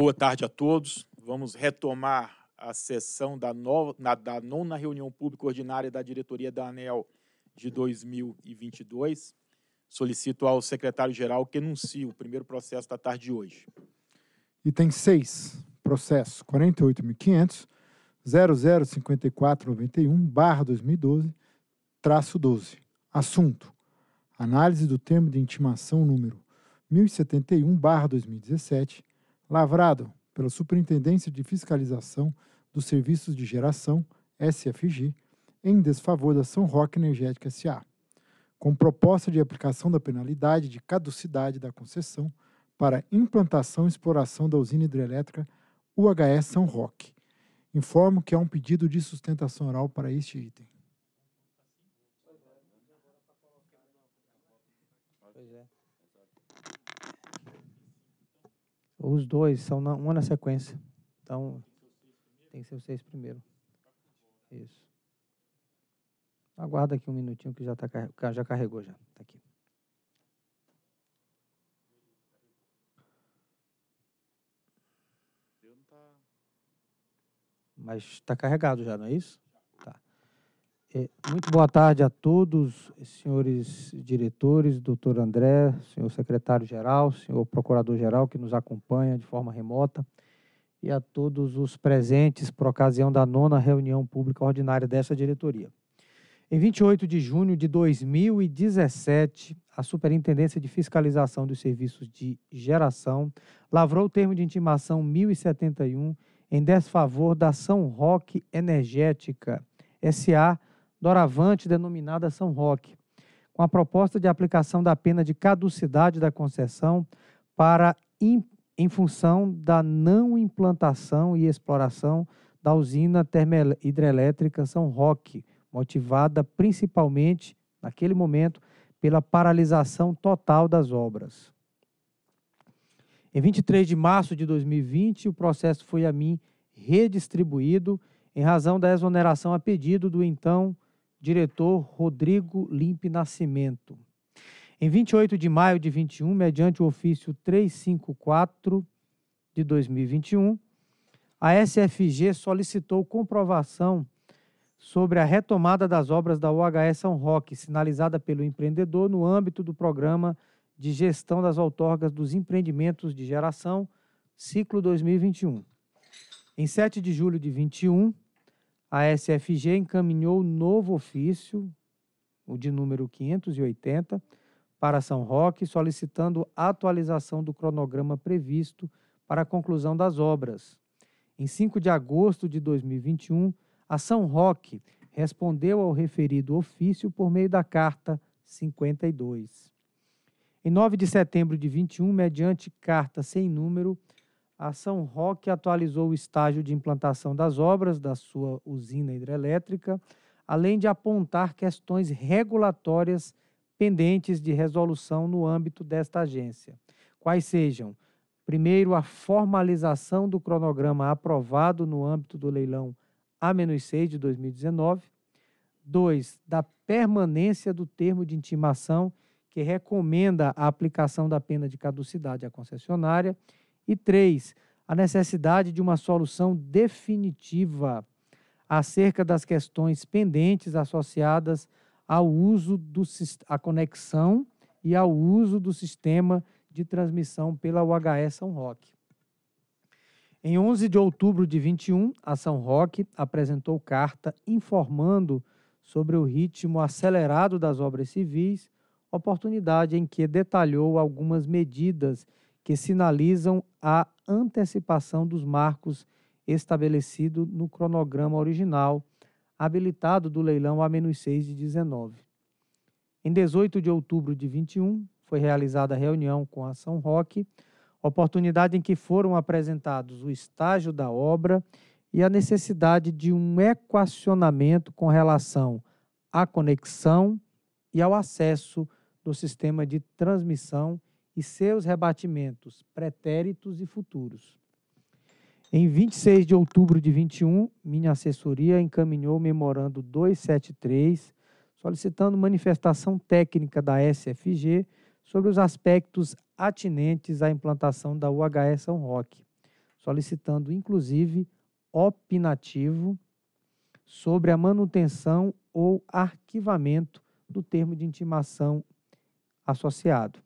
Boa tarde a todos. Vamos retomar a sessão da, nova, na, da nona reunião pública ordinária da diretoria da ANEL de 2022. Solicito ao secretário-geral que enuncie o primeiro processo da tarde de hoje. Item 6, processo 48500005491 barra 2012, traço 12. Assunto, análise do termo de intimação número 1071, barra 2017, lavrado pela Superintendência de Fiscalização dos Serviços de Geração, SFG, em desfavor da São Roque Energética SA, com proposta de aplicação da penalidade de caducidade da concessão para implantação e exploração da usina hidrelétrica UHE São Roque. Informo que há um pedido de sustentação oral para este item. Os dois são na, uma na sequência. Então, tem que ser os seis primeiro. Isso. Aguarda aqui um minutinho que já, tá, já carregou já. está aqui. Mas está carregado já, não é isso? É, muito boa tarde a todos, senhores diretores, doutor André, senhor secretário-geral, senhor procurador-geral que nos acompanha de forma remota e a todos os presentes por ocasião da nona reunião pública ordinária desta diretoria. Em 28 de junho de 2017, a Superintendência de Fiscalização dos Serviços de Geração lavrou o termo de intimação 1071 em desfavor da São Roque Energética SA doravante denominada São Roque, com a proposta de aplicação da pena de caducidade da concessão para in, em função da não implantação e exploração da usina hidrelétrica São Roque, motivada principalmente, naquele momento, pela paralisação total das obras. Em 23 de março de 2020, o processo foi a mim redistribuído em razão da exoneração a pedido do então diretor Rodrigo Limpe Nascimento. Em 28 de maio de 21, mediante o ofício 354 de 2021, a SFG solicitou comprovação sobre a retomada das obras da UHS São Roque, sinalizada pelo empreendedor no âmbito do programa de gestão das outorgas dos empreendimentos de geração, ciclo 2021. Em 7 de julho de 21, a SFG encaminhou novo ofício, o de número 580, para São Roque, solicitando atualização do cronograma previsto para a conclusão das obras. Em 5 de agosto de 2021, a São Roque respondeu ao referido ofício por meio da Carta 52. Em 9 de setembro de 21, mediante carta sem número, a São Roque atualizou o estágio de implantação das obras da sua usina hidrelétrica, além de apontar questões regulatórias pendentes de resolução no âmbito desta agência. Quais sejam: primeiro, a formalização do cronograma aprovado no âmbito do leilão A-6 de 2019, dois, da permanência do termo de intimação que recomenda a aplicação da pena de caducidade à concessionária e três, a necessidade de uma solução definitiva acerca das questões pendentes associadas ao uso do à conexão e ao uso do sistema de transmissão pela UHE São Roque. Em 11 de outubro de 21, a São Roque apresentou carta informando sobre o ritmo acelerado das obras civis, oportunidade em que detalhou algumas medidas que sinalizam a antecipação dos marcos estabelecido no cronograma original, habilitado do leilão a menos 6 de 19. Em 18 de outubro de 21, foi realizada a reunião com a São Roque, oportunidade em que foram apresentados o estágio da obra e a necessidade de um equacionamento com relação à conexão e ao acesso do sistema de transmissão e seus rebatimentos pretéritos e futuros. Em 26 de outubro de 21, minha assessoria encaminhou o memorando 273, solicitando manifestação técnica da SFG sobre os aspectos atinentes à implantação da UHE São Roque, solicitando inclusive opinativo sobre a manutenção ou arquivamento do termo de intimação associado.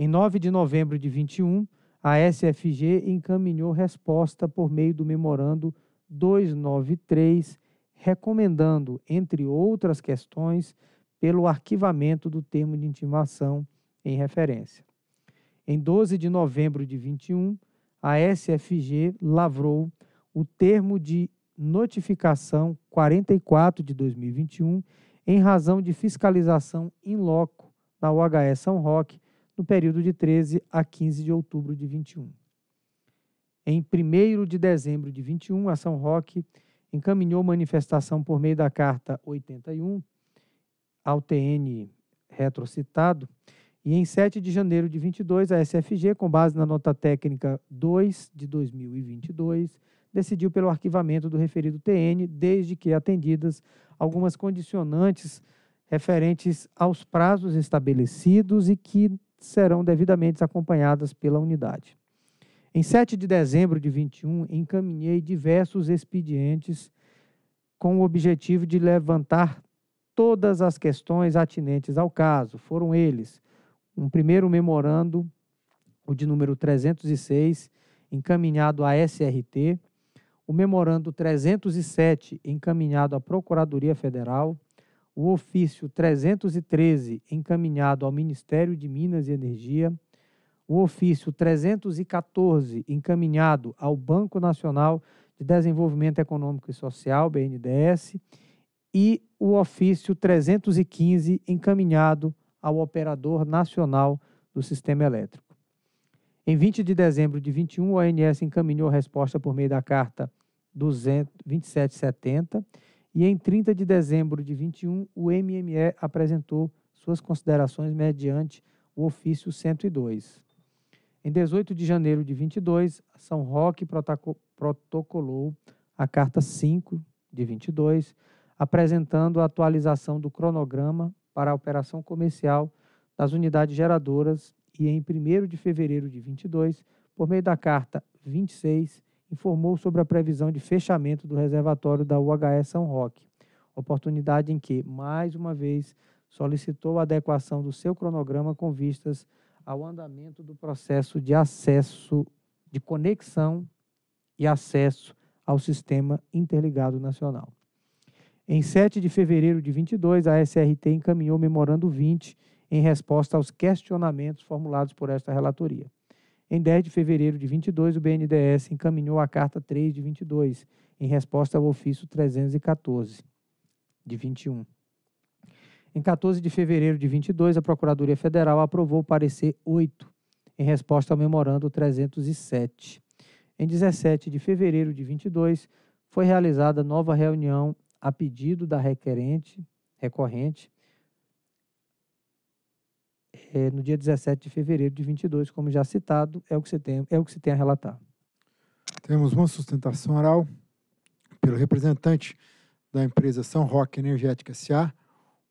Em 9 de novembro de 21, a SFG encaminhou resposta por meio do memorando 293, recomendando, entre outras questões, pelo arquivamento do termo de intimação em referência. Em 12 de novembro de 21, a SFG lavrou o termo de notificação 44 de 2021 em razão de fiscalização in loco na UHS São Roque no período de 13 a 15 de outubro de 21. Em 1 de dezembro de 21, a São Roque encaminhou manifestação por meio da Carta 81 ao TN retrocitado e em 7 de janeiro de 22, a SFG, com base na nota técnica 2 de 2022, decidiu pelo arquivamento do referido TN, desde que atendidas algumas condicionantes referentes aos prazos estabelecidos e que serão devidamente acompanhadas pela unidade. Em 7 de dezembro de 21, encaminhei diversos expedientes com o objetivo de levantar todas as questões atinentes ao caso. Foram eles: um primeiro memorando, o de número 306, encaminhado à SRT, o memorando 307, encaminhado à Procuradoria Federal, o ofício 313 encaminhado ao Ministério de Minas e Energia, o ofício 314 encaminhado ao Banco Nacional de Desenvolvimento Econômico e Social, BNDES, e o ofício 315 encaminhado ao Operador Nacional do Sistema Elétrico. Em 20 de dezembro de 21, a ONS encaminhou resposta por meio da carta 22770. 2770 e em 30 de dezembro de 21, o MME apresentou suas considerações mediante o ofício 102. Em 18 de janeiro de 22, São Roque protocolou a carta 5 de 22, apresentando a atualização do cronograma para a operação comercial das unidades geradoras e em 1 de fevereiro de 22, por meio da carta 26, informou sobre a previsão de fechamento do reservatório da UHE São Roque, oportunidade em que, mais uma vez, solicitou a adequação do seu cronograma com vistas ao andamento do processo de acesso, de conexão e acesso ao Sistema Interligado Nacional. Em 7 de fevereiro de 22, a SRT encaminhou o Memorando 20 em resposta aos questionamentos formulados por esta relatoria. Em 10 de fevereiro de 22, o BNDES encaminhou a Carta 3 de 22, em resposta ao ofício 314 de 21. Em 14 de fevereiro de 22, a Procuradoria Federal aprovou o parecer 8, em resposta ao memorando 307. Em 17 de fevereiro de 22, foi realizada nova reunião a pedido da requerente, recorrente, é, no dia 17 de fevereiro de 22, como já citado, é o que se tem, é o que você tem a relatar. Temos uma sustentação oral pelo representante da empresa São Roque Energética SA,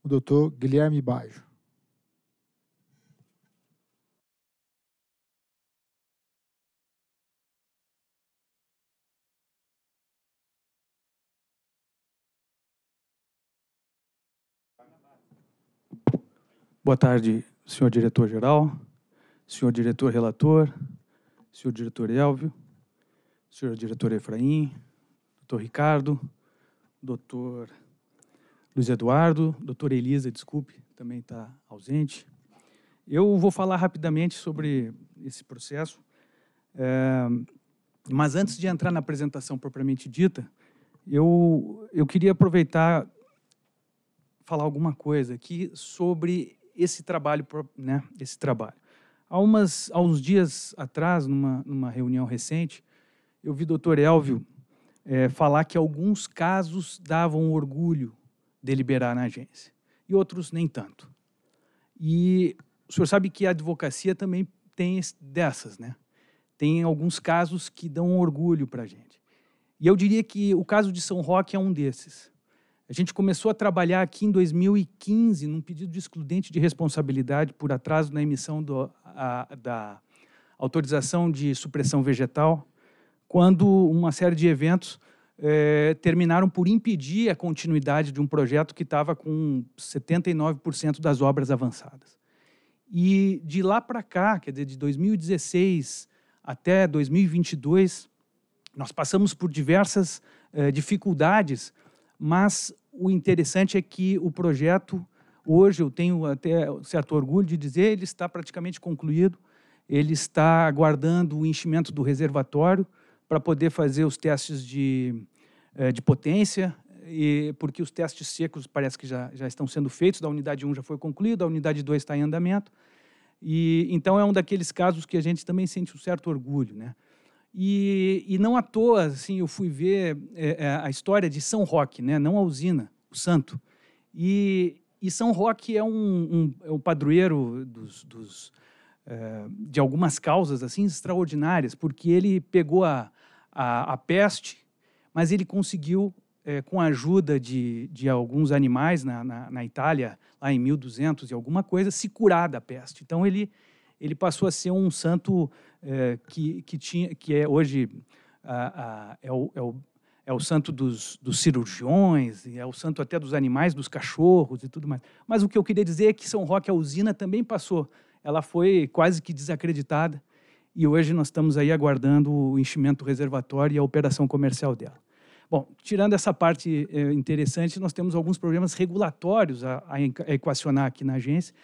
o doutor Guilherme Bajo. Boa tarde, senhor diretor-geral, senhor diretor-relator, senhor diretor Elvio, senhor diretor Efraim, doutor Ricardo, doutor Luiz Eduardo, doutor Elisa, desculpe, também está ausente. Eu vou falar rapidamente sobre esse processo, é, mas antes de entrar na apresentação propriamente dita, eu, eu queria aproveitar falar alguma coisa aqui sobre esse trabalho, né, esse trabalho. Há, umas, há uns dias atrás, numa, numa reunião recente, eu vi o doutor Elvio é, falar que alguns casos davam orgulho deliberar na agência e outros nem tanto. E o senhor sabe que a advocacia também tem dessas, né? Tem alguns casos que dão orgulho para a gente. E eu diria que o caso de São Roque é um desses. A gente começou a trabalhar aqui em 2015 num pedido de excludente de responsabilidade por atraso na emissão do, a, da autorização de supressão vegetal, quando uma série de eventos é, terminaram por impedir a continuidade de um projeto que estava com 79% das obras avançadas. E de lá para cá, quer dizer, de 2016 até 2022, nós passamos por diversas é, dificuldades mas o interessante é que o projeto, hoje eu tenho até certo orgulho de dizer, ele está praticamente concluído, ele está aguardando o enchimento do reservatório para poder fazer os testes de, eh, de potência, e, porque os testes secos parece que já, já estão sendo feitos, da unidade 1 já foi concluído, a unidade 2 está em andamento. E, então é um daqueles casos que a gente também sente um certo orgulho, né? E, e não à toa, assim, eu fui ver é, é, a história de São Roque, né? não a usina, o santo. E, e São Roque é um, um, é um padroeiro dos, dos é, de algumas causas assim extraordinárias, porque ele pegou a, a, a peste, mas ele conseguiu, é, com a ajuda de, de alguns animais na, na, na, Itália, lá em 1200 e alguma coisa, se curar da peste. Então ele, ele passou a ser um santo é, que, que, tinha, que é hoje a, a, é, o, é, o, é o santo dos, dos cirurgiões, é o santo até dos animais, dos cachorros e tudo mais. Mas o que eu queria dizer é que São Roque, a usina, também passou. Ela foi quase que desacreditada e hoje nós estamos aí aguardando o enchimento reservatório e a operação comercial dela. Bom, tirando essa parte é, interessante, nós temos alguns problemas regulatórios a, a equacionar aqui na agência.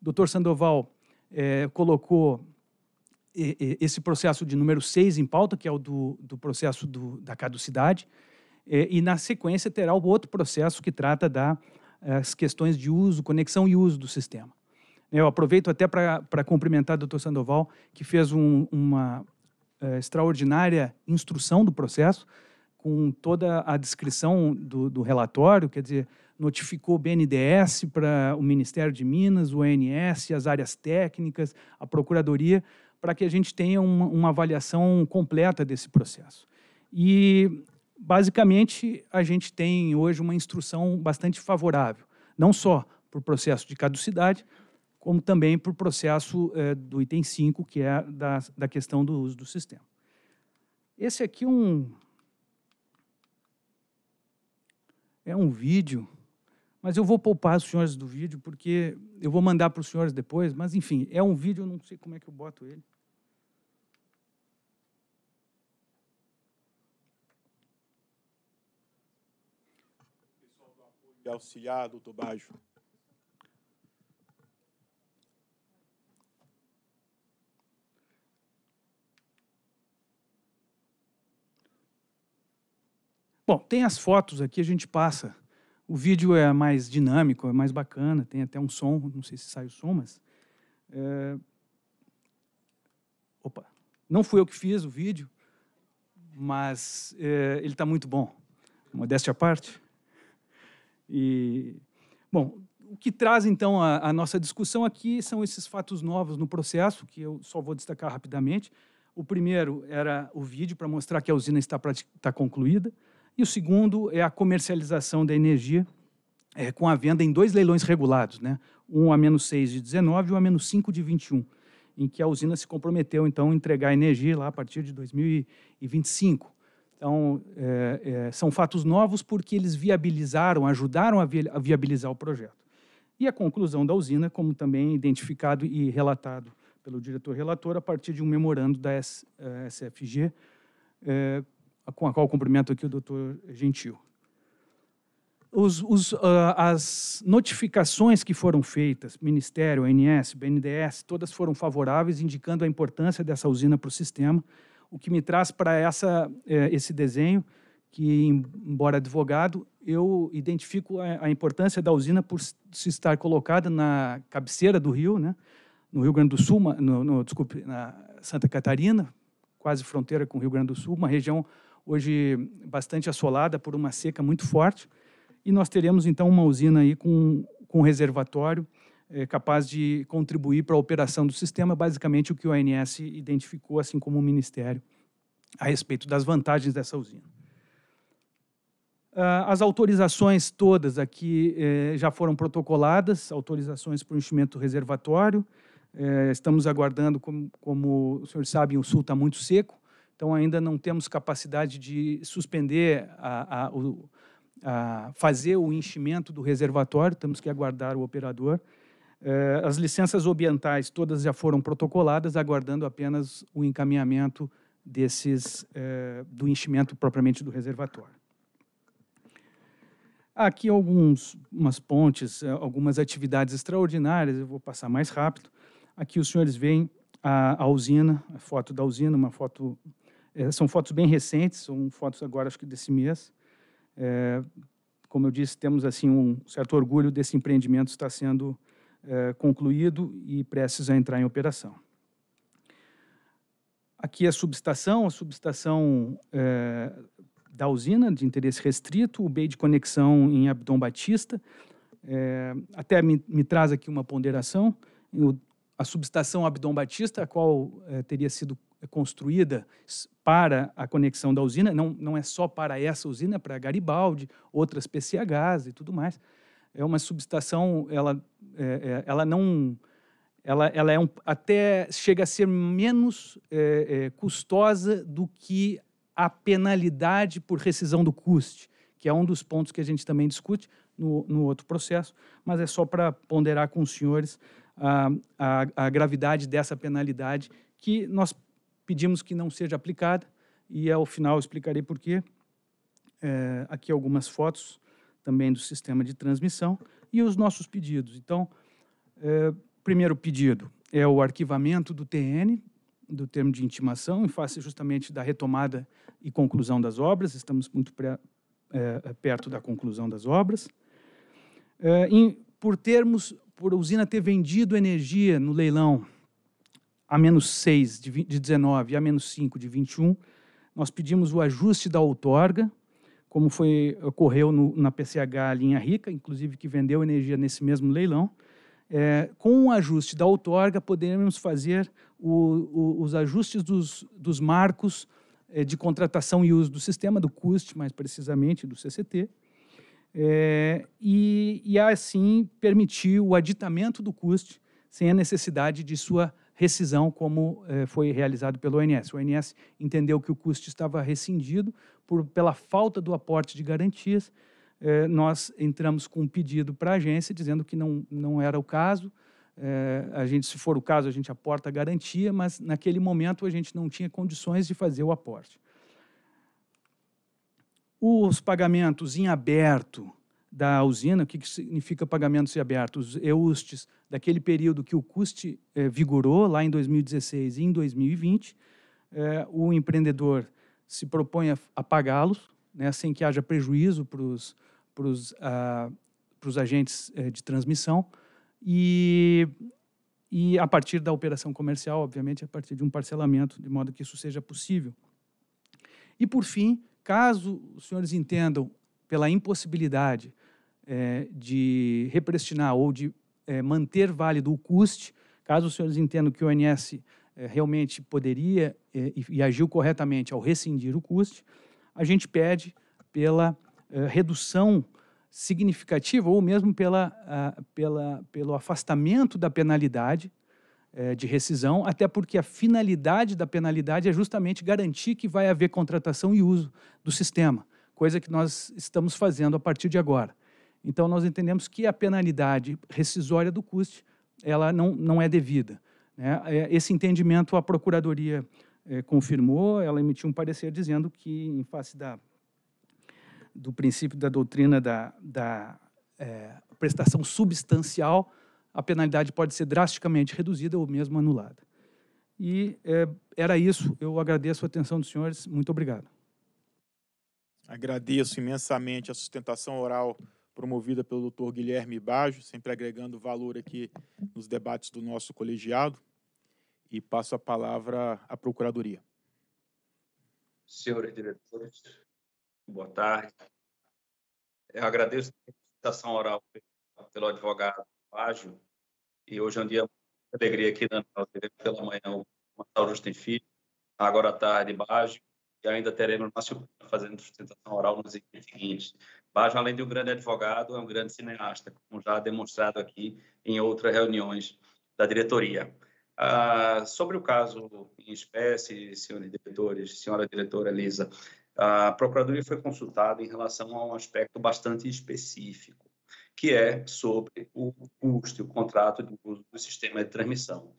O doutor Sandoval é, colocou esse processo de número 6 em pauta, que é o do, do processo do, da caducidade, é, e na sequência terá o outro processo que trata das questões de uso, conexão e uso do sistema. É, eu aproveito até para cumprimentar o doutor Sandoval, que fez um, uma é, extraordinária instrução do processo, com toda a descrição do, do relatório, quer dizer, notificou o BNDES para o Ministério de Minas, o ONS, as áreas técnicas, a Procuradoria, para que a gente tenha uma, uma avaliação completa desse processo. E, basicamente, a gente tem hoje uma instrução bastante favorável, não só para o processo de caducidade, como também para o processo é, do item 5, que é da, da questão do uso do sistema. Esse aqui é um, é um vídeo, mas eu vou poupar os senhores do vídeo, porque eu vou mandar para os senhores depois, mas enfim, é um vídeo, eu não sei como é que eu boto ele. e auxiliar do Bajo. Bom, tem as fotos aqui, a gente passa. O vídeo é mais dinâmico, é mais bacana, tem até um som, não sei se sai o som, mas. É... Opa! Não fui eu que fiz o vídeo, mas é, ele está muito bom. Modéstia à parte. E, bom, o que traz então a, a, nossa discussão aqui são esses fatos novos no processo, que eu só vou destacar rapidamente. O primeiro era o vídeo para mostrar que a usina está, está concluída, e o segundo é a comercialização da energia é, com a venda em dois leilões regulados, né? um a menos 6 de 19 e um a menos 5 de 21, em que a usina se comprometeu então a entregar energia lá a partir de 2025. Então, é, é, são fatos novos porque eles viabilizaram, ajudaram a, vi a viabilizar o projeto. E a conclusão da usina, como também identificado e relatado pelo diretor-relator, a partir de um memorando da S, SFG, é, é com a qual cumprimento aqui o doutor Gentil. Os, os, uh, as notificações que foram feitas, Ministério, ONS, BNDES, todas foram favoráveis, indicando a importância dessa usina para o sistema o que me traz para essa é, esse desenho que, embora advogado, eu identifico a, importância da usina por se estar colocada na cabeceira do rio, né? no Rio Grande do Sul, no, no, desculpe, na Santa Catarina, quase fronteira com o Rio Grande do Sul, uma região hoje bastante assolada por uma seca muito forte. E nós teremos, então, uma usina aí com, com reservatório é, capaz de contribuir para a operação do sistema, basicamente o que o ANS identificou, assim como o Ministério, a respeito das vantagens dessa usina. Ah, as autorizações todas aqui eh, já foram protocoladas, autorizações para o enchimento reservatório. Eh, estamos aguardando, como, como o senhor sabe, o sul está muito seco, então ainda não temos capacidade de suspender a, a, o, a fazer o enchimento do reservatório, temos que aguardar o operador. Eh, as licenças ambientais todas já foram protocoladas, aguardando apenas o encaminhamento desses eh, do enchimento propriamente do reservatório. Aqui algumas pontes, eh, algumas atividades extraordinárias, eu vou passar mais rápido. Aqui os senhores veem a, a usina, a foto da usina, uma foto, são fotos bem recentes, são fotos agora acho que desse mês. É, como eu disse, temos assim um certo orgulho desse empreendimento estar sendo eh, concluído e prestes a entrar em operação. Aqui a subestação, a subestação eh, da usina de interesse restrito, o BEI de conexão em Abdom Batista. Eh, até me, me, traz aqui uma ponderação. O, a subestação Abdom Batista, a qual teria sido construída para a conexão da usina, não, não é só para essa usina, é para Garibaldi, outras PCHs e tudo mais é uma substação, ela, é, é, ela não... Ela, ela é um, até chega a ser menos é, é, custosa do que a penalidade por rescisão do custe, que é um dos pontos que a gente também discute no, no outro processo, mas é só para ponderar com os senhores a, a, a gravidade dessa penalidade que nós pedimos que não seja aplicada e ao final explicarei por quê. É, aqui algumas fotos também do sistema de transmissão e os nossos pedidos. Então, é, primeiro pedido é o arquivamento do TN, do termo de intimação, em face justamente da retomada e conclusão das obras. Estamos muito pré, é, é perto da conclusão das obras. É, em, por termos, por a usina ter vendido energia no leilão a menos 6 de, 20, de 19 e a menos 5 de 21, nós pedimos o ajuste da outorga, como foi ocorreu no, na PCH Linha Rica, inclusive que vendeu energia nesse mesmo leilão, é, com o ajuste da outorga, poderemos fazer o, o, os ajustes dos, dos marcos é, de contratação e uso do sistema, do CUST, mais precisamente, do CCT, é, e, e, assim permitir o aditamento do CUST sem a necessidade de sua rescisão, como é, foi realizado pelo ONS. O ONS entendeu que o CUST estava rescindido, por, pela falta do aporte de garantias, é, nós entramos com um pedido para a agência dizendo que não, não era o caso. É, a gente, se for o caso, a gente aporta a garantia, mas naquele momento a gente não tinha condições de fazer o aporte. Os pagamentos em aberto da usina, o que, que significa pagamentos em aberto? Os EUSTs, daquele período que o CUST eh, é, vigorou, lá em 2016 e em 2020, o empreendedor se propõe a, pagá-los, né, sem assim que haja prejuízo para os ah, agentes eh, de transmissão. E, e a partir da operação comercial, obviamente, a partir de um parcelamento, de modo que isso seja possível. E, por fim, caso os senhores entendam pela impossibilidade eh, de represtinar ou de eh, manter válido o custe, caso os senhores entendam que o ONS eh, realmente poderia eh, e agiu corretamente ao rescindir o custe, a gente pede pela eh, redução significativa ou mesmo pela, pela, pelo afastamento da penalidade de rescisão, até porque a finalidade da penalidade é justamente garantir que vai haver contratação e uso do sistema, coisa que nós estamos fazendo a partir de agora. Então, nós entendemos que a penalidade rescisória do custe, ela não, não é devida. Né? É, esse entendimento a Procuradoria é, confirmou, ela emitiu um parecer dizendo que, em face da, do princípio da doutrina da, da é, prestação substancial, a penalidade pode ser drasticamente reduzida ou mesmo anulada. E é, era isso. Eu agradeço a atenção dos senhores. Muito obrigado. Agradeço imensamente a sustentação oral promovida pelo doutor Guilherme Bajo, sempre agregando valor aqui nos debates do nosso colegiado. E passo a palavra à Procuradoria. Senhores diretores, boa tarde. Eu agradeço a apresentação oral pelo advogado Bajo. E hoje é um dia de alegria aqui na nossa pela manhã, o Mauro tem filho, agora à tarde Bajo, e ainda teremos uma surpresa fazendo sustentação oral nos dias seguintes. Bajo, além de um grande advogado, é um grande cineasta, como já demonstrado aqui em outras reuniões da diretoria. Ah, sobre o caso em espécie, senhores diretores, senhora diretora Elisa, a Procuradoria foi consultada em relação a um aspecto bastante específico, que é sobre o custo e o contrato de uso do sistema de transmissão.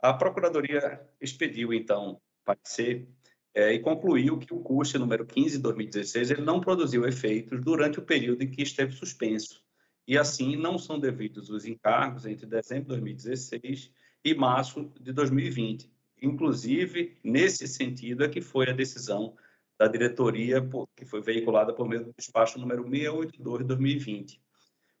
A Procuradoria expediu, então, parecer é, e concluiu que o CUST número 15 de 2016 ele não produziu efeitos durante o período em que esteve suspenso. E assim não são devidos os encargos entre dezembro de 2016 e março de 2020. Inclusive, nesse sentido é que foi a decisão da diretoria que foi veiculada por meio do despacho número 682 de 2020.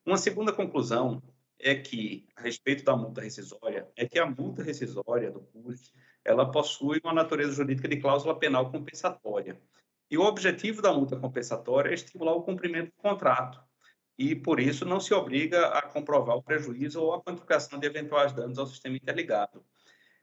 Uma segunda conclusão é que, a respeito da multa rescisória, é que a multa rescisória do CUST ela possui uma natureza jurídica de cláusula penal compensatória. E o objetivo da multa compensatória é estimular o cumprimento do contrato, e por isso não se obriga a comprovar o prejuízo ou a quantificação de eventuais danos ao sistema interligado.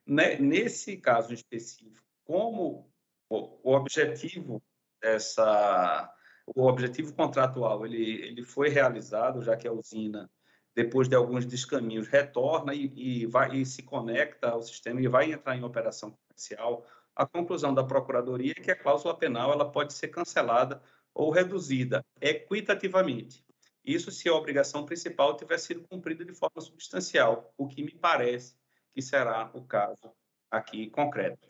Nesse caso específico, como o objetivo dessa o objetivo contratual ele, ele foi realizado, já que a usina depois de alguns descaminhos, retorna e, e, vai, e se conecta ao sistema e vai entrar em operação comercial. A conclusão da Procuradoria é que a cláusula penal ela pode ser cancelada ou reduzida equitativamente. Isso se a obrigação principal tiver sido cumprida de forma substancial, o que me parece que será o caso aqui concreto.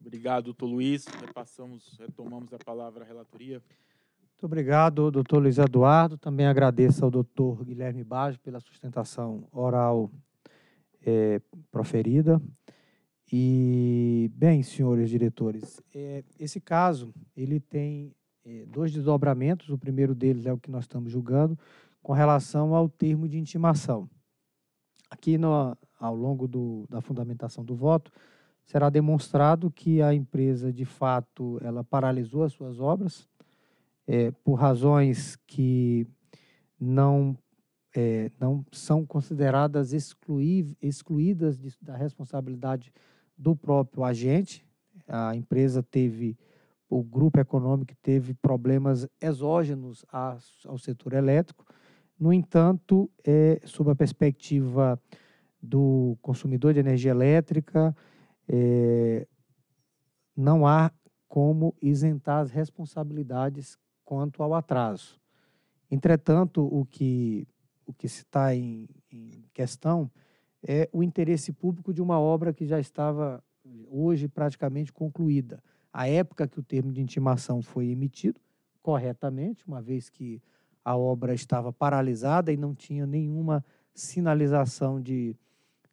Obrigado, doutor Luiz. Repassamos, retomamos a palavra à relatoria. Muito obrigado, doutor Luiz Eduardo. Também agradeço ao doutor Guilherme Baggio pela sustentação oral é, proferida. E, bem, senhores diretores, é, esse caso ele tem é, dois desdobramentos. O primeiro deles é o que nós estamos julgando com relação ao termo de intimação. Aqui, no, ao longo do, da fundamentação do voto, será demonstrado que a empresa, de fato, ela paralisou as suas obras é, por razões que não, é, não são consideradas excluí excluídas de, da responsabilidade do próprio agente. A empresa teve, o grupo econômico teve problemas exógenos a, ao setor elétrico. No entanto, é, sob a perspectiva do consumidor de energia elétrica, é, não há como isentar as responsabilidades quanto ao atraso. Entretanto, o que, o que se está em, em questão é o interesse público de uma obra que já estava hoje praticamente concluída. A época que o termo de intimação foi emitido, corretamente, uma vez que a obra estava paralisada e não tinha nenhuma sinalização de,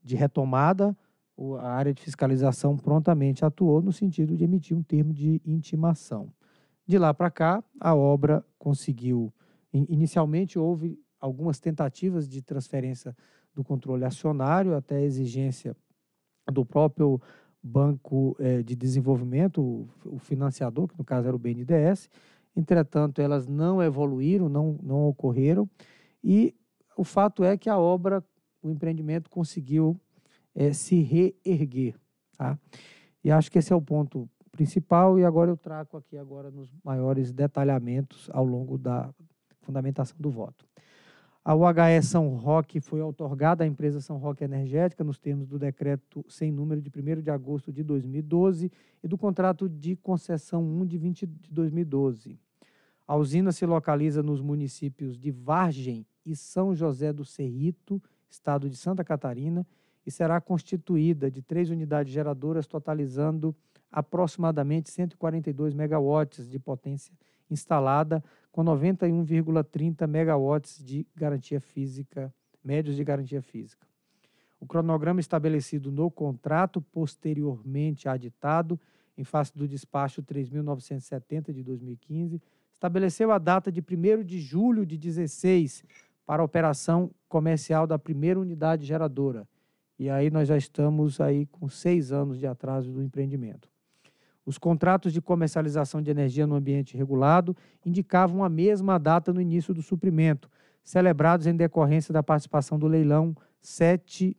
de retomada, a área de fiscalização prontamente atuou no sentido de emitir um termo de intimação. De lá para cá, a obra conseguiu. Inicialmente houve algumas tentativas de transferência do controle acionário até a exigência do próprio Banco é, de Desenvolvimento, o financiador, que no caso era o BNDES. Entretanto, elas não evoluíram, não, não ocorreram, e o fato é que a obra, o empreendimento conseguiu é, se reerguer. Tá? E acho que esse é o ponto principal e agora eu trago aqui agora nos maiores detalhamentos ao longo da fundamentação do voto. A UHE São Roque foi otorgada à empresa São Roque Energética nos termos do decreto sem número de 1 de agosto de 2012 e do contrato de concessão 1 de 20 de 2012. A usina se localiza nos municípios de Vargem e São José do Cerrito, estado de Santa Catarina, e será constituída de três unidades geradoras, totalizando aproximadamente 142 megawatts de potência instalada, com 91,30 megawatts de garantia física, médios de garantia física. O cronograma estabelecido no contrato, posteriormente aditado, em face do despacho 3.970 de 2015, estabeleceu a data de 1 de julho de 16 para a operação comercial da primeira unidade geradora e aí nós já estamos aí com seis anos de atraso do empreendimento. Os contratos de comercialização de energia no ambiente regulado indicavam a mesma data no início do suprimento, celebrados em decorrência da participação do leilão 7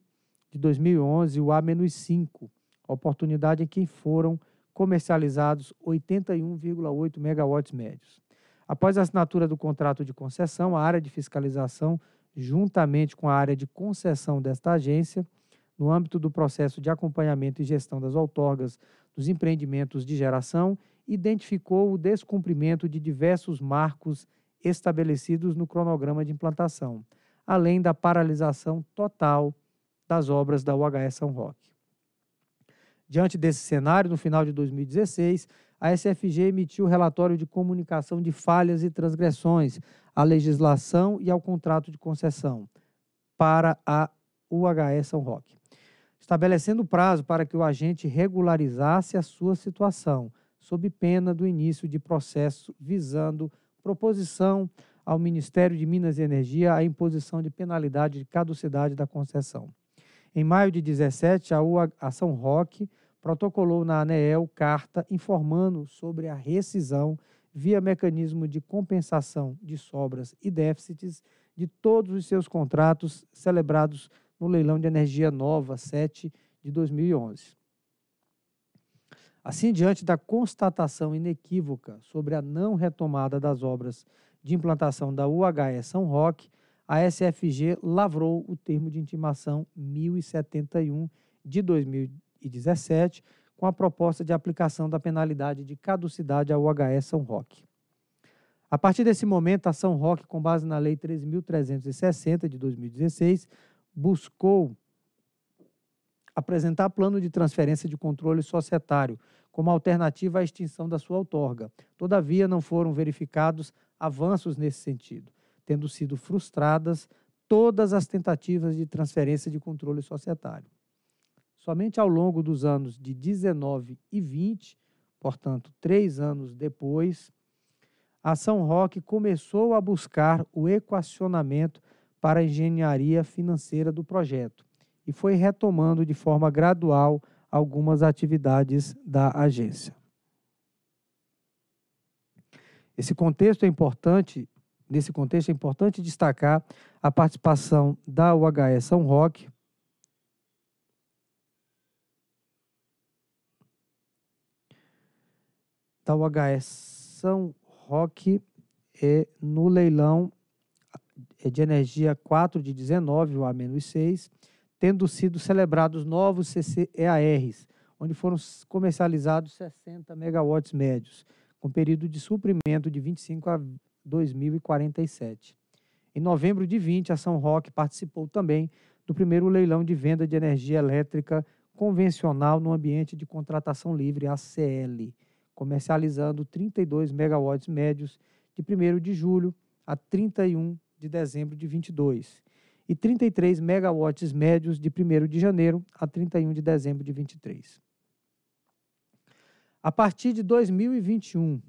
de 2011, o A-5, oportunidade em que foram comercializados 81,8 megawatts médios. Após a assinatura do contrato de concessão, a área de fiscalização, juntamente com a área de concessão desta agência, no âmbito do processo de acompanhamento e gestão das outorgas dos empreendimentos de geração, identificou o descumprimento de diversos marcos estabelecidos no cronograma de implantação, além da paralisação total das obras da UHS São Roque. Diante desse cenário, no final de 2016, a SFG emitiu relatório de comunicação de falhas e transgressões à legislação e ao contrato de concessão para a UHS São Roque estabelecendo prazo para que o agente regularizasse a sua situação, sob pena do início de processo visando proposição ao Ministério de Minas e Energia a imposição de penalidade de caducidade da concessão. Em maio de 17, a UA Ação Roque protocolou na ANEEL carta informando sobre a rescisão via mecanismo de compensação de sobras e déficits de todos os seus contratos celebrados no leilão de energia nova 7 de 2011. Assim, diante da constatação inequívoca sobre a não retomada das obras de implantação da UHE São Roque, a SFG lavrou o termo de intimação 1071 de 2017 com a proposta de aplicação da penalidade de caducidade à UHE São Roque. A partir desse momento, a São Roque, com base na Lei 3.360 de 2016, buscou apresentar plano de transferência de controle societário como alternativa à extinção da sua outorga. Todavia, não foram verificados avanços nesse sentido, tendo sido frustradas todas as tentativas de transferência de controle societário. Somente ao longo dos anos de 19 e 20, portanto, três anos depois, a São Roque começou a buscar o equacionamento para a engenharia financeira do projeto e foi retomando de forma gradual algumas atividades da agência. Esse contexto é importante, nesse contexto é importante destacar a participação da UHE São Roque, da UHS São Roque é, no leilão é de energia 4 de 19, o A-6, tendo sido celebrados novos CCEARs, onde foram comercializados 60 megawatts médios, com período de suprimento de 25 a 2047. Em novembro de 20, a São Roque participou também do primeiro leilão de venda de energia elétrica convencional no ambiente de contratação livre ACL, comercializando 32 megawatts médios de 1 de julho a 31 de dezembro de 22 e 33 megawatts médios de 1 de janeiro a 31 de dezembro de 23. A partir de 2021,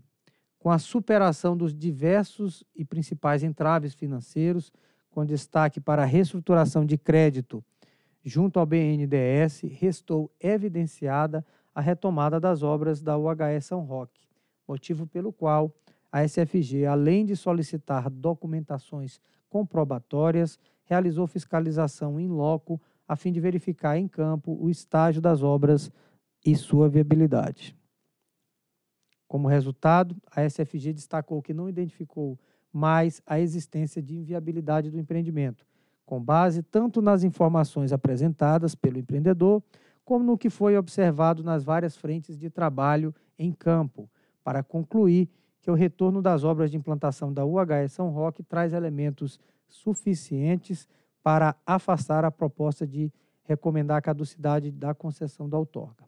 com a superação dos diversos e principais entraves financeiros, com destaque para a reestruturação de crédito junto ao BNDES, restou evidenciada a retomada das obras da UHE São Roque, motivo pelo qual a SFG, além de solicitar documentações comprobatórias, realizou fiscalização em loco a fim de verificar em campo o estágio das obras e sua viabilidade. Como resultado, a SFG destacou que não identificou mais a existência de inviabilidade do empreendimento, com base tanto nas informações apresentadas pelo empreendedor, como no que foi observado nas várias frentes de trabalho em campo, para concluir que o retorno das obras de implantação da UHE São Roque traz elementos suficientes para afastar a proposta de recomendar a caducidade da concessão da outorga.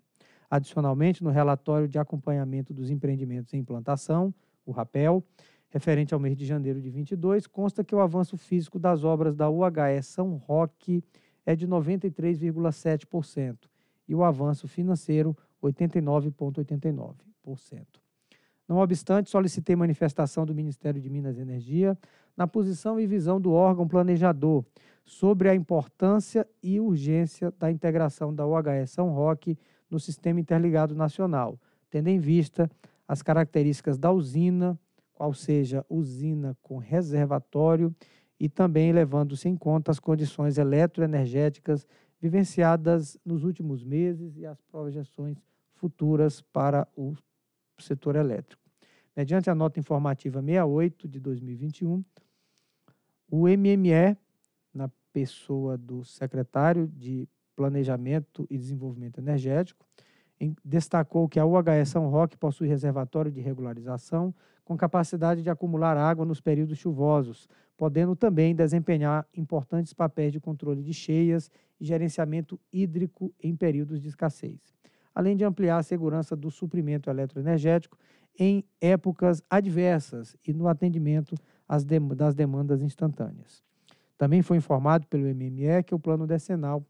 Adicionalmente, no relatório de acompanhamento dos empreendimentos em implantação, o RAPEL, referente ao mês de janeiro de 22, consta que o avanço físico das obras da UHE São Roque é de 93,7% e o avanço financeiro 89,89%. ,89%. Não obstante, solicitei manifestação do Ministério de Minas e Energia na posição e visão do órgão planejador sobre a importância e urgência da integração da OHE São Roque no Sistema Interligado Nacional, tendo em vista as características da usina, qual seja usina com reservatório, e também levando-se em conta as condições eletroenergéticas vivenciadas nos últimos meses e as projeções futuras para o setor elétrico. Mediante a nota informativa 68 de 2021, o MME, na pessoa do secretário de Planejamento e Desenvolvimento Energético, destacou que a UHE São Roque possui reservatório de regularização com capacidade de acumular água nos períodos chuvosos, podendo também desempenhar importantes papéis de controle de cheias e gerenciamento hídrico em períodos de escassez além de ampliar a segurança do suprimento eletroenergético em épocas adversas e no atendimento das demandas instantâneas. Também foi informado pelo MME que o plano decenal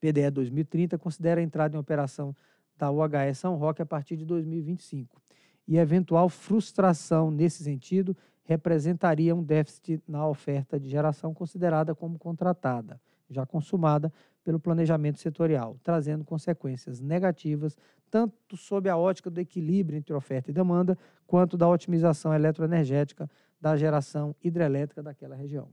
PDE 2030 considera a entrada em operação da UHE São Roque a partir de 2025 e eventual frustração nesse sentido representaria um déficit na oferta de geração considerada como contratada, já consumada, pelo planejamento setorial, trazendo consequências negativas tanto sob a ótica do equilíbrio entre oferta e demanda, quanto da otimização eletroenergética da geração hidrelétrica daquela região.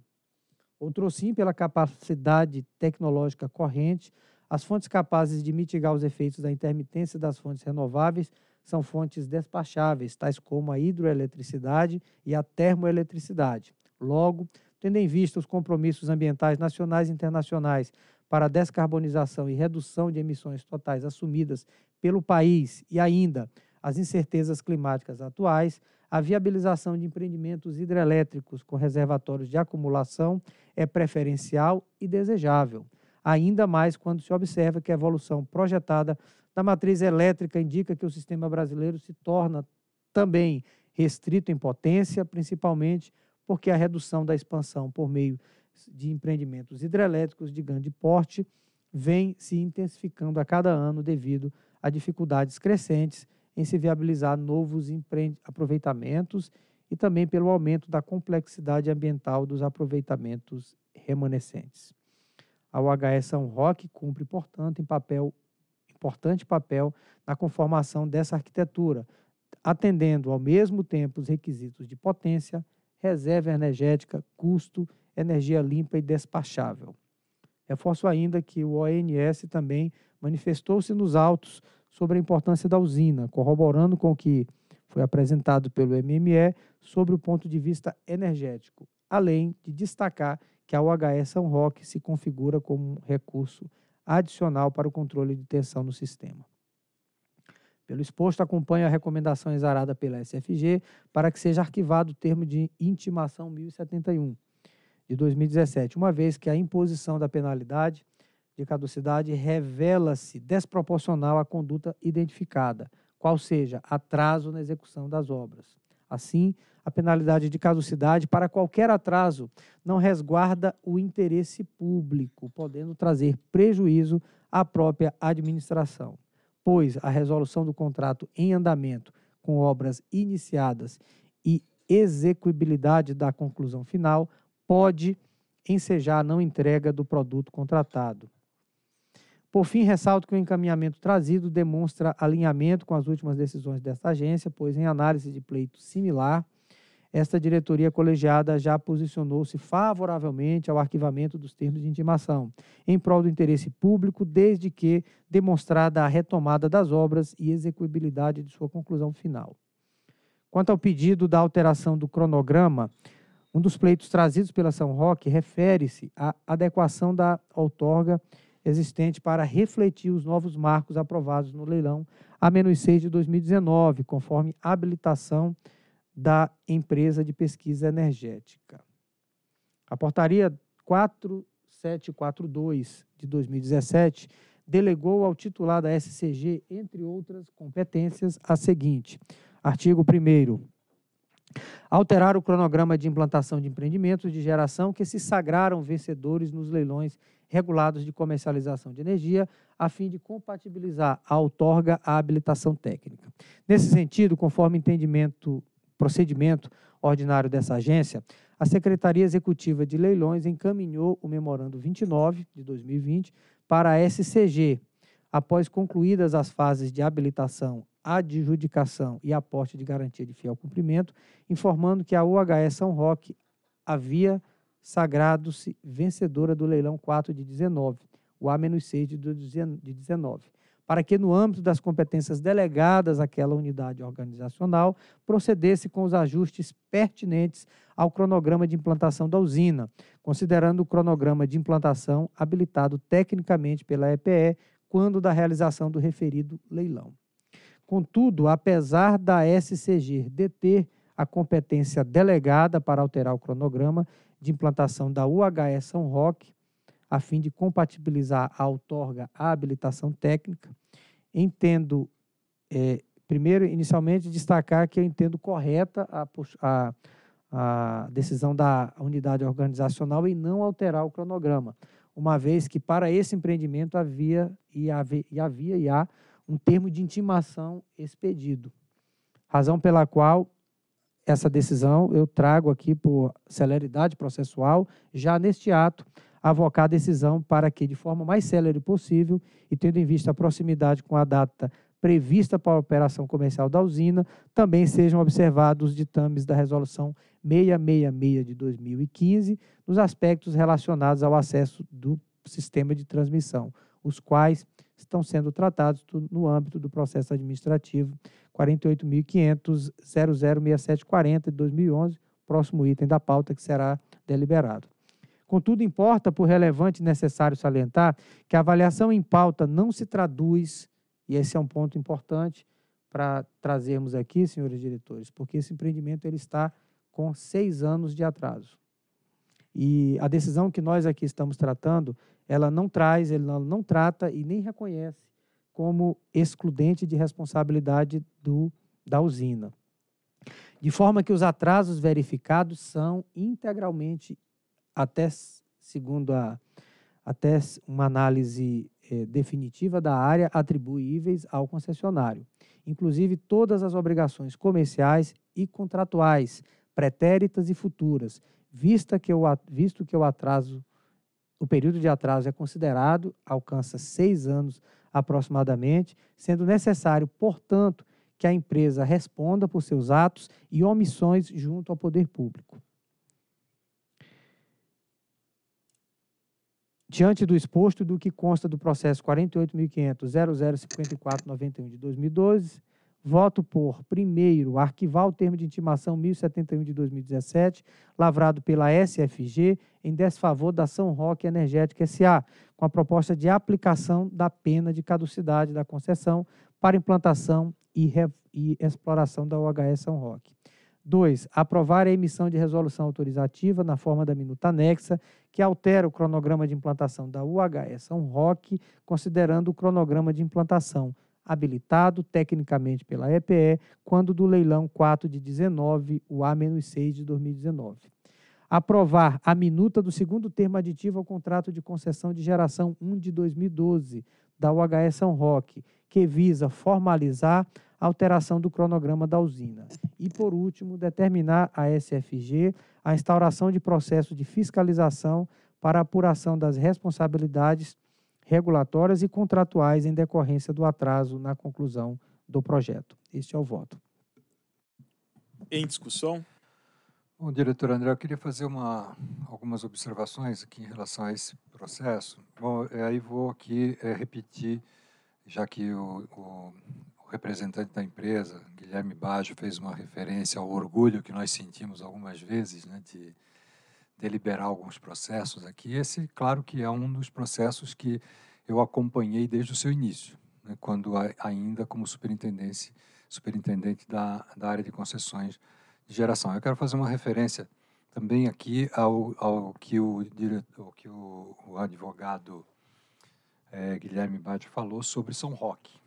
Outro sim, pela capacidade tecnológica corrente, as fontes capazes de mitigar os efeitos da intermitência das fontes renováveis são fontes despacháveis, tais como a hidroeletricidade e a termoeletricidade. Logo, tendo em vista os compromissos ambientais nacionais e internacionais para a descarbonização e redução de emissões totais assumidas pelo país e ainda as incertezas climáticas atuais, a viabilização de empreendimentos hidrelétricos com reservatórios de acumulação é preferencial e desejável, ainda mais quando se observa que a evolução projetada da matriz elétrica indica que o sistema brasileiro se torna também restrito em potência, principalmente porque a redução da expansão por meio de empreendimentos hidrelétricos de grande porte vem se intensificando a cada ano devido a dificuldades crescentes em se viabilizar novos aproveitamentos e também pelo aumento da complexidade ambiental dos aproveitamentos remanescentes. A UHE São Roque cumpre, portanto, em papel, importante papel na conformação dessa arquitetura, atendendo ao mesmo tempo os requisitos de potência, reserva energética, custo energia limpa e despachável. Reforço ainda que o ONS também manifestou-se nos autos sobre a importância da usina, corroborando com o que foi apresentado pelo MME sobre o ponto de vista energético, além de destacar que a UHE São Roque se configura como um recurso adicional para o controle de tensão no sistema. Pelo exposto, acompanho a recomendação exarada pela SFG para que seja arquivado o termo de intimação 1071 de 2017, uma vez que a imposição da penalidade de caducidade revela-se desproporcional à conduta identificada, qual seja atraso na execução das obras. Assim, a penalidade de caducidade para qualquer atraso não resguarda o interesse público, podendo trazer prejuízo à própria administração, pois a resolução do contrato em andamento com obras iniciadas e execuibilidade da conclusão final pode ensejar a não entrega do produto contratado. Por fim, ressalto que o encaminhamento trazido demonstra alinhamento com as últimas decisões desta agência, pois, em análise de pleito similar, esta diretoria colegiada já posicionou-se favoravelmente ao arquivamento dos termos de intimação, em prol do interesse público, desde que demonstrada a retomada das obras e execuibilidade de sua conclusão final. Quanto ao pedido da alteração do cronograma, um dos pleitos trazidos pela São Roque refere-se à adequação da outorga existente para refletir os novos marcos aprovados no leilão A-6 de 2019, conforme habilitação da empresa de pesquisa energética. A portaria 4742 de 2017 delegou ao titular da SCG, entre outras competências, a seguinte: artigo 1 Alterar o cronograma de implantação de empreendimentos de geração que se sagraram vencedores nos leilões regulados de comercialização de energia, a fim de compatibilizar a outorga à habilitação técnica. Nesse sentido, conforme entendimento procedimento ordinário dessa agência, a Secretaria Executiva de Leilões encaminhou o Memorando 29 de 2020 para a SCG, após concluídas as fases de habilitação adjudicação e aporte de garantia de fiel cumprimento, informando que a UHE São Roque havia sagrado-se vencedora do leilão 4 de 19, o A-6 de 19, para que, no âmbito das competências delegadas àquela unidade organizacional, procedesse com os ajustes pertinentes ao cronograma de implantação da usina, considerando o cronograma de implantação habilitado tecnicamente pela EPE quando da realização do referido leilão. Contudo, apesar da SCG deter a competência delegada para alterar o cronograma de implantação da UHE São Roque, a fim de compatibilizar a outorga à habilitação técnica, entendo, é, primeiro, inicialmente, destacar que eu entendo correta a, a, a decisão da unidade organizacional em não alterar o cronograma, uma vez que para esse empreendimento havia e, havia, e há um termo de intimação expedido. Razão pela qual essa decisão eu trago aqui por celeridade processual, já neste ato, avocar a decisão para que, de forma mais célere possível e tendo em vista a proximidade com a data prevista para a operação comercial da usina, também sejam observados os ditames da Resolução 666 de 2015 nos aspectos relacionados ao acesso do sistema de transmissão, os quais estão sendo tratados no âmbito do processo administrativo 48.500.006740 de 2011, próximo item da pauta que será deliberado. Contudo, importa, por relevante e necessário salientar, que a avaliação em pauta não se traduz, e esse é um ponto importante para trazermos aqui, senhores diretores, porque esse empreendimento ele está com seis anos de atraso. E a decisão que nós aqui estamos tratando ela não traz, ela não trata e nem reconhece como excludente de responsabilidade do, da usina. De forma que os atrasos verificados são integralmente, até segundo a, até uma análise é, definitiva da área, atribuíveis ao concessionário. Inclusive todas as obrigações comerciais e contratuais, pretéritas e futuras, vista que o, visto que o atraso o período de atraso é considerado, alcança seis anos aproximadamente, sendo necessário, portanto, que a empresa responda por seus atos e omissões junto ao poder público. Diante do exposto do que consta do processo 48.500.005491 de 2012, voto por, primeiro, arquivar o termo de intimação 1071 de 2017, lavrado pela SFG, em desfavor da São Roque Energética SA, com a proposta de aplicação da pena de caducidade da concessão para implantação e, re... e exploração da UHS São Roque. 2. Aprovar a emissão de resolução autorizativa na forma da minuta anexa, que altera o cronograma de implantação da UHS São Roque, considerando o cronograma de implantação habilitado tecnicamente pela EPE, quando do leilão 4 de 19, o A-6 de 2019. Aprovar a minuta do segundo termo aditivo ao contrato de concessão de geração 1 de 2012 da UHE São Roque, que visa formalizar a alteração do cronograma da usina. E, por último, determinar à SFG a instauração de processo de fiscalização para apuração das responsabilidades regulatórias e contratuais em decorrência do atraso na conclusão do projeto. Este é o voto. Em discussão? Bom, diretor André, eu queria fazer uma, algumas observações aqui em relação a esse processo. Bom, é, aí vou aqui é, repetir, já que o, o, o, representante da empresa, Guilherme Baggio, fez uma referência ao orgulho que nós sentimos algumas vezes né, de, deliberar alguns processos aqui. Esse, claro, que é um dos processos que eu acompanhei desde o seu início, né, quando a, ainda como superintendente, superintendente da, da área de concessões de geração. Eu quero fazer uma referência também aqui ao, ao que o diretor, que o, o advogado é, Guilherme Bate falou sobre São Roque.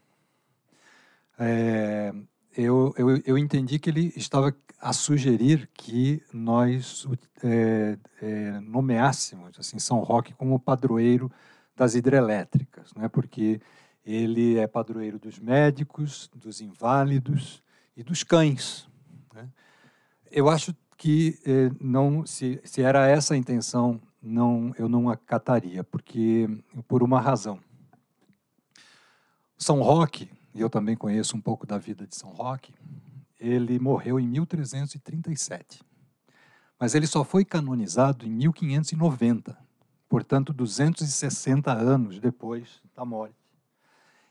É, eu, eu, eu entendi que ele estava a sugerir que nós é, é, nomeássemos assim, São Roque como padroeiro das hidrelétricas, né? porque ele é padroeiro dos médicos, dos inválidos e dos cães. Né? Eu acho que é, não se, se era essa a intenção, não, eu não acataria, porque por uma razão. São Roque, e eu também conheço um pouco da vida de São Roque, ele morreu em 1337. Mas ele só foi canonizado em 1590, portanto 260 anos depois da morte.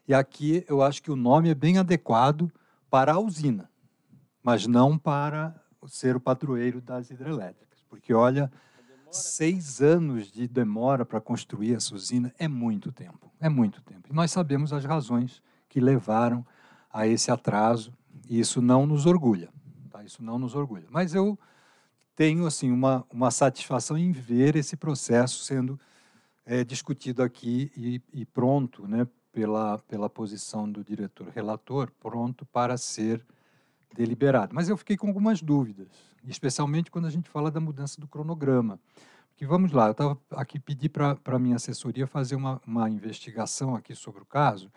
E aqui eu acho que o nome é bem adequado para a usina, mas não para ser o padroeiro das hidrelétricas, porque olha, seis anos de demora para construir essa usina é muito tempo, é muito tempo. E nós sabemos as razões que levaram a esse atraso. E isso não nos orgulha, tá? isso não nos orgulha. Mas eu tenho assim uma, uma satisfação em ver esse processo sendo é, discutido aqui e, e pronto, né, pela, pela posição do diretor relator, pronto para ser deliberado. Mas eu fiquei com algumas dúvidas, especialmente quando a gente fala da mudança do cronograma. Porque vamos lá, eu estava aqui pedi para a minha assessoria fazer uma, uma investigação aqui sobre o caso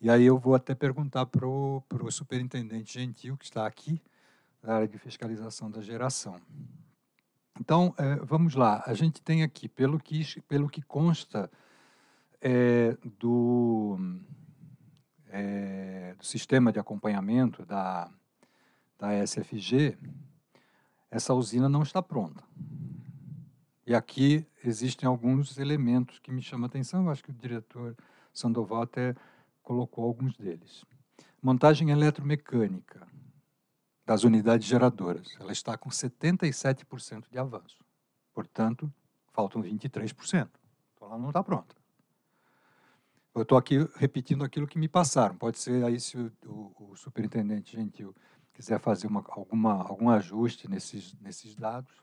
e aí eu vou até perguntar para o superintendente Gentil, que está aqui, da área de fiscalização da geração. Então, é, vamos lá. A gente tem aqui, pelo que, pelo que consta é, do, é, do sistema de acompanhamento da, da SFG, essa usina não está pronta. E aqui existem alguns elementos que me chamam a atenção. Eu acho que o diretor Sandoval até colocou alguns deles. Montagem eletromecânica das unidades geradoras. Ela está com 77% de avanço. Portanto, faltam 23%. Então, ela não está pronta. Eu estou aqui repetindo aquilo que me passaram. Pode ser aí se o, o, o superintendente Gentil quiser fazer uma, alguma, algum ajuste nesses, nesses dados.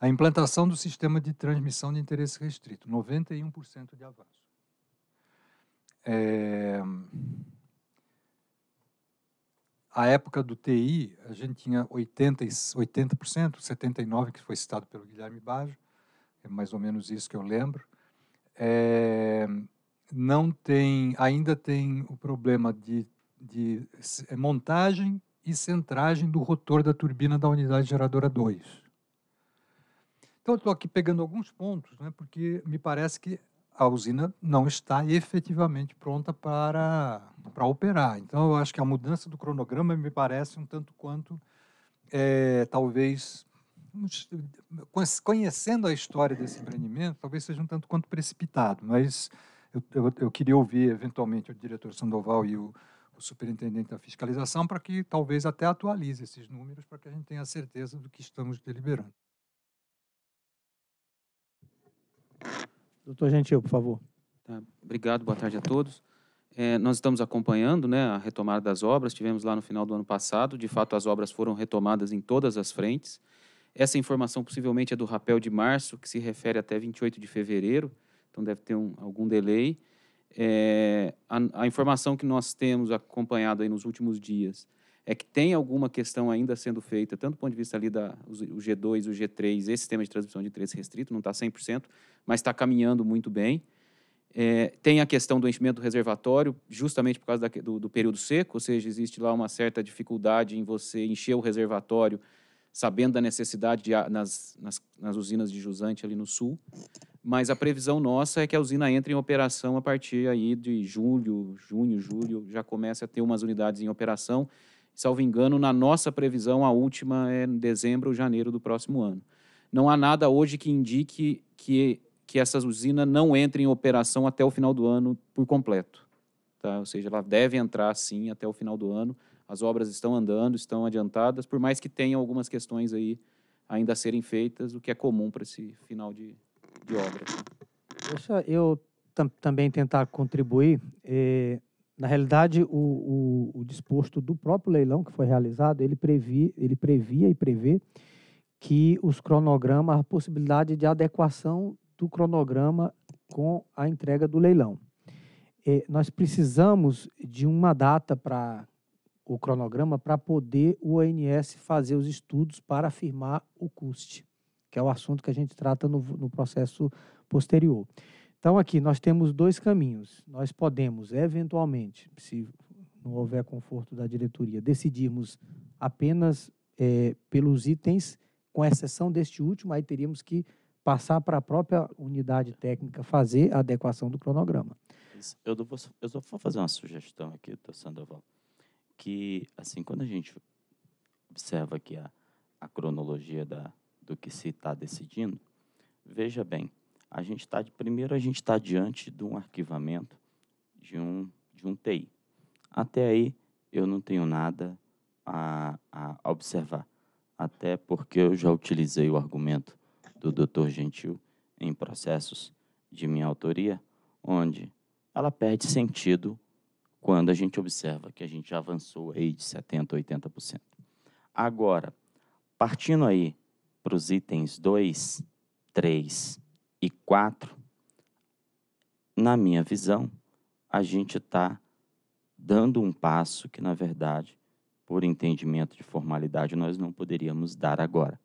A implantação do sistema de transmissão de interesse restrito, 91% de avanço. É... A época do TI, a gente tinha 80%, 80%, 79% que foi citado pelo Guilherme Bajo, é mais ou menos isso que eu lembro. É... Não tem, ainda tem o problema de, de é montagem e centragem do rotor da turbina da unidade geradora 2. Então, estou aqui pegando alguns pontos, né, porque me parece que a usina não está efetivamente pronta para, para operar. Então, eu acho que a mudança do cronograma me parece um tanto quanto, é, talvez, conhecendo a história desse empreendimento, talvez seja um tanto quanto precipitado, mas eu, eu, eu queria ouvir, eventualmente, o diretor Sandoval e o, o superintendente da fiscalização para que talvez até atualize esses números para que a gente tenha certeza do que estamos deliberando. Doutor Gentil, por favor. Tá, obrigado, boa tarde a todos. É, nós estamos acompanhando né, a retomada das obras, tivemos lá no final do ano passado, de fato as obras foram retomadas em todas as frentes. Essa informação possivelmente é do rapel de março, que se refere até 28 de fevereiro, então deve ter um, algum delay. É, a, a, informação que nós temos acompanhado nos últimos dias é que tem alguma questão ainda sendo feita, tanto do ponto de vista ali da o G2, o G3, esse sistema de transmissão de interesse restrito, não está 100%, mas está caminhando muito bem. É, tem a questão do enchimento do reservatório, justamente por causa da, do, do, período seco, ou seja, existe lá uma certa dificuldade em você encher o reservatório, sabendo da necessidade de, nas, nas, nas usinas de jusante ali no sul. Mas a previsão nossa é que a usina entre em operação a partir aí de julho, junho, julho, já começa a ter umas unidades em operação Salvo engano, na nossa previsão, a última é em dezembro ou janeiro do próximo ano. Não há nada hoje que indique que, que essa usina não entre em operação até o final do ano por completo. Tá? Ou seja, ela deve entrar sim até o final do ano. As obras estão andando, estão adiantadas, por mais que tenha algumas questões aí ainda a serem feitas, o que é comum para esse final de, de obra. Deixa eu também tentar contribuir. Eh, na realidade, o, o, o, disposto do próprio leilão que foi realizado, ele, previ, ele previa e prevê que os cronogramas, a possibilidade de adequação do cronograma com a entrega do leilão. É, nós precisamos de uma data para o cronograma para poder o ONS fazer os estudos para afirmar o custe, que é o assunto que a gente trata no, no processo posterior. Então, aqui nós temos dois caminhos. Nós podemos, eventualmente, se não houver conforto da diretoria, decidirmos apenas é, pelos itens, com exceção deste último, aí teríamos que passar para a própria unidade técnica fazer a adequação do cronograma. Eu, vou, eu só vou fazer uma sugestão aqui, do Sandoval, que, assim, quando a gente observa aqui a, a cronologia da, do que se está decidindo, veja bem, a gente está primeiro a gente está diante de um arquivamento de um de um TI. Até aí eu não tenho nada a, a observar, até porque eu já utilizei o argumento do Dr. Gentil em processos de minha autoria, onde ela perde sentido quando a gente observa que a gente já avançou aí de 70, 80%. Agora, partindo aí para os itens 2, 3 e 4, na minha visão, a gente está dando um passo que, na verdade, por entendimento de formalidade, nós não poderíamos dar agora.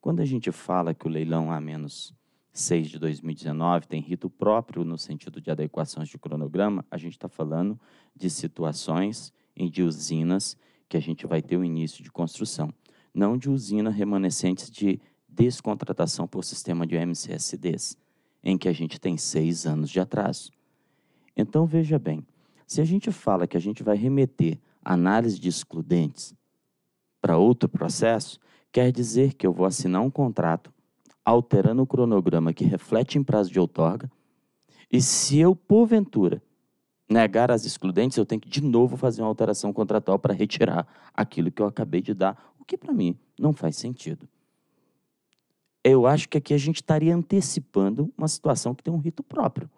Quando a gente fala que o leilão A-6 de 2019 tem rito próprio no sentido de adequações de cronograma, a gente está falando de situações em de usinas que a gente vai ter o início de construção, não de usina remanescentes de descontratação por sistema de MCSDs, em que a gente tem seis anos de atraso. Então, veja bem, se a gente fala que a gente vai remeter análise de excludentes para outro processo, quer dizer que eu vou assinar um contrato alterando o cronograma que reflete em prazo de outorga, e se eu, porventura, negar as excludentes, eu tenho que de novo fazer uma alteração contratual para retirar aquilo que eu acabei de dar, o que para mim não faz sentido eu acho que aqui a gente estaria antecipando uma situação que tem um rito próprio.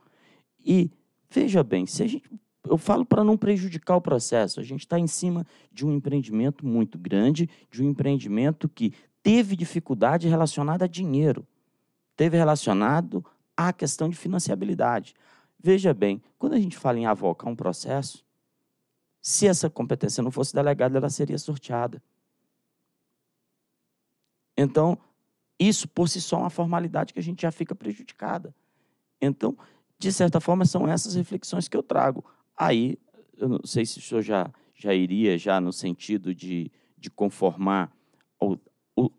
E veja bem, se a gente, eu falo para não prejudicar o processo, a gente está em cima de um empreendimento muito grande, de um empreendimento que teve dificuldade relacionada a dinheiro, teve relacionado à questão de financiabilidade. Veja bem, quando a gente fala em avocar um processo, se essa competência não fosse delegada, ela seria sorteada. Então, isso por si só é uma formalidade que a gente já fica prejudicada. Então, de certa forma, são essas reflexões que eu trago. Aí, eu não sei se o senhor já, já iria já no sentido de, de conformar o, o,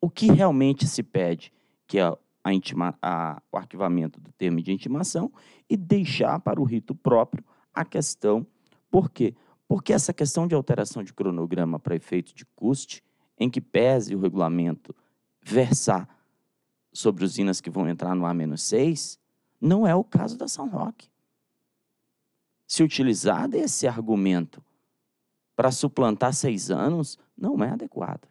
o que realmente se pede, que é a intima, a, o arquivamento do termo de intimação, e deixar para o rito próprio a questão. Por quê? Porque essa questão de alteração de cronograma para efeito de custe, em que pese o regulamento versar sobre usinas que vão entrar no A-6, não é o caso da São Roque. Se utilizar desse argumento para suplantar seis anos, não é adequado.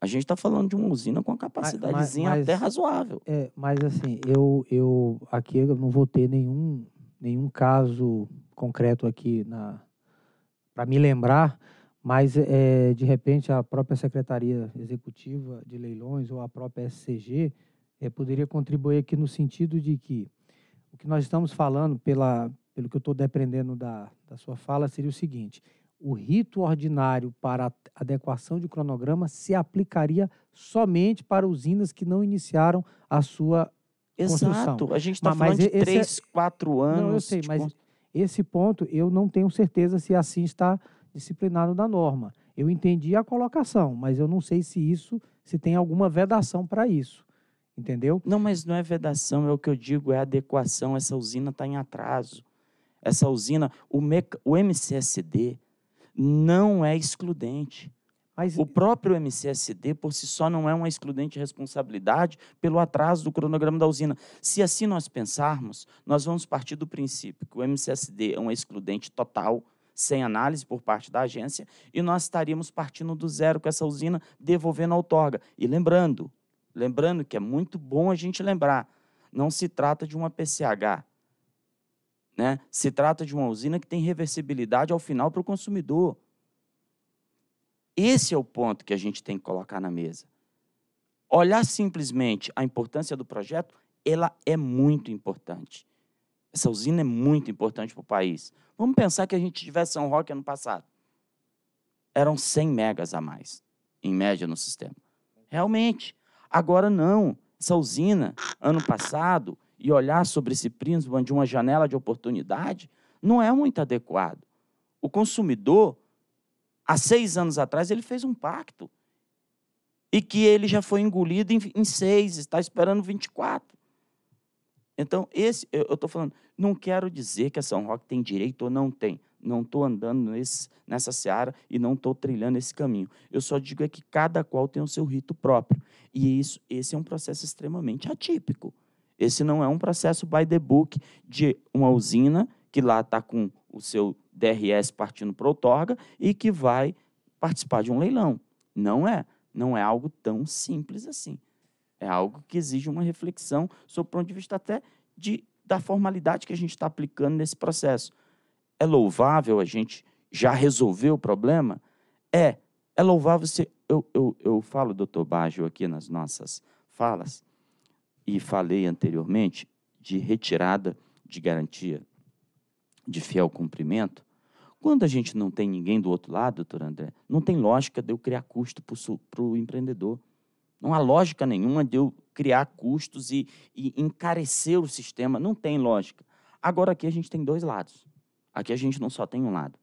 A gente está falando de uma usina com uma capacidadezinha mas, mas, até razoável. É, mas assim, eu, eu aqui eu não vou ter nenhum, nenhum caso concreto aqui na para me lembrar, mas, é, de repente, a própria Secretaria Executiva de Leilões ou a própria SCG é, eh, poderia contribuir aqui no sentido de que o que nós estamos falando, pela, pelo que eu estou dependendo da, da sua fala, seria o seguinte: o rito ordinário para adequação de cronograma se aplicaria somente para usinas que não iniciaram a sua Exato. construção. A gente está falando de é três, é... quatro anos. Não, eu sei, mas esse ponto eu não tenho certeza se assim está disciplinado da norma. Eu entendi a colocação, mas eu não sei se isso, se tem alguma vedação para isso. Entendeu? Não, mas não é vedação, é o que eu digo, é adequação. Essa usina está em atraso. Essa usina, o, meca, o MCSD não é excludente. Mas... O próprio MCSD, por si só, não é uma excludente responsabilidade pelo atraso do cronograma da usina. Se assim nós pensarmos, nós vamos partir do princípio que o MCSD é uma excludente total, sem análise por parte da agência, e nós estaríamos partindo do zero com essa usina, devolvendo a outorga. E lembrando, lembrando que é muito bom a gente lembrar, não se trata de uma PCH, né? se trata de uma usina que tem reversibilidade ao final para o consumidor. Esse é o ponto que a gente tem que colocar na mesa. Olhar simplesmente a importância do projeto, ela é muito importante. Essa usina é muito importante para o país. Vamos pensar que a gente tivesse São Roque ano passado. Eram 100 megas a mais, em média, no sistema. Realmente. Agora não. Essa usina, ano passado, e olhar sobre esse prisma de uma janela de oportunidade, não é muito adequado. O consumidor, há seis anos atrás, ele fez um pacto. E que ele já foi engolido em seis, está esperando 24. Então, esse, eu estou falando, não quero dizer que a São Roque tem direito ou não tem. Não estou andando nesse, nessa seara e não estou trilhando esse caminho. Eu só digo é que cada qual tem o seu rito próprio. E isso, esse é um processo extremamente atípico. Esse não é um processo by the book de uma usina que lá está com o seu DRS partindo para outorga e que vai participar de um leilão. Não é. Não é algo tão simples assim. É algo que exige uma reflexão sob o ponto de vista até de, da formalidade que a gente está aplicando nesse processo. É louvável a gente já resolver o problema? É. É louvável se. Eu, eu, eu falo, doutor Baggio, aqui nas nossas falas, e falei anteriormente, de retirada de garantia de fiel cumprimento, quando a gente não tem ninguém do outro lado, doutor André, não tem lógica de eu criar custo para o empreendedor. Não há lógica nenhuma de eu criar custos e, e encarecer o sistema. Não tem lógica. Agora aqui a gente tem dois lados. Aqui a gente não só tem um lado,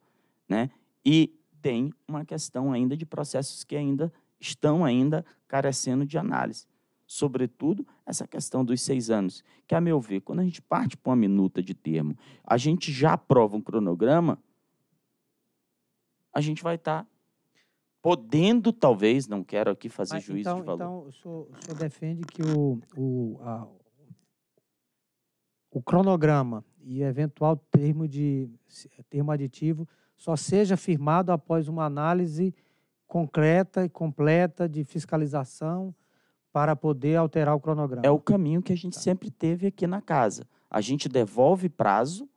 né? E tem uma questão ainda de processos que ainda estão ainda carecendo de análise. Sobretudo essa questão dos seis anos, que a meu ver, quando a gente parte para uma minuta de termo, a gente já aprova um cronograma, a gente vai estar tá podendo talvez, não quero aqui fazer ah, juízo então, de valor. Então, o senhor, o senhor defende que o, o, a, o cronograma e eventual termo, de, termo aditivo só seja firmado após uma análise concreta e completa de fiscalização para poder alterar o cronograma. É o caminho que a gente tá. sempre teve aqui na casa. A gente devolve prazo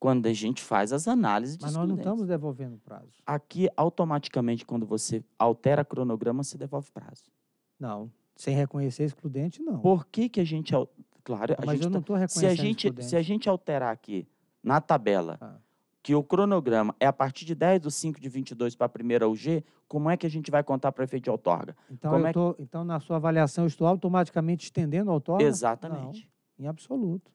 quando a gente faz as análises de Mas nós não estamos devolvendo prazo. Aqui, automaticamente, quando você altera cronograma, você devolve prazo. Não, sem reconhecer excludente, não. Por que, que a gente... Claro, Mas a gente eu tá não estou reconhecendo se a gente excludente. Se a gente alterar aqui na tabela... Ah que o cronograma é a partir de 10 do 5 de 22 para a primeira UG, como é que a gente vai contar para efeito de outorga? Então, é tô, que... então, na sua avaliação, eu estou automaticamente estendendo a outorga? Exatamente. Não, em absoluto.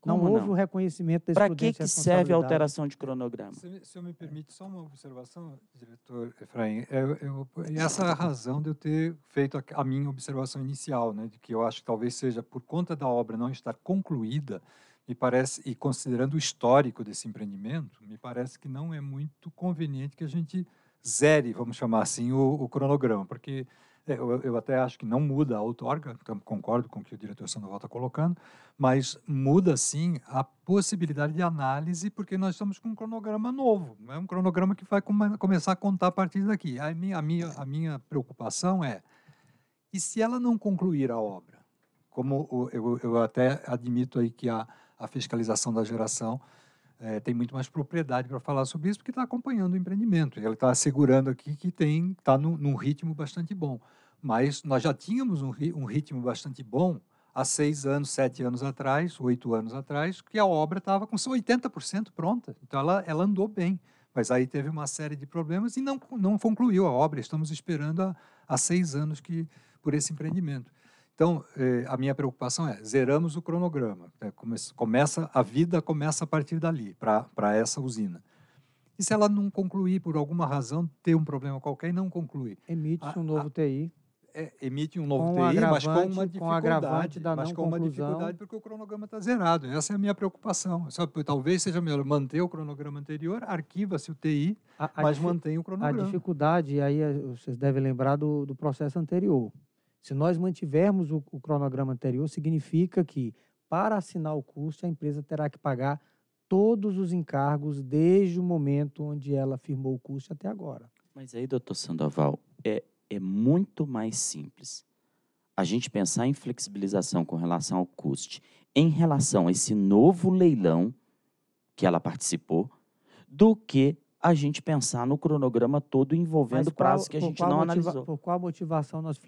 Como não houve não? o reconhecimento desse Para que, que serve a alteração de cronograma? Se, se eu me permite, só uma observação, diretor Efraim. É, eu, eu, essa é a razão de eu ter feito a, a, minha observação inicial, né, de que eu acho que talvez seja por conta da obra não estar concluída, me parece, e considerando o histórico desse empreendimento, me parece que não é muito conveniente que a gente zere, vamos chamar assim, o, o cronograma, porque é, eu, eu até acho que não muda a outorga, então concordo com o que o diretor Sandoval está colocando, mas muda sim a possibilidade de análise, porque nós estamos com um cronograma novo, é um cronograma que vai come, começar a contar a partir daqui. A minha, a minha, a minha preocupação é, e se ela não concluir a obra? Como eu, eu até admito aí que a, a fiscalização da geração é, tem muito mais propriedade para falar sobre isso, porque está acompanhando o empreendimento. ele está assegurando aqui que tem está num, num, ritmo bastante bom. Mas nós já tínhamos um, um, ritmo bastante bom há seis anos, sete anos atrás, oito anos atrás, que a obra estava com 80% pronta. Então ela, ela andou bem. Mas aí teve uma série de problemas e não, não concluiu a obra. Estamos esperando há, há seis anos que por esse empreendimento. Então, eh, a minha preocupação é, zeramos o cronograma. Né, começa, a vida começa a partir dali, para essa usina. E se ela não concluir, por alguma razão, ter um problema qualquer e não conclui? Emite a, um novo a, TI. É, emite um novo TI, mas com uma dificuldade. Com mas com uma dificuldade, porque o cronograma está zerado. Essa é a minha preocupação. Sabe, talvez seja melhor manter o cronograma anterior, arquiva-se o TI, a, mas mantém o cronograma. A dificuldade, aí eh, vocês devem lembrar do, do processo anterior. Se nós mantivermos o, o cronograma anterior, significa que, para assinar o curso, a empresa terá que pagar todos os encargos desde o momento onde ela firmou o curso até agora. Mas aí, doutor Sandoval, é, é muito mais simples a gente pensar em flexibilização com relação ao custo em relação a esse novo leilão que ela participou do que a gente pensar no cronograma todo envolvendo prazos que a gente não analisou. Por qual motivação nós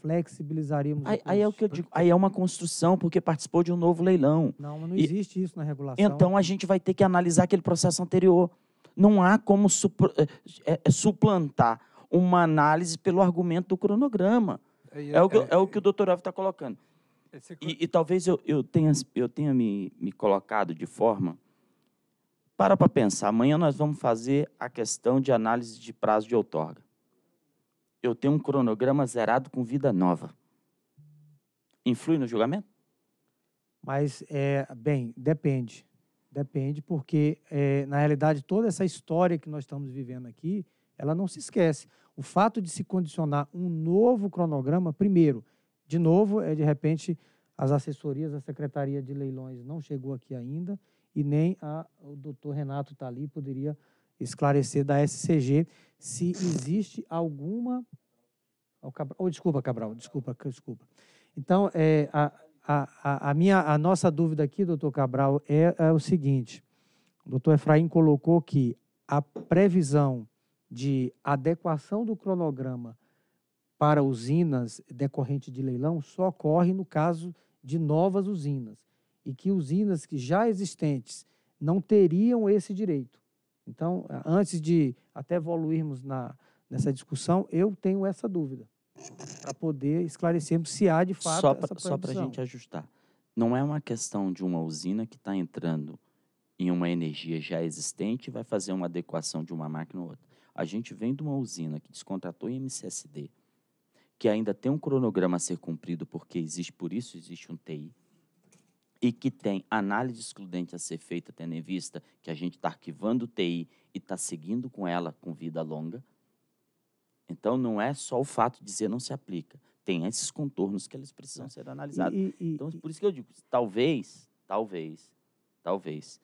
flexibilizaríamos aí, aí, é o que eu digo, aí é uma construção, porque participou de um novo leilão. Não, não e, existe isso na regulação. Então a gente vai ter que analisar aquele processo anterior. Não há como eh, é, é, suplantar uma análise pelo argumento do cronograma. É, é o, que, é, é, o é, que o doutor Alves está colocando. Esse... E, e, talvez eu, eu tenha, eu tenha me, me colocado de forma para para pensar, amanhã nós vamos fazer a questão de análise de prazo de outorga. Eu tenho um cronograma zerado com vida nova. Influi no julgamento? Mas, é, bem, depende. Depende, porque, é, na realidade, toda essa história que nós estamos vivendo aqui, ela não se esquece. O fato de se condicionar um novo cronograma, primeiro, de novo, é de repente, as assessorias, a Secretaria de Leilões não chegou aqui ainda e nem a, o doutor Renato está ali, poderia esclarecer da SCG se existe alguma. Oh, desculpa, Cabral, desculpa, desculpa. Então, é, a, a, a, minha, a nossa dúvida aqui, doutor Cabral, é, é o seguinte: o doutor Efraim colocou que a previsão de adequação do cronograma para usinas decorrente de leilão só ocorre no caso de novas usinas e que usinas que já existentes não teriam esse direito. Então, antes de até evoluirmos na, nessa discussão, eu tenho essa dúvida para poder esclarecermos se há de fato só pra, essa Só para a gente ajustar. Não é uma questão de uma usina que está entrando em uma energia já existente e vai fazer uma adequação de uma máquina ou outra. A gente vem de uma usina que descontratou MCSD, que ainda tem um cronograma a ser cumprido, porque existe, por isso existe um TI, e que tem análise excludente a ser feita, tendo em vista que a gente está arquivando o TI e está seguindo com ela com vida longa. Então, não é só o fato de dizer não se aplica. Tem esses contornos que eles precisam é. ser analisados. E, e, então, por isso que eu digo, talvez, talvez, talvez,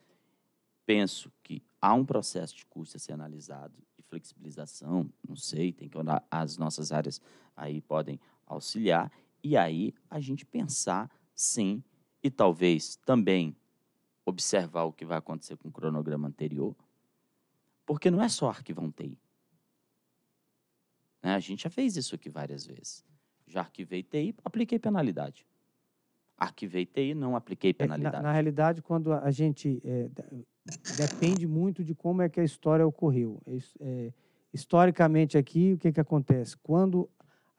penso que há um processo de custo a ser analisado, de flexibilização, não sei, tem que olhar, as nossas áreas aí podem auxiliar, e aí a gente pensar, sim, e talvez também observar o que vai acontecer com o cronograma anterior, porque não é só arquivar um TI. Né? A gente já fez isso aqui várias vezes. Já arquivei TI, apliquei penalidade. Arquivei TI, não apliquei é, penalidade. na, na realidade, quando a gente. É, depende muito de como é que a história ocorreu. É, é, historicamente, aqui, o que, que acontece? Quando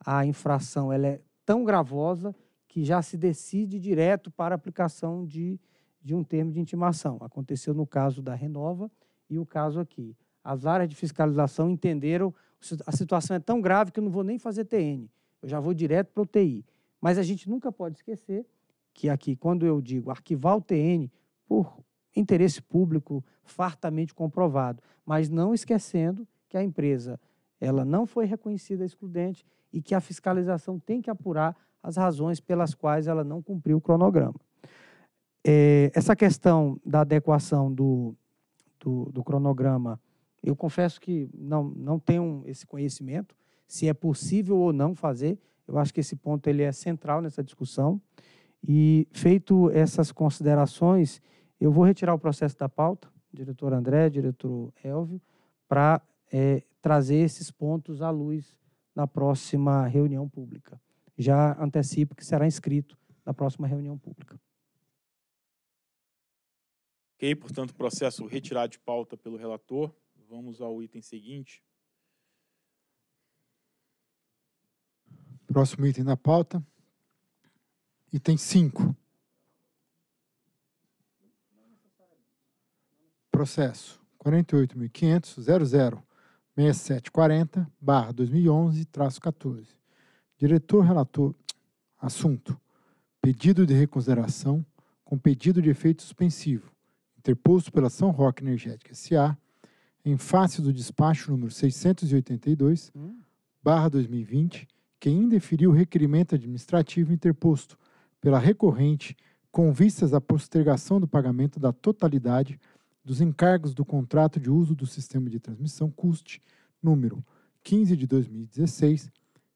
a infração ela é tão gravosa que já se decide direto para aplicação de, de um termo de intimação. Aconteceu no caso da Renova e o caso aqui. As áreas de fiscalização entenderam a situação é tão grave que eu não vou nem fazer TN, eu já vou direto para o TI. Mas a gente nunca pode esquecer que aqui, quando eu digo arquivar o TN por interesse público fartamente comprovado, mas não esquecendo que a empresa ela não foi reconhecida excludente e que a fiscalização tem que apurar as razões pelas quais ela não cumpriu o cronograma. É, essa questão da adequação do, do, do, cronograma, eu confesso que não, não tenho esse conhecimento, se é possível ou não fazer. Eu acho que esse ponto ele é central nessa discussão. E, feito essas considerações, eu vou retirar o processo da pauta, diretor André, diretor Elvio, para é, trazer esses pontos à luz na próxima reunião pública já antecipo que será inscrito na próxima reunião pública. Ok, portanto, processo retirado de pauta pelo relator. Vamos ao item seguinte. Próximo item na pauta. Item 5. Processo 48.500.006740, barra 2011, traço 14. Diretor relator. Assunto: pedido de reconsideração com pedido de efeito suspensivo, interposto pela São Roque Energética S.A., em face do despacho número 682, hum. barra 2020, que indeferiu o requerimento administrativo interposto pela recorrente com vistas à postergação do pagamento da totalidade dos encargos do contrato de uso do sistema de transmissão CUST número 15 de 2016,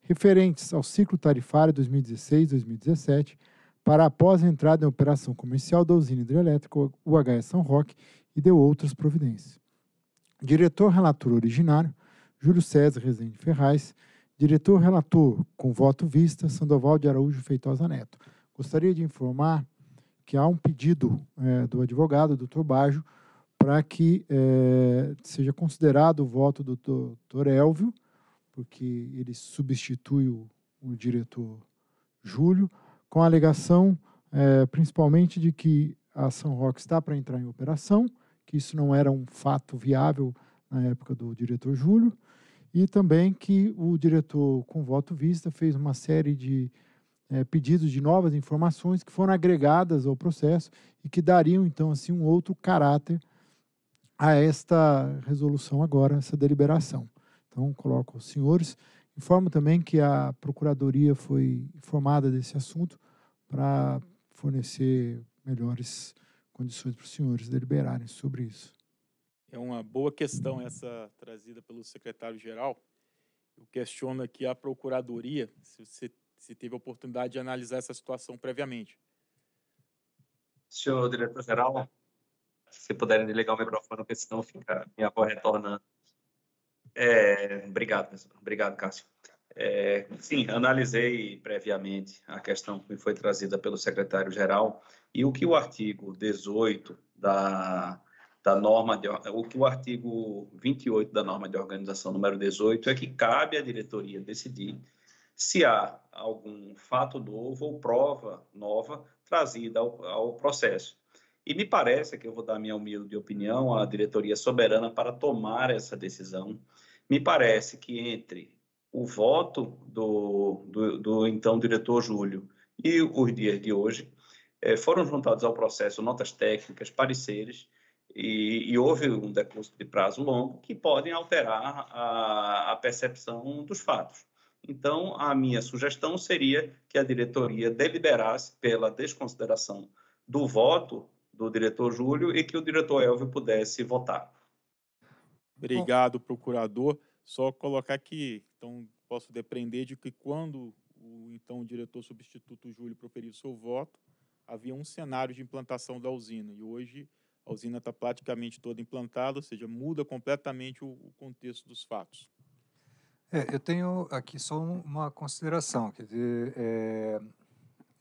referentes ao ciclo tarifário 2016-2017 para após a entrada em operação comercial da usina hidrelétrica UHS São Roque e deu outras providências. Diretor relator originário, Júlio César Rezende Ferraz. Diretor relator com voto vista, Sandoval de Araújo Feitosa Neto. Gostaria de informar que há um pedido é, do advogado, doutor Bajo, para que é, seja considerado o voto do doutor Elvio, porque ele substitui o, o diretor Júlio, com a alegação é, principalmente de que a São Roque está para entrar em operação, que isso não era um fato viável na época do diretor Júlio, e também que o diretor, com voto vista, fez uma série de é, pedidos de novas informações que foram agregadas ao processo e que dariam, então, assim, um outro caráter a esta resolução agora, essa deliberação. Então, coloco aos senhores. Informo também que a Procuradoria foi informada desse assunto para fornecer melhores condições para os senhores deliberarem sobre isso. É uma boa questão essa trazida pelo secretário-geral. Eu questiono aqui a Procuradoria se você se teve a oportunidade de analisar essa situação previamente. Senhor diretor-geral, se puderem ligar o microfone, porque senão fica minha voz retornando. É, obrigado, obrigado, Cássio. É, sim, analisei previamente a questão que foi trazida pelo secretário-geral e o que o artigo 18 da, da norma, de, o que o artigo 28 da norma de organização número 18 é que cabe à diretoria decidir se há algum fato novo ou prova nova trazida ao, ao processo. E me parece que eu vou dar minha humilde opinião à diretoria soberana para tomar essa decisão. Me parece que entre o voto do, do, do então diretor Júlio e os dias de hoje eh, foram juntados ao processo notas técnicas, pareceres, e, e, houve um decurso de prazo longo que podem alterar a, a percepção dos fatos. Então, a minha sugestão seria que a diretoria deliberasse pela desconsideração do voto do diretor Júlio e que o diretor Elvio pudesse votar. Obrigado, procurador. Só colocar que então posso depreender de que quando o então diretor substituto Júlio proferiu seu voto, havia um cenário de implantação da usina e hoje a usina está praticamente toda implantada, ou seja, muda completamente o, o contexto dos fatos. É, eu tenho aqui só uma consideração, quer dizer, é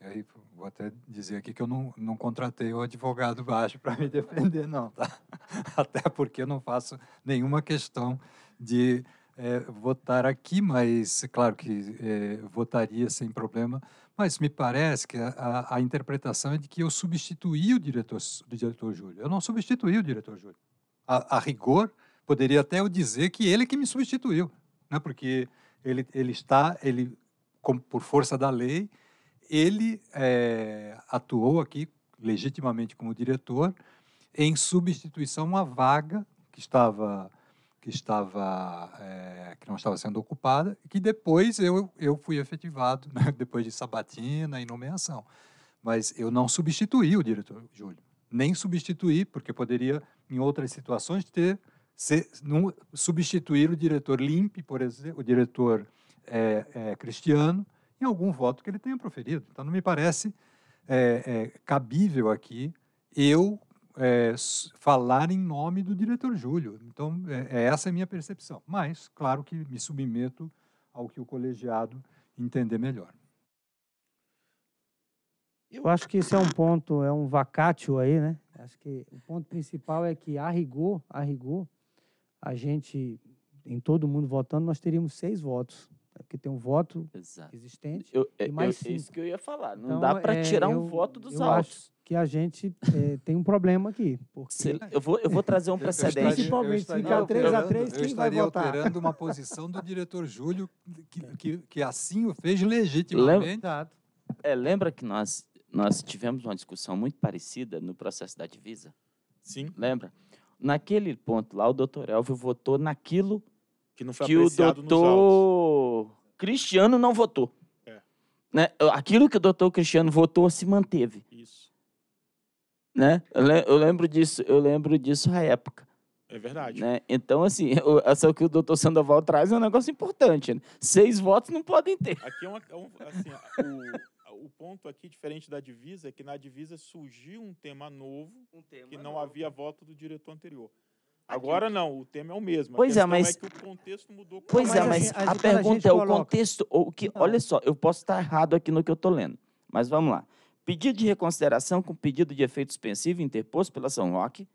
aí vou até dizer aqui que eu não, não contratei o advogado baixo para me defender, não, tá? Até porque eu não faço nenhuma questão de é, votar aqui, mas claro que é, votaria sem problema. Mas me parece que a, a, interpretação é de que eu substituí o diretor, o diretor Júlio. Eu não substituí o diretor Júlio. A, a rigor, poderia até eu dizer que ele que me substituiu, né? porque ele, ele está, ele, por força da lei, ele é, atuou aqui legitimamente como diretor em substituição a vaga que estava que estava é, que não estava sendo ocupada e que depois eu, eu fui efetivado né, depois de sabatina e nomeação mas eu não substituí o diretor Júlio nem substituí porque poderia em outras situações ter se substituir o diretor Limpe por exemplo o diretor é, é, Cristiano em algum voto que ele tenha proferido. Então, não me parece é, é, cabível aqui eu é, falar em nome do diretor Júlio. Então, é, é, essa é a minha percepção. Mas, claro que me submeto ao que o colegiado entender melhor. Eu acho que esse é um ponto, é um vacatio aí, né? Acho que o ponto principal é que, a rigor, a rigor, a gente, em todo mundo votando, nós teríamos seis votos é porque tem um voto Exato. existente. Eu, é, eu, mais eu, é isso que eu ia falar. Não então, dá para é, tirar um voto dos eu autos. Acho que a gente é, tem um problema aqui. Porque... Se, eu, vou, eu vou trazer um precedente. Principalmente, se ficar 3x3, quem vai votar? Eu alterando uma posição do diretor Júlio, que, que, que assim o fez legitimamente. Lembra, é, lembra que nós, nós tivemos uma discussão muito parecida no processo da divisa? Sim. Lembra? Naquele ponto lá, o doutor Elvio votou naquilo que não foi que o doutor Cristiano não votou. É. Né? Aquilo que o doutor Cristiano votou se manteve. Isso. Né? Eu, lembro disso, eu lembro disso à época. É verdade. Né? Então, assim, o, só que o doutor Sandoval traz é um negócio importante. Né? Seis votos não podem ter. Aqui é uma, é assim, o, o, ponto aqui, diferente da divisa, é que na divisa surgiu um tema novo um tema que não havia voto do diretor anterior. Agora não, o tema é o mesmo. Pois é, é mas. É o contexto mudou pois é, mas assim, a, a pergunta a é: coloca... o contexto. O que, ah. Olha só, eu posso estar errado aqui no que eu estou lendo, mas vamos lá. Pedido de reconsideração com pedido de efeito suspensivo interposto pela São Roque,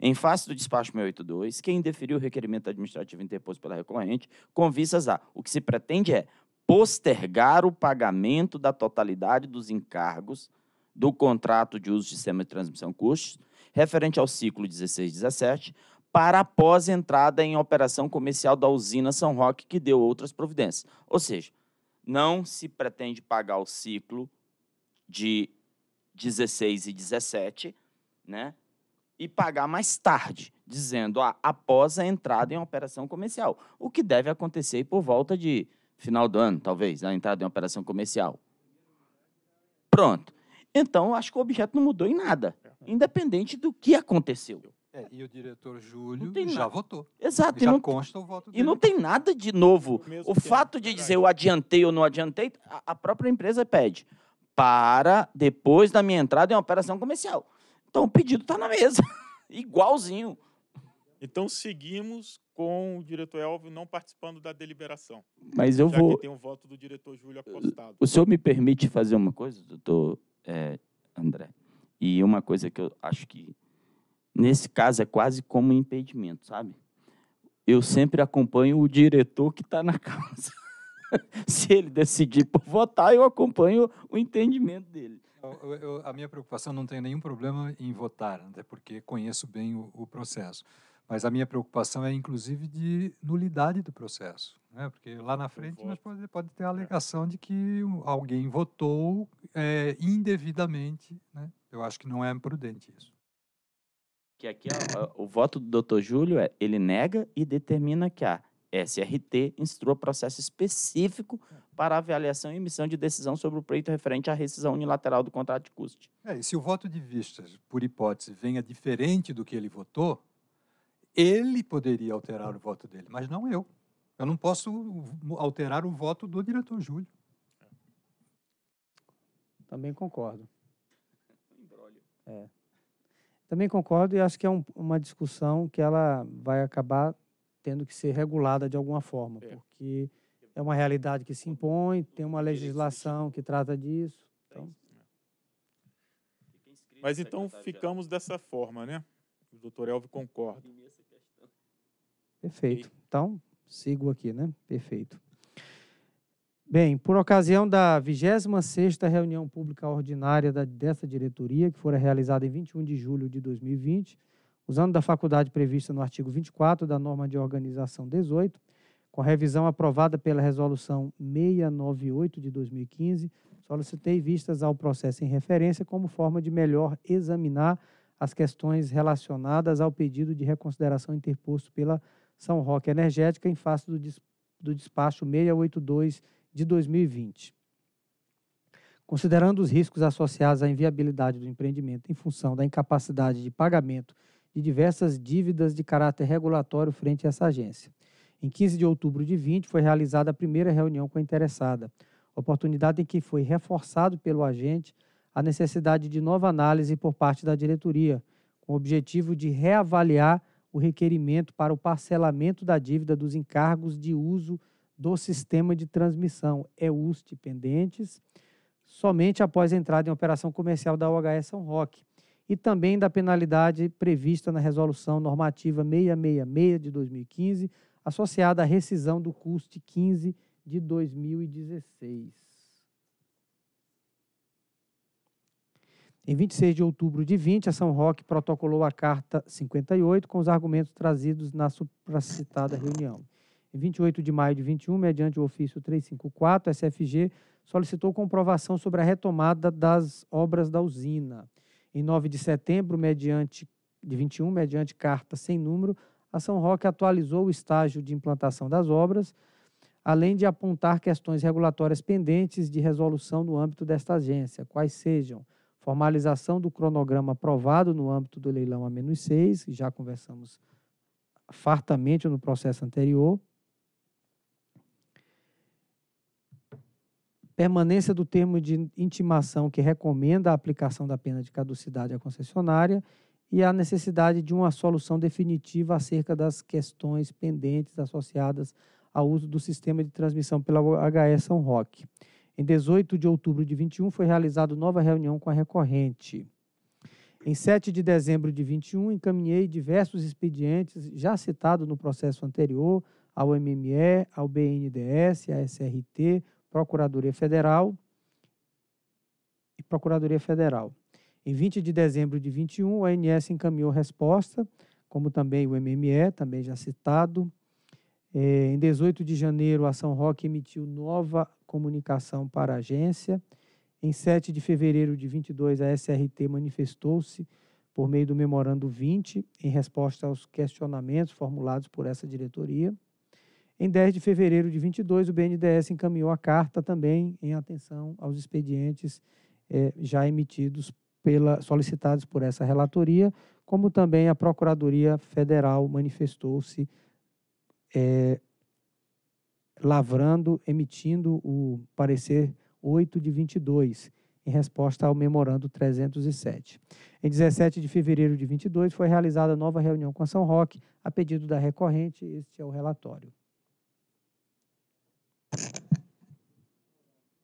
em face do despacho 682, quem deferiu o requerimento administrativo interposto pela recorrente, com vistas a. O que se pretende é postergar o pagamento da totalidade dos encargos do contrato de uso de sistema de transmissão custos, referente ao ciclo 16-17, para após entrada em operação comercial da usina São Roque, que deu outras providências. Ou seja, não se pretende pagar o ciclo de 16 e 17, né? E pagar mais tarde, dizendo ah, após a entrada em operação comercial, o que deve acontecer por volta de final do ano, talvez, né, a entrada em operação comercial. Pronto. Então, acho que o objeto não mudou em nada, é. independente do que aconteceu. É, e o diretor Júlio já nada. votou. Exato. Já e não, consta o voto dele. E não tem nada de novo. o é fato de dizer eu adiantei ou não adiantei, a, a própria empresa pede para depois da minha entrada em uma operação comercial. Então o pedido está na mesa, igualzinho. Então seguimos com o diretor Elvio não participando da deliberação. Mas eu já vou. Que tem um voto do diretor Júlio apostado. O senhor me permite fazer uma coisa, doutor é, André? E uma coisa que eu acho que Nesse caso, é quase como um impedimento, sabe? Eu sempre acompanho o diretor que está na casa. Se ele decidir por votar, eu acompanho o entendimento dele. Eu, eu, a minha preocupação não tem nenhum problema em votar, até porque conheço bem o, o processo. Mas a minha preocupação é, inclusive, de nulidade do processo. Né? Porque lá na frente nós pode, pode ter a é. alegação de que alguém votou é, indevidamente. Né? Eu acho que não é prudente isso. Que aqui ó, o voto do doutor Júlio é ele nega e determina que a SRT instrua processo específico para avaliação e emissão de decisão sobre o pleito referente à rescisão unilateral do contrato de custe. É, e se o voto de vistas, por hipótese, venha diferente do que ele votou, ele poderia alterar o voto dele, mas não eu. Eu não posso alterar o voto do diretor Júlio. Também concordo. É. Também concordo e acho que é um, uma discussão que ela vai acabar tendo que ser regulada de alguma forma, é. porque é uma realidade que se impõe, tem uma legislação que trata disso. É então... É. Mas então ficamos dessa forma, né? O doutor Elvio concorda. Perfeito. Então, sigo aqui, né? Perfeito. Bem, por ocasião da 26ª reunião pública ordinária da, dessa diretoria, que fora realizada em 21 de julho de 2020, usando da faculdade prevista no artigo 24 da norma de organização 18, com revisão aprovada pela resolução 698 de 2015, solicitei vistas ao processo em referência como forma de melhor examinar as questões relacionadas ao pedido de reconsideração interposto pela São Roque Energética em face do, do despacho 682 de 2020. Considerando os riscos associados à inviabilidade do empreendimento em função da incapacidade de pagamento de diversas dívidas de caráter regulatório frente a essa agência. Em 15 de outubro de 20, foi realizada a primeira reunião com a interessada, oportunidade em que foi reforçado pelo agente a necessidade de nova análise por parte da diretoria, com o objetivo de reavaliar o requerimento para o parcelamento da dívida dos encargos de uso do sistema de transmissão EUS é dependentes somente após a entrada em operação comercial da OHS São Roque e também da penalidade prevista na resolução normativa 666 de 2015, associada à rescisão do CUST 15 de 2016. Em 26 de outubro de 20, a São Roque protocolou a Carta 58 com os argumentos trazidos na supracitada reunião. Em 28 de maio de 21, mediante o ofício 354, a SFG solicitou comprovação sobre a retomada das obras da usina. Em 9 de setembro, mediante de 21, mediante carta sem número, a São Roque atualizou o estágio de implantação das obras, além de apontar questões regulatórias pendentes de resolução no âmbito desta agência, quais sejam formalização do cronograma aprovado no âmbito do leilão A-6, já conversamos fartamente no processo anterior, permanência do termo de intimação que recomenda a aplicação da pena de caducidade à concessionária e a necessidade de uma solução definitiva acerca das questões pendentes associadas ao uso do sistema de transmissão pela HE São Roque. Em 18 de outubro de 21 foi realizada nova reunião com a recorrente. Em 7 de dezembro de 21 encaminhei diversos expedientes já citados no processo anterior ao MME, ao BNDS, à SRT, Procuradoria Federal e Procuradoria Federal. Em 20 de dezembro de 21, a ANS encaminhou resposta, como também o MME, também já citado. É, em 18 de janeiro, a São Roque emitiu nova comunicação para a agência. Em 7 de fevereiro de 22, a SRT manifestou-se por meio do Memorando 20, em resposta aos questionamentos formulados por essa diretoria. Em 10 de fevereiro de 22, o BNDES encaminhou a carta também em atenção aos expedientes é, já emitidos pela solicitados por essa relatoria, como também a Procuradoria Federal manifestou-se é, lavrando, emitindo o parecer 8 de 22 em resposta ao memorando 307. Em 17 de fevereiro de 22 foi realizada nova reunião com a São Roque a pedido da recorrente, este é o relatório.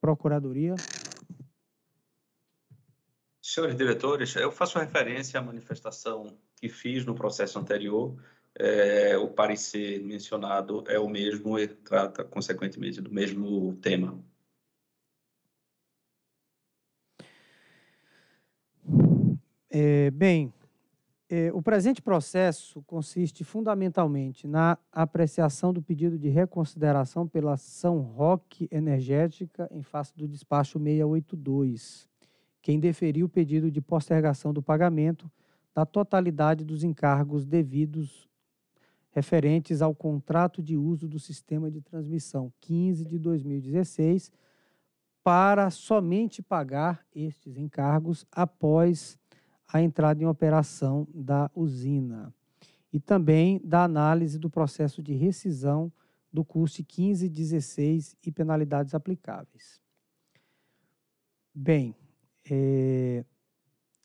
Procuradoria. Senhores diretores, eu faço referência à manifestação que fiz no processo anterior. É, o parecer mencionado é o mesmo e trata, consequentemente, do mesmo tema. É, bem, é, o presente processo consiste fundamentalmente na apreciação do pedido de reconsideração pela ação Roque energética em face do despacho 682, que indeferiu o pedido de postergação do pagamento da totalidade dos encargos devidos referentes ao contrato de uso do sistema de transmissão 15 de 2016 para somente pagar estes encargos após a entrada em operação da usina e também da análise do processo de rescisão do custo 15, 16 e penalidades aplicáveis. Bem, é,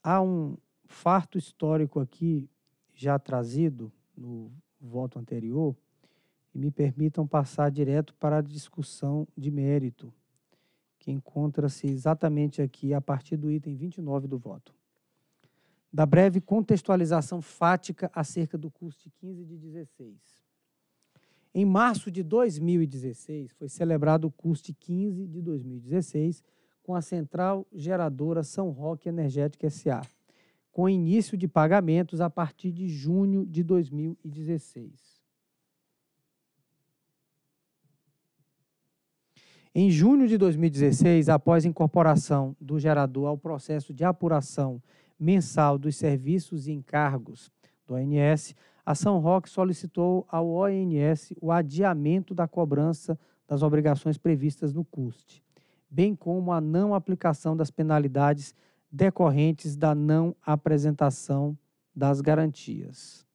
há um farto histórico aqui já trazido no voto anterior e me permitam passar direto para a discussão de mérito, que encontra-se exatamente aqui a partir do item 29 do voto da breve contextualização fática acerca do curso de 15 de 16. Em março de 2016, foi celebrado o curso de 15 de 2016 com a Central Geradora São Roque Energética SA, com início de pagamentos a partir de junho de 2016. Em junho de 2016, após incorporação do gerador ao processo de apuração mensal dos serviços e encargos do ONS, a São Roque solicitou ao ONS o adiamento da cobrança das obrigações previstas no CUST, bem como a não aplicação das penalidades decorrentes da não apresentação das garantias.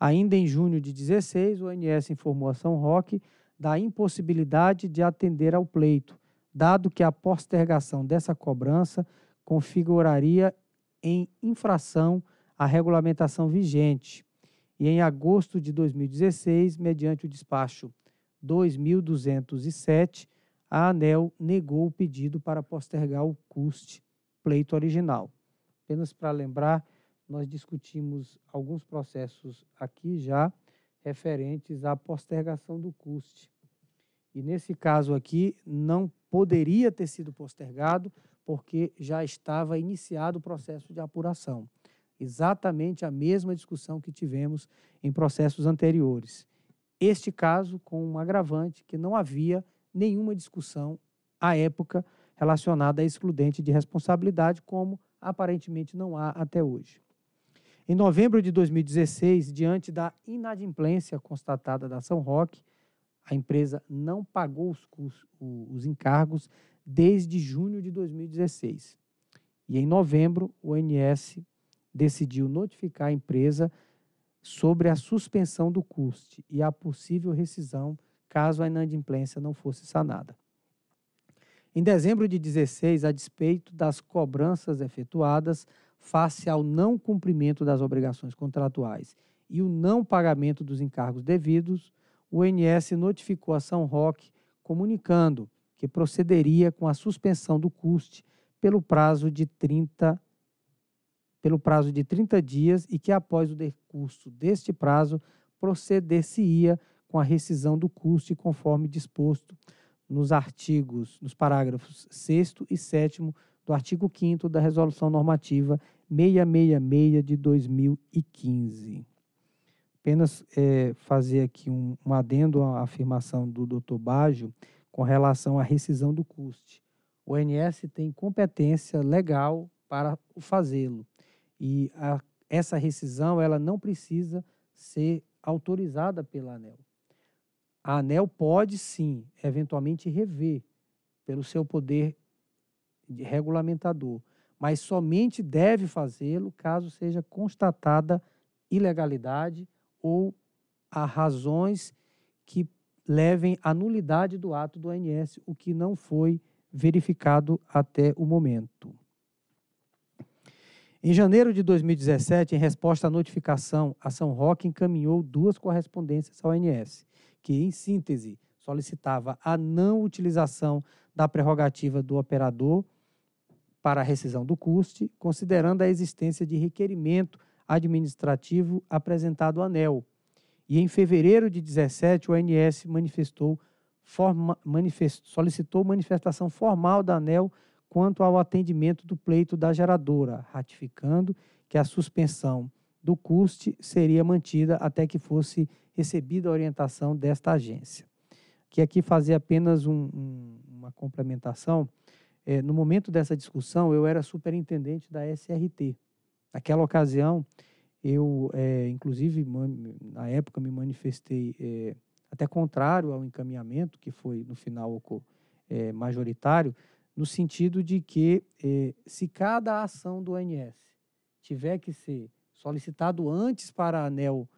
Ainda em junho de 16, o ONS informou a São Roque da impossibilidade de atender ao pleito, dado que a postergação dessa cobrança configuraria em infração a regulamentação vigente. E em agosto de 2016, mediante o despacho 2207, a ANEL negou o pedido para postergar o custe pleito original. Apenas para lembrar, nós discutimos alguns processos aqui já referentes à postergação do custe. E nesse caso aqui, não poderia ter sido postergado porque já estava iniciado o processo de apuração. Exatamente a mesma discussão que tivemos em processos anteriores. Este caso com um agravante que não havia nenhuma discussão à época relacionada a excludente de responsabilidade, como aparentemente não há até hoje. Em novembro de 2016, diante da inadimplência constatada da São Roque, a empresa não pagou os, os, os encargos desde junho de 2016. E em novembro, o ONS decidiu notificar a empresa sobre a suspensão do custe e a possível rescisão caso a inadimplência não fosse sanada. Em dezembro de 16, a despeito das cobranças efetuadas face ao não cumprimento das obrigações contratuais e o não pagamento dos encargos devidos, o ONS notificou a São Roque, comunicando que procederia com a suspensão do custe pelo prazo de 30 pelo prazo de 30 dias e que após o decurso deste prazo proceder-se-ia com a rescisão do custe conforme disposto nos artigos, nos parágrafos 6 e 7 do artigo 5 da Resolução Normativa 666 de 2015 apenas é, fazer aqui um, um, adendo à afirmação do Dr. Baggio com relação à rescisão do custe. O ONS tem competência legal para fazê-lo e a, essa rescisão ela não precisa ser autorizada pela ANEL. A ANEL pode sim, eventualmente rever pelo seu poder regulamentador, mas somente deve fazê-lo caso seja constatada ilegalidade ou a razões que levem à nulidade do ato do ANS, o que não foi verificado até o momento. Em janeiro de 2017, em resposta à notificação, a São Roque encaminhou duas correspondências ao ANS, que, em síntese, solicitava a não utilização da prerrogativa do operador para a rescisão do custe, considerando a existência de requerimento administrativo apresentado à ANEL. E em fevereiro de 17, o ANS manifestou forma, manifest, solicitou manifestação formal da ANEL quanto ao atendimento do pleito da geradora, ratificando que a suspensão do custe seria mantida até que fosse recebida a orientação desta agência. Que aqui fazer apenas um, um, uma complementação. É, no momento dessa discussão, eu era superintendente da SRT, Naquela ocasião, eu, é, inclusive, na época me manifestei é, até contrário ao encaminhamento, que foi, no final, é, majoritário, no sentido de que se cada ação do ONS tiver que ser solicitado antes para a ANEL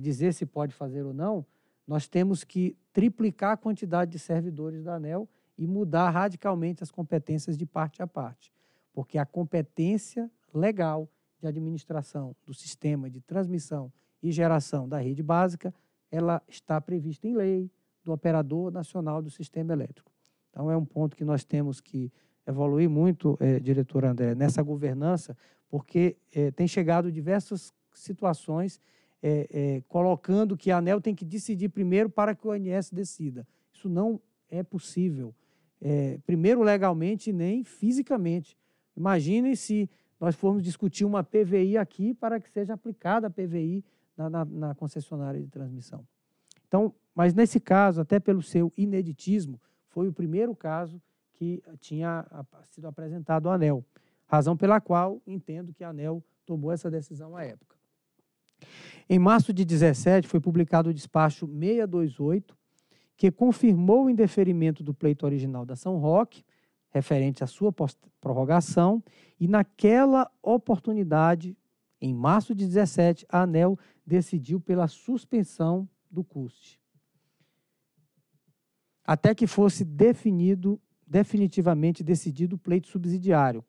dizer se pode fazer ou não, nós temos que triplicar a quantidade de servidores da ANEL e mudar radicalmente as competências de parte a parte, porque a competência legal de administração do sistema de transmissão e geração da rede básica, ela está prevista em lei do operador nacional do sistema elétrico. Então, é um ponto que nós temos que evoluir muito, é, diretor André, nessa governança, porque é, tem chegado diversas situações é, colocando que a ANEL tem que decidir primeiro para que o ONS decida. Isso não é possível. primeiro legalmente, nem fisicamente. Imaginem se nós formos discutir uma PVI aqui para que seja aplicada a PVI na, na, na concessionária de transmissão. Então, mas nesse caso, até pelo seu ineditismo, foi o primeiro caso que tinha sido apresentado à ANEL, razão pela qual entendo que a ANEL tomou essa decisão à época. Em março de 17 foi publicado o despacho 628, que confirmou o indeferimento do pleito original da São Roque referente à sua prorrogação, e naquela oportunidade, em março de 17, a ANEL decidiu pela suspensão do custe. Até que fosse definido, definitivamente decidido o pleito subsidiário,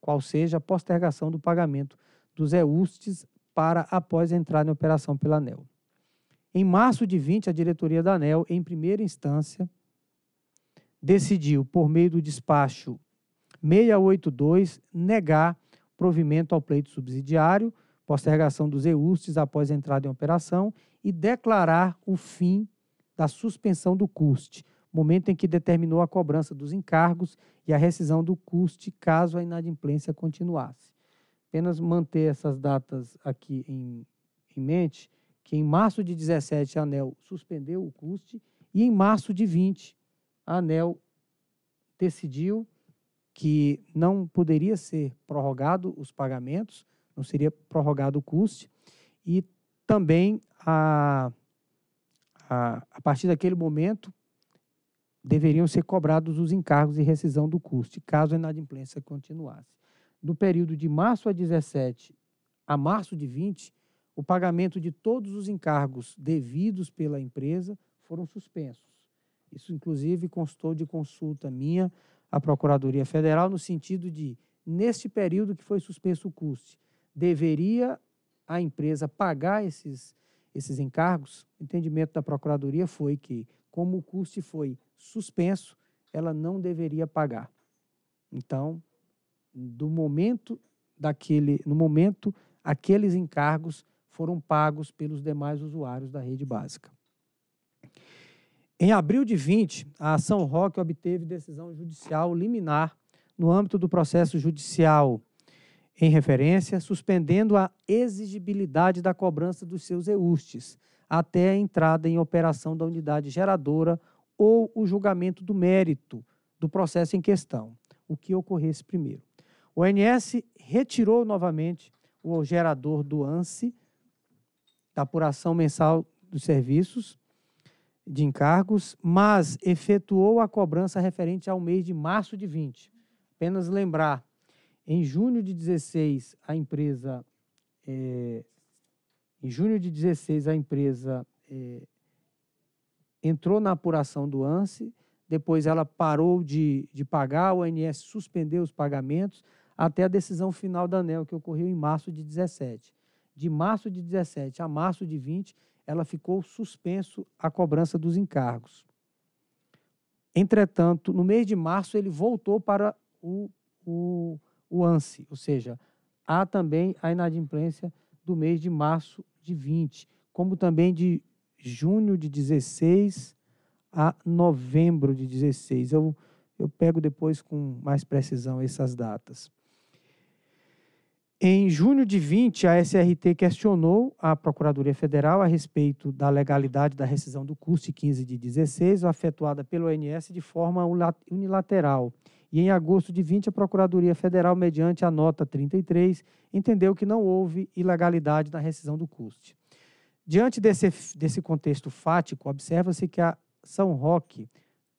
qual seja a postergação do pagamento dos EUSTs para após entrar em operação pela ANEL. Em março de 20, a diretoria da ANEL, em primeira instância, decidiu, por meio do despacho 682, negar provimento ao pleito subsidiário, postergação dos EUSTES após a entrada em operação e declarar o fim da suspensão do CUST, momento em que determinou a cobrança dos encargos e a rescisão do CUST caso a inadimplência continuasse. Apenas manter essas datas aqui em, em mente, que em março de 17 a ANEL suspendeu o CUST e em março de 20 a ANEL decidiu que não poderia ser prorrogado os pagamentos, não seria prorrogado o custe, e também a, a, a partir daquele momento deveriam ser cobrados os encargos e rescisão do custe caso a inadimplência continuasse. No período de março a 17 a março de 20, o pagamento de todos os encargos devidos pela empresa foram suspensos. Isso, inclusive, constou de consulta minha à Procuradoria Federal, no sentido de, neste período que foi suspenso o custe, deveria a empresa pagar esses, esses encargos? O entendimento da Procuradoria foi que, como o custe foi suspenso, ela não deveria pagar. Então, do momento daquele, no momento, aqueles encargos foram pagos pelos demais usuários da rede básica. Em abril de 20, a ação Rock obteve decisão judicial liminar no âmbito do processo judicial em referência, suspendendo a exigibilidade da cobrança dos seus EUSTs até a entrada em operação da unidade geradora ou o julgamento do mérito do processo em questão, o que ocorresse primeiro. O ONS retirou novamente o gerador do ANSI da apuração mensal dos serviços de encargos, mas efetuou a cobrança referente ao mês de março de 20. Apenas lembrar, em junho de 16 a empresa é, em junho de 16 a empresa é, entrou na apuração do ANSE, depois ela parou de, de pagar, o ANS suspendeu os pagamentos até a decisão final da ANEL, que ocorreu em março de 17. De março de 17 a março de 20, ela ficou suspenso a cobrança dos encargos. Entretanto, no mês de março, ele voltou para o, o, o ANSI, ou seja, há também a inadimplência do mês de março de 20, como também de junho de 16 a novembro de 16. Eu, eu pego depois com mais precisão essas datas. Em junho de 20, a SRT questionou a Procuradoria Federal a respeito da legalidade da rescisão do curso 15 de 16, afetuada pelo ONS de forma unilateral. E em agosto de 20, a Procuradoria Federal, mediante a nota 33, entendeu que não houve ilegalidade na rescisão do curso. Diante desse, desse contexto fático, observa-se que a São Roque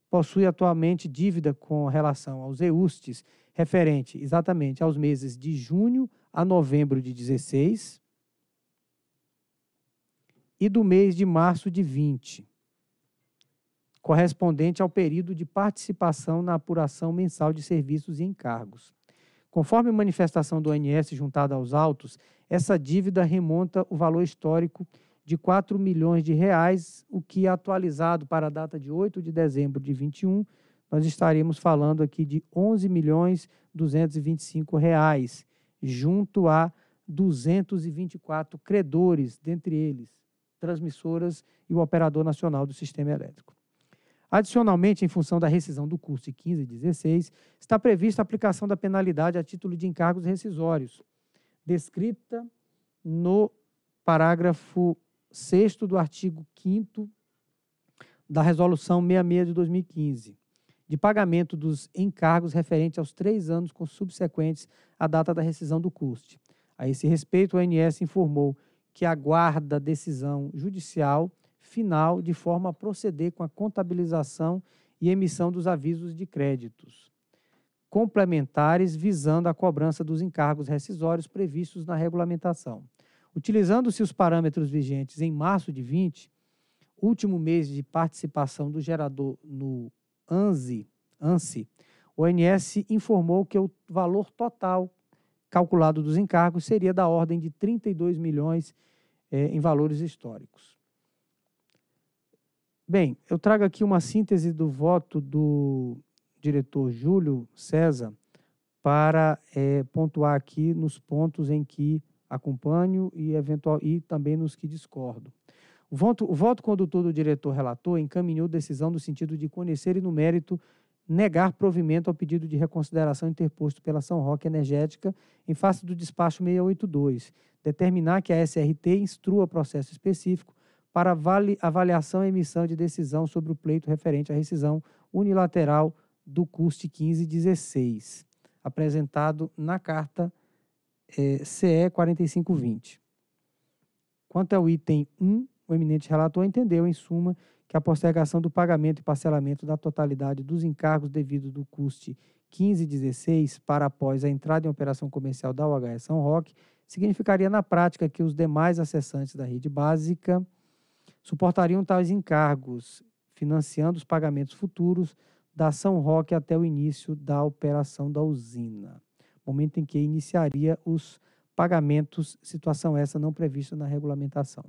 possui atualmente dívida com relação aos EUSTES referente exatamente aos meses de junho a novembro de 16 e do mês de março de 20, correspondente ao período de participação na apuração mensal de serviços e encargos. Conforme manifestação do ONS juntada aos autos, essa dívida remonta o valor histórico de 4 milhões de reais, o que é atualizado para a data de 8 de dezembro de 21 nós estaríamos falando aqui de 11 milhões 225 reais, junto a 224 credores, dentre eles transmissoras e o operador nacional do sistema elétrico. Adicionalmente, em função da rescisão do curso de 15 e 16, está prevista a aplicação da penalidade a título de encargos rescisórios, descrita no parágrafo 6 do artigo 5 da Resolução 66 de 2015 de pagamento dos encargos referentes aos três anos subsequentes à data da rescisão do custe. A esse respeito, o ANS informou que aguarda a decisão judicial final de forma a proceder com a contabilização e emissão dos avisos de créditos complementares visando a cobrança dos encargos rescisórios previstos na regulamentação. Utilizando-se os parâmetros vigentes em março de 20, último mês de participação do gerador no ANSI, ANSI, o ONS informou que o valor total calculado dos encargos seria da ordem de 32 milhões eh, em valores históricos. Bem, eu trago aqui uma síntese do voto do diretor Júlio César para eh, pontuar aqui nos pontos em que acompanho e, eventual, e também nos que discordo. O voto, o voto condutor do diretor-relator encaminhou decisão no sentido de conhecer e, no mérito, negar provimento ao pedido de reconsideração interposto pela São Roque Energética em face do despacho 682, determinar que a SRT instrua processo específico para avaliação e emissão de decisão sobre o pleito referente à rescisão unilateral do CUST 1516, apresentado na carta é, CE 4520. Quanto ao item 1 o eminente relator entendeu, em suma, que a postergação do pagamento e parcelamento da totalidade dos encargos devidos do custe 1516 para após a entrada em operação comercial da UHS São Roque significaria na prática que os demais acessantes da rede básica suportariam tais encargos, financiando os pagamentos futuros da São Roque até o início da operação da usina, momento em que iniciaria os pagamentos, situação essa não prevista na regulamentação.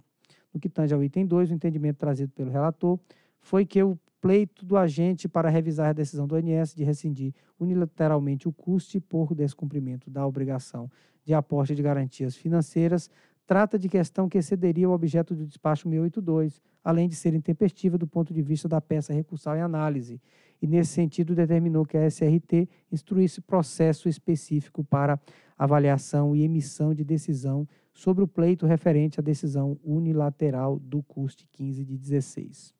No que tange ao item 2, o entendimento trazido pelo relator foi que o pleito do agente para revisar a decisão do ONS de rescindir unilateralmente o custe por descumprimento da obrigação de aporte de garantias financeiras trata de questão que excederia o objeto do despacho 682, além de ser intempestiva do ponto de vista da peça recursal em análise, e nesse sentido determinou que a SRT instruísse processo específico para avaliação e emissão de decisão sobre o pleito referente à decisão unilateral do CUST 15 de 16.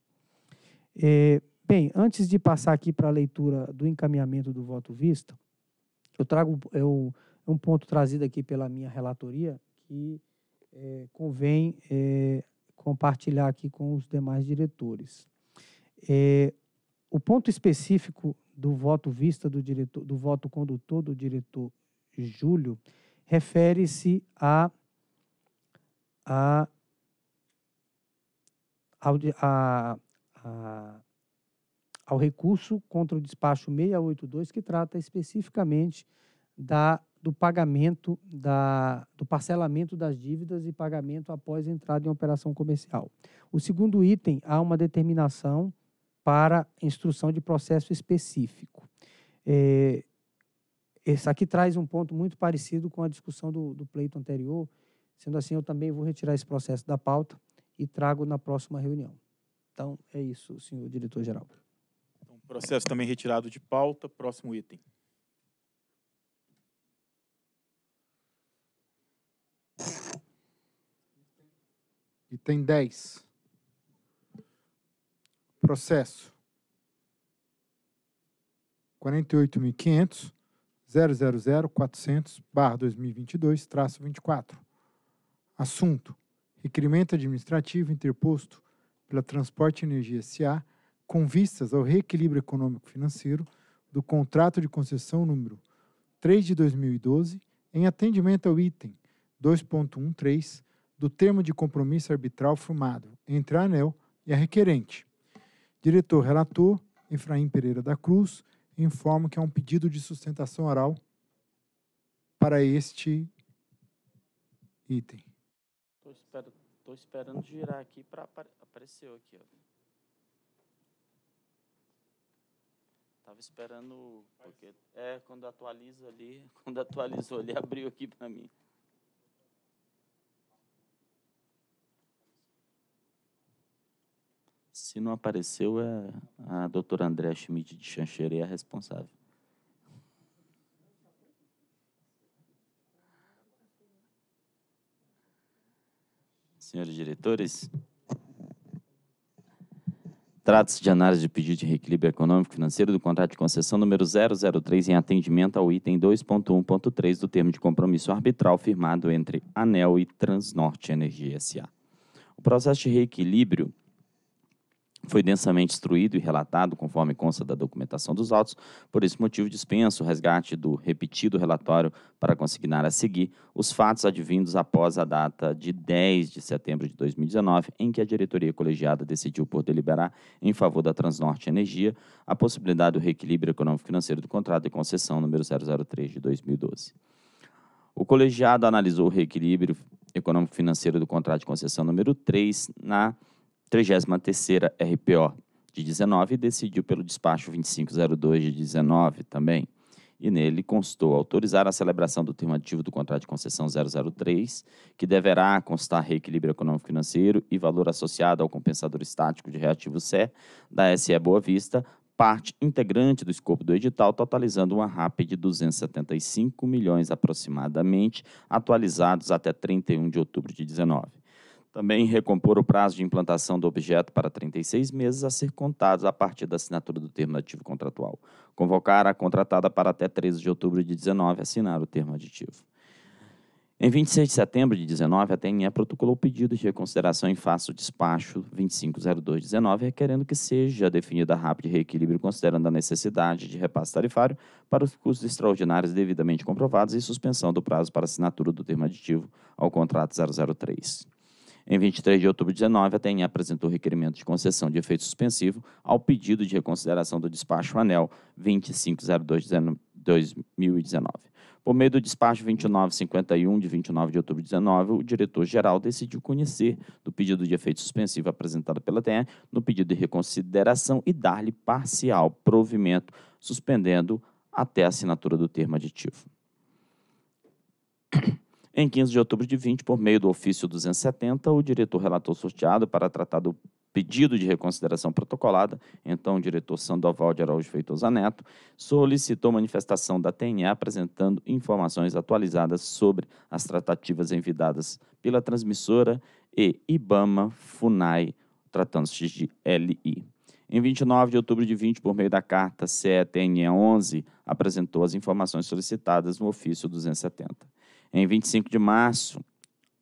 É, bem, antes de passar aqui para a leitura do encaminhamento do voto visto, eu trago eu, é é um ponto trazido aqui pela minha relatoria que é, convém é, compartilhar aqui com os demais diretores. É, o ponto específico do voto vista do diretor, do voto condutor do diretor Júlio, refere-se a a, ao, a, a, ao recurso contra o despacho 682, que trata especificamente da, do pagamento, da, do parcelamento das dívidas e pagamento após entrada em operação comercial. O segundo item, há uma determinação para instrução de processo específico. É, esse aqui traz um ponto muito parecido com a discussão do, do pleito anterior, Sendo assim, eu também vou retirar esse processo da pauta e trago na próxima reunião. Então, é isso, senhor diretor-geral. Então, processo também retirado de pauta. Próximo item. Item 10. Processo 48.500 000 barra 2022 traço 24. Assunto: Requerimento administrativo interposto pela Transporte Energia SA com vistas ao reequilíbrio econômico-financeiro do contrato de concessão número 3 de 2012, em atendimento ao item 2.13 do termo de compromisso arbitral formado entre a ANEL e a requerente. Diretor relator, Efraim Pereira da Cruz, informa que há um pedido de sustentação oral para este item. Estou esperando girar aqui para apareceu aqui, ó. Tava esperando porque é quando atualiza ali, quando atualizou ali abriu aqui para mim. Se não apareceu, é a doutora Andréa Schmidt de Chancheira é a responsável. senhores diretores. Trata-se de análise de pedido de reequilíbrio econômico financeiro do contrato de concessão número 003 em atendimento ao item 2.1.3 do termo de compromisso arbitral firmado entre ANEL e Transnorte Energia SA. O processo de reequilíbrio foi densamente instruído e relatado conforme consta da documentação dos autos. Por esse motivo, dispenso o resgate do repetido relatório para consignar a seguir os fatos advindos após a data de 10 de setembro de 2019, em que a diretoria colegiada decidiu por deliberar em favor da Transnorte Energia a possibilidade do reequilíbrio econômico-financeiro do contrato de concessão número 003 de 2012. O colegiado analisou o reequilíbrio econômico-financeiro do contrato de concessão número 3 na 33ª RPO de 19 decidiu pelo despacho 2502 de 19 também, e nele constou autorizar a celebração do termo aditivo do contrato de concessão 003, que deverá constar reequilíbrio econômico-financeiro e valor associado ao compensador estático de reativo SE da SE Boa Vista, parte integrante do escopo do edital, totalizando uma RAP de 275 milhões aproximadamente, atualizados até 31 de outubro de 19. Também recompor o prazo de implantação do objeto para 36 meses a ser contados a partir da assinatura do termo aditivo contratual. Convocar a contratada para até 13 de outubro de 19 assinar o termo aditivo. Em 26 de setembro de 19, a TNE protocolou pedido de reconsideração em face do despacho 250219, requerendo que seja definida a rápida e reequilíbrio considerando a necessidade de repasse tarifário para os custos extraordinários devidamente comprovados e suspensão do prazo para assinatura do termo aditivo ao contrato 003. Em 23 de outubro de 19, a TEN apresentou requerimento de concessão de efeito suspensivo ao pedido de reconsideração do despacho ANEL 2502-2019. Por meio do despacho 2951, de 29 de outubro de 19, o diretor-geral decidiu conhecer do pedido de efeito suspensivo apresentado pela TEN no pedido de reconsideração e dar-lhe parcial provimento, suspendendo até a assinatura do termo aditivo. Em 15 de outubro de 20, por meio do ofício 270, o diretor relator sorteado para tratar do pedido de reconsideração protocolada, então o diretor Sandoval de Araújo Feitosa Neto, solicitou manifestação da TNA apresentando informações atualizadas sobre as tratativas envidadas pela transmissora e Ibama Funai, tratando-se de LI. Em 29 de outubro de 20, por meio da carta CETNE 11, apresentou as informações solicitadas no ofício 270 em 25 de março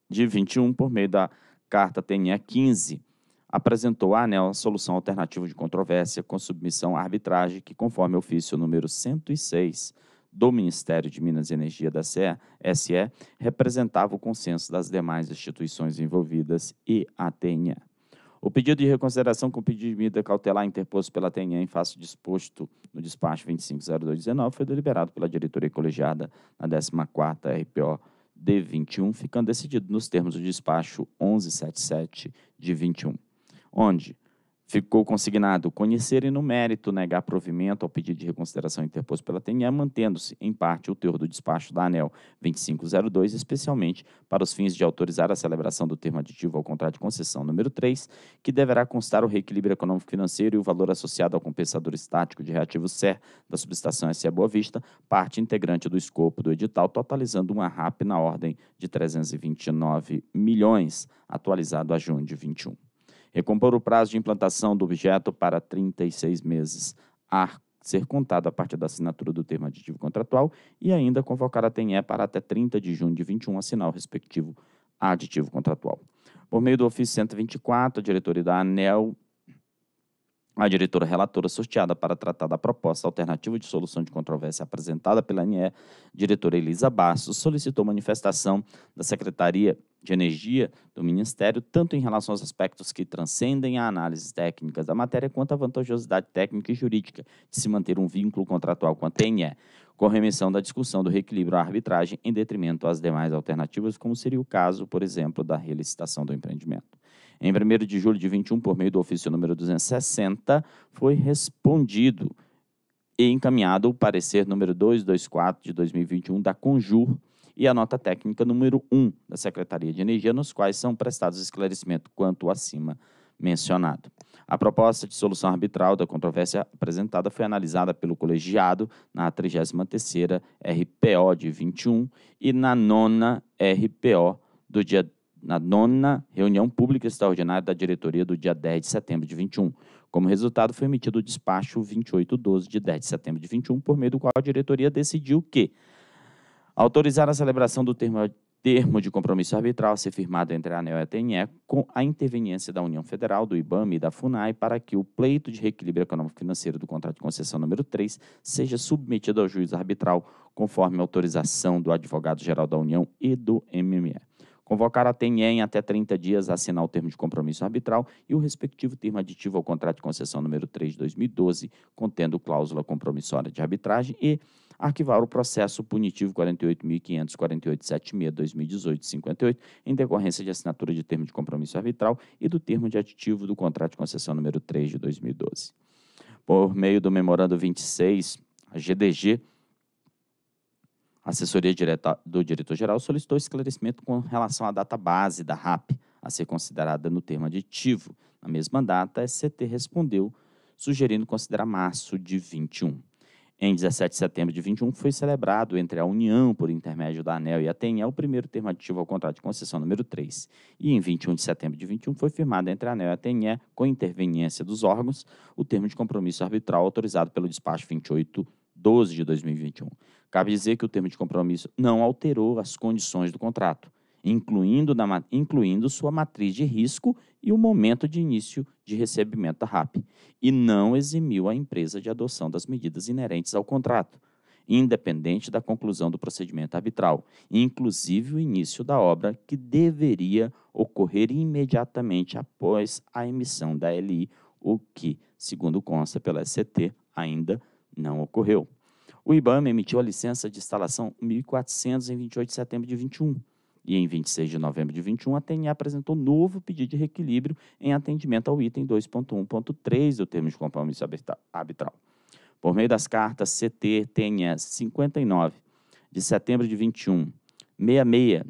de 21, por meio da Carta TNE 15, apresentou à ANEL a solução alternativa de controvérsia com submissão à arbitragem que, conforme ofício número 106 do Ministério de Minas e Energia da CE, SE, representava o consenso das demais instituições envolvidas e a TNE. O pedido de reconsideração com pedido de medida cautelar interposto pela TNE em face disposto no despacho 250219 foi deliberado pela diretoria colegiada na 14ª RPO D21, ficando decidido nos termos do despacho 1177 de 21, onde ficou consignado conhecer e no mérito negar provimento ao pedido de reconsideração interposto pela TNE, mantendo-se, em parte, o teor do despacho da ANEL 2502, especialmente para os fins de autorizar a celebração do termo aditivo ao contrato de concessão número 3, que deverá constar o reequilíbrio econômico-financeiro e o valor associado ao compensador estático de reativo SER da subestação SE Boa Vista, parte integrante do escopo do edital, totalizando uma RAP na ordem de 329 milhões, atualizado a junho de 21. Recompor o prazo de implantação do objeto para 36 meses. A ser contado a partir da assinatura do termo aditivo contratual e ainda convocar a TNE para até 30 de junho de 21 assinar o respectivo aditivo contratual. Por meio do ofício 124, a diretoria da ANEL, a diretora relatora sorteada para tratar da proposta alternativa de solução de controvérsia apresentada pela ANE, diretora Elisa Bastos, solicitou manifestação da Secretaria de Energia do Ministério, tanto em relação aos aspectos que transcendem a análise técnica da matéria, quanto à vantajosidade técnica e jurídica de se manter um vínculo contratual com a TNE, com remissão da discussão do reequilíbrio à arbitragem em detrimento às demais alternativas, como seria o caso, por exemplo, da relicitação do empreendimento. Em 1 de julho de 21, por meio do ofício número 260, foi respondido e encaminhado o parecer número 224 de 2021 da Conjur e a nota técnica número 1 da Secretaria de Energia, nos quais são prestados esclarecimento quanto acima mencionado. A proposta de solução arbitral da controvérsia apresentada foi analisada pelo colegiado na 33ª RPO de 21 e na nona RPO do dia na nona reunião pública extraordinária da diretoria do dia 10 de setembro de 21. Como resultado, foi emitido o despacho 2812 de 10 de setembro de 21, por meio do qual a diretoria decidiu que Autorizar a celebração do termo, termo de compromisso arbitral a ser firmado entre a ANEL e a TNE com a interveniência da União Federal, do IBAMA e da FUNAI para que o pleito de reequilíbrio econômico-financeiro do contrato de concessão número 3 seja submetido ao juízo arbitral, conforme autorização do advogado-geral da União e do MME. Convocar a TNE em até 30 dias a assinar o termo de compromisso arbitral e o respectivo termo aditivo ao contrato de concessão número 3 de 2012, contendo cláusula compromissória de arbitragem e arquivar o processo punitivo 48.548.76-2018-58, em decorrência de assinatura de termo de compromisso arbitral e do termo de aditivo do contrato de concessão número 3 de 2012. Por meio do memorando 26, a GDG assessoria direta do diretor-geral solicitou esclarecimento com relação à data base da RAP, a ser considerada no termo aditivo. Na mesma data, a SCT respondeu, sugerindo considerar março de 21. Em 17 de setembro de 21, foi celebrado entre a União, por intermédio da ANEL e a TNE, o primeiro termo aditivo ao contrato de concessão número 3. E em 21 de setembro de 21, foi firmado entre a ANEL e a TNE, com interveniência dos órgãos, o termo de compromisso arbitral autorizado pelo despacho 2812 de 2021. Cabe dizer que o termo de compromisso não alterou as condições do contrato incluindo, na, incluindo sua matriz de risco e o momento de início de recebimento da RAP, e não eximiu a empresa de adoção das medidas inerentes ao contrato, independente da conclusão do procedimento arbitral, inclusive o início da obra, que deveria ocorrer imediatamente após a emissão da LI, o que, segundo consta pela SCT, ainda não ocorreu. O IBAMA emitiu a licença de instalação 1400 em 28 de setembro de 21 e em 26 de novembro de 21, a TNA apresentou novo pedido de reequilíbrio em atendimento ao item 2.1.3 do termo de compromisso arbitral. Por meio das cartas CT TNS 59 de setembro de 21, 66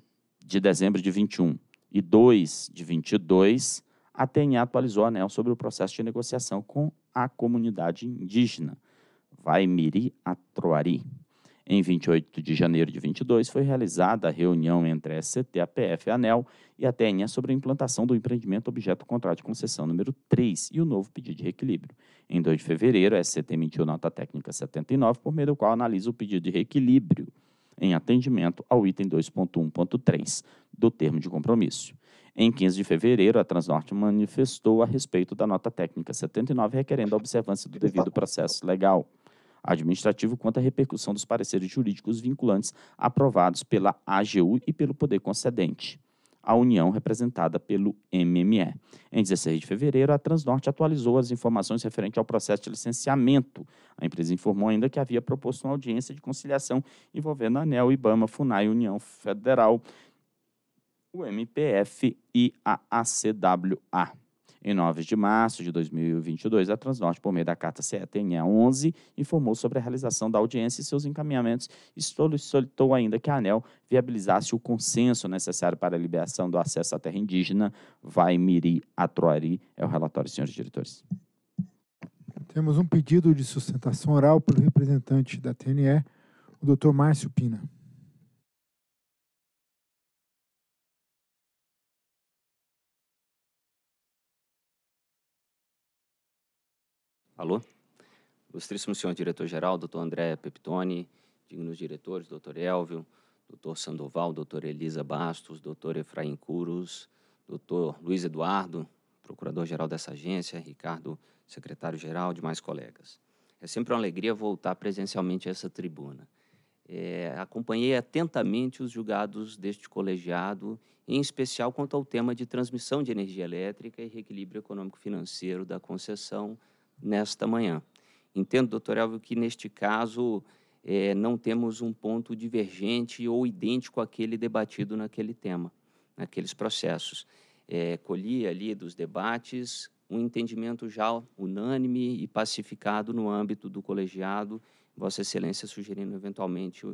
de dezembro de 21 e 2 de 22, a TNA atualizou a ANEL sobre o processo de negociação com a comunidade indígena. Vai Miri Atroari. Em 28 de janeiro de 22 foi realizada a reunião entre a SCT, a PF, a ANEL e a TNE sobre a implantação do empreendimento objeto do contrato de concessão número 3 e o novo pedido de reequilíbrio. Em 2 de fevereiro, a SCT emitiu nota técnica 79, por meio do qual analisa o pedido de reequilíbrio em atendimento ao item 2.1.3 do termo de compromisso. Em 15 de fevereiro, a Transnorte manifestou a respeito da nota técnica 79, requerendo a observância do devido processo legal administrativo quanto à repercussão dos pareceres jurídicos vinculantes aprovados pela AGU e pelo poder concedente a União representada pelo MME. Em 16 de fevereiro, a Transnorte atualizou as informações referentes ao processo de licenciamento. A empresa informou ainda que havia proposto uma audiência de conciliação envolvendo a ANEL, IBAMA, FUNAI, União Federal, o MPF e a ACWA. Em 9 de março de 2022, a Transnorte, por meio da carta CETNA 11, é informou sobre a realização da audiência e seus encaminhamentos e solicitou ainda que a ANEL viabilizasse o consenso necessário para a liberação do acesso à terra indígena Vai-Miri Atroari. É o relatório, senhores diretores. Temos um pedido de sustentação oral pelo representante da TNE, o Dr. Márcio Pina. Alô? Ilustríssimo senhor diretor-geral, doutor André Peptoni, dignos diretores, doutor Elvio, doutor Sandoval, doutor Elisa Bastos, doutor Efraim Curos, doutor Luiz Eduardo, procurador-geral dessa agência, Ricardo, secretário-geral, demais colegas. É sempre uma alegria voltar presencialmente a essa tribuna. É, acompanhei atentamente os julgados deste colegiado, em especial quanto ao tema de transmissão de energia elétrica e reequilíbrio econômico-financeiro da concessão nesta manhã. Entendo, doutor Elvio, que neste caso é, não temos um ponto divergente ou idêntico àquele debatido naquele tema, naqueles processos. É, colhi ali dos debates um entendimento já unânime e pacificado no âmbito do colegiado, Vossa Excelência sugerindo eventualmente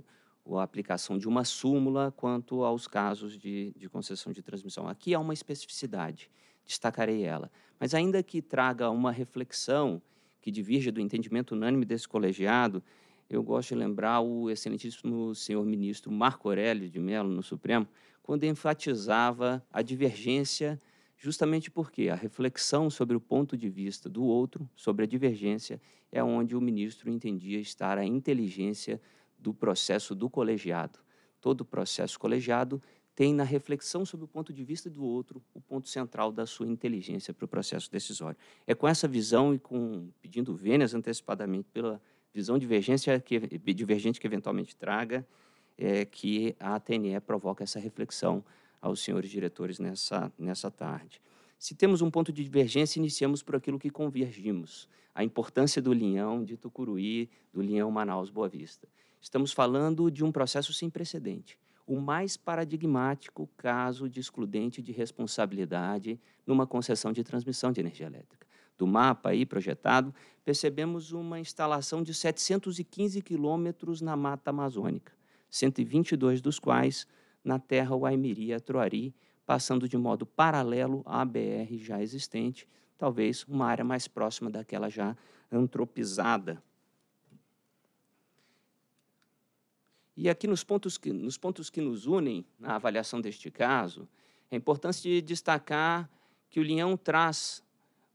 a aplicação de uma súmula quanto aos casos de, de concessão de transmissão. Aqui há uma especificidade destacarei ela. Mas ainda que traga uma reflexão que divirja do entendimento unânime desse colegiado, eu gosto de lembrar o excelentíssimo senhor ministro Marco Aurélio de Mello no Supremo, quando enfatizava a divergência justamente porque a reflexão sobre o ponto de vista do outro, sobre a divergência, é onde o ministro entendia estar a inteligência do processo do colegiado. Todo processo colegiado tem na reflexão sobre o ponto de vista do outro o ponto central da sua inteligência para o processo decisório. É com essa visão e com pedindo vênias antecipadamente pela visão divergência que, divergente que eventualmente traga é, que a ATNE provoca essa reflexão aos senhores diretores nessa, nessa tarde. Se temos um ponto de divergência, iniciamos por aquilo que convergimos, a importância do linhão de Tucuruí, do linhão Manaus-Boa Vista. Estamos falando de um processo sem precedente o mais paradigmático caso de excludente de responsabilidade numa concessão de transmissão de energia elétrica. Do mapa aí projetado, percebemos uma instalação de 715 quilômetros na Mata Amazônica, 122 dos quais na terra Uaimiria-Troari, passando de modo paralelo à BR já existente, talvez uma área mais próxima daquela já antropizada E aqui nos pontos que nos, pontos que nos unem na avaliação deste caso, é importante destacar que o Leão traz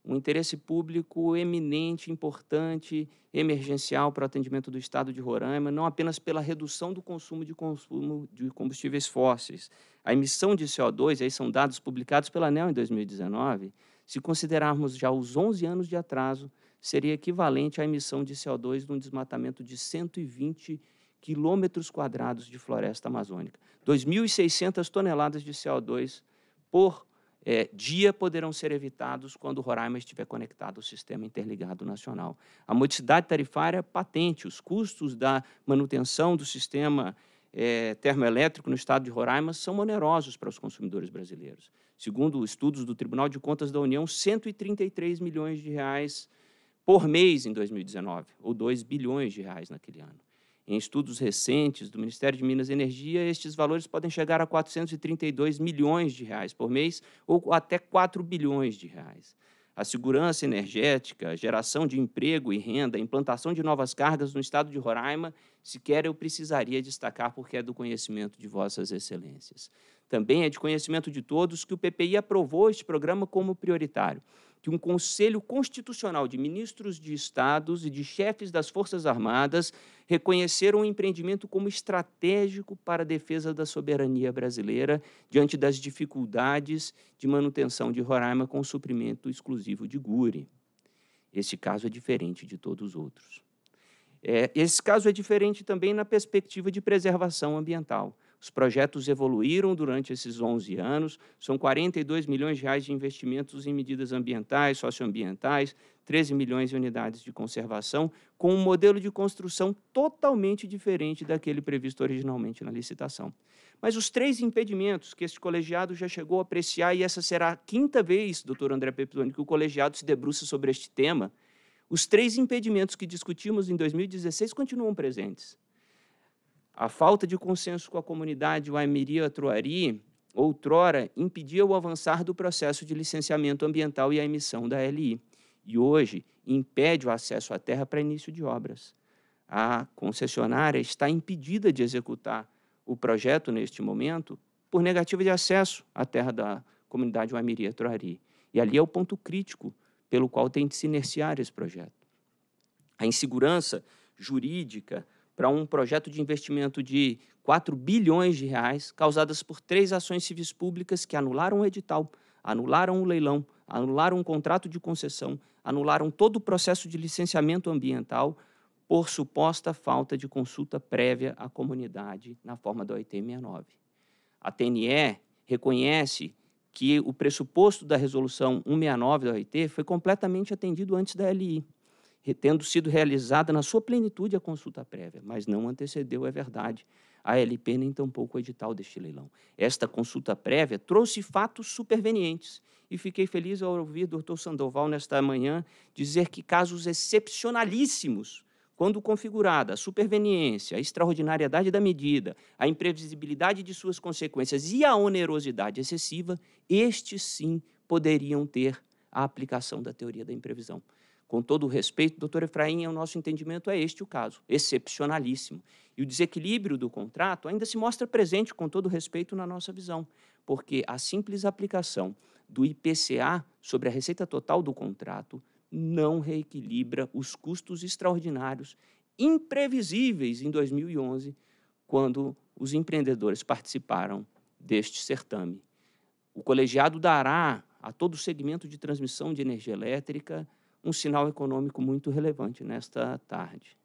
um interesse público eminente, importante, emergencial para o atendimento do Estado de Roraima, não apenas pela redução do consumo de consumo de combustíveis fósseis. A emissão de CO2, aí são dados publicados pela ANEL em 2019, se considerarmos já os 11 anos de atraso, seria equivalente à emissão de CO2 num desmatamento de 120 milhões quilômetros quadrados de floresta amazônica. 2.600 toneladas de CO2 por é, dia poderão ser evitados quando Roraima estiver conectado ao sistema interligado nacional. A modicidade tarifária é patente, os custos da manutenção do sistema é, termoelétrico no estado de Roraima são onerosos para os consumidores brasileiros. Segundo estudos do Tribunal de Contas da União, 133 milhões de reais por mês em 2019, ou 2 bilhões de reais naquele ano. Em estudos recentes do Ministério de Minas e Energia, estes valores podem chegar a 432 milhões de reais por mês ou até 4 bilhões de reais. A segurança energética, geração de emprego e renda, implantação de novas cargas no estado de Roraima, sequer eu precisaria destacar porque é do conhecimento de vossas excelências. Também é de conhecimento de todos que o PPI aprovou este programa como prioritário que um Conselho Constitucional de Ministros de Estados e de chefes das Forças Armadas reconheceram o empreendimento como estratégico para a defesa da soberania brasileira diante das dificuldades de manutenção de Roraima com o suprimento exclusivo de guri. Esse caso é diferente de todos os outros. É, esse caso é diferente também na perspectiva de preservação ambiental. Os projetos evoluíram durante esses 11 anos, são 42 milhões de reais de investimentos em medidas ambientais, socioambientais, 13 milhões de unidades de conservação, com um modelo de construção totalmente diferente daquele previsto originalmente na licitação. Mas os três impedimentos que este colegiado já chegou a apreciar, e essa será a quinta vez, doutor André Peptoni, que o colegiado se debruça sobre este tema, os três impedimentos que discutimos em 2016 continuam presentes. A falta de consenso com a comunidade Waimiria atruari outrora, impedia o avançar do processo de licenciamento ambiental e a emissão da LI, e hoje impede o acesso à terra para início de obras. A concessionária está impedida de executar o projeto neste momento por negativa de acesso à terra da comunidade Waimiria atruari E ali é o ponto crítico pelo qual tem de se inerciar esse projeto. A insegurança jurídica para um projeto de investimento de 4 bilhões de reais, causadas por três ações civis públicas que anularam o edital, anularam o leilão, anularam o contrato de concessão, anularam todo o processo de licenciamento ambiental por suposta falta de consulta prévia à comunidade na forma da OIT 69. A TNE reconhece que o pressuposto da resolução 169 da OIT foi completamente atendido antes da LI tendo sido realizada na sua plenitude a consulta prévia, mas não antecedeu, é verdade, a LP nem tampouco o edital deste leilão. Esta consulta prévia trouxe fatos supervenientes e fiquei feliz ao ouvir o doutor Sandoval nesta manhã dizer que casos excepcionalíssimos quando configurada a superveniência, a extraordinariedade da medida, a imprevisibilidade de suas consequências e a onerosidade excessiva, estes sim poderiam ter a aplicação da teoria da imprevisão. Com todo o respeito, doutor Efraim, o nosso entendimento, é este o caso, excepcionalíssimo. E o desequilíbrio do contrato ainda se mostra presente, com todo o respeito, na nossa visão, porque a simples aplicação do IPCA sobre a receita total do contrato não reequilibra os custos extraordinários imprevisíveis em 2011, quando os empreendedores participaram deste certame. O colegiado dará a todo o segmento de transmissão de energia elétrica um sinal econômico muito relevante nesta tarde.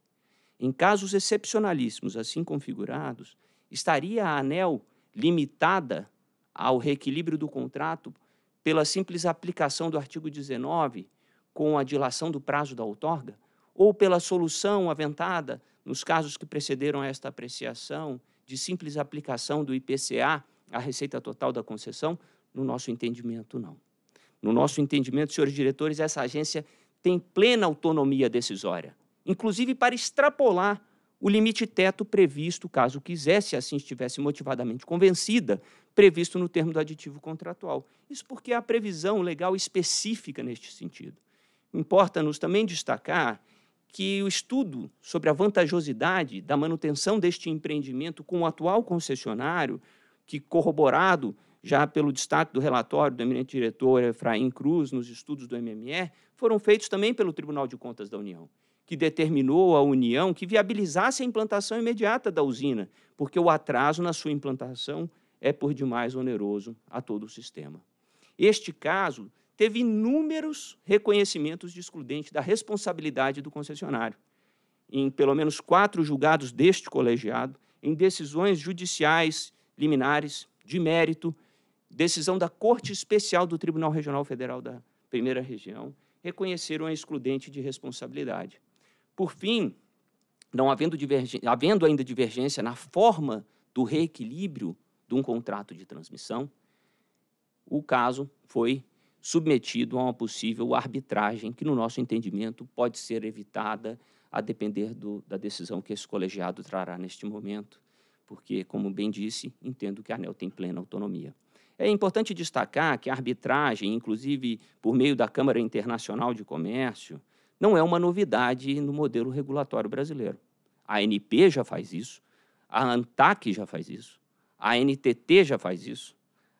Em casos excepcionalíssimos assim configurados, estaria a ANEL limitada ao reequilíbrio do contrato pela simples aplicação do artigo 19 com a dilação do prazo da outorga ou pela solução aventada nos casos que precederam esta apreciação de simples aplicação do IPCA à receita total da concessão? No nosso entendimento, não. No nosso entendimento, senhores diretores, essa agência tem plena autonomia decisória, inclusive para extrapolar o limite teto previsto, caso quisesse, assim estivesse motivadamente convencida, previsto no termo do aditivo contratual. Isso porque há previsão legal específica neste sentido. Importa-nos também destacar que o estudo sobre a vantajosidade da manutenção deste empreendimento com o atual concessionário, que corroborado já pelo destaque do relatório do eminente diretor Efraim Cruz nos estudos do MME, foram feitos também pelo Tribunal de Contas da União, que determinou à União que viabilizasse a implantação imediata da usina, porque o atraso na sua implantação é por demais oneroso a todo o sistema. Este caso teve inúmeros reconhecimentos de excludente da responsabilidade do concessionário. Em pelo menos quatro julgados deste colegiado, em decisões judiciais liminares, de mérito, decisão da Corte Especial do Tribunal Regional Federal da Primeira Região reconheceram a excludente de responsabilidade. Por fim, não havendo, havendo ainda divergência na forma do reequilíbrio de um contrato de transmissão, o caso foi submetido a uma possível arbitragem que, no nosso entendimento, pode ser evitada a depender do, da decisão que esse colegiado trará neste momento, porque, como bem disse, entendo que a ANEL tem plena autonomia. É importante destacar que a arbitragem, inclusive por meio da Câmara Internacional de Comércio, não é uma novidade no modelo regulatório brasileiro. A ANP já faz isso, a ANTAC já faz isso, a NTT já faz isso,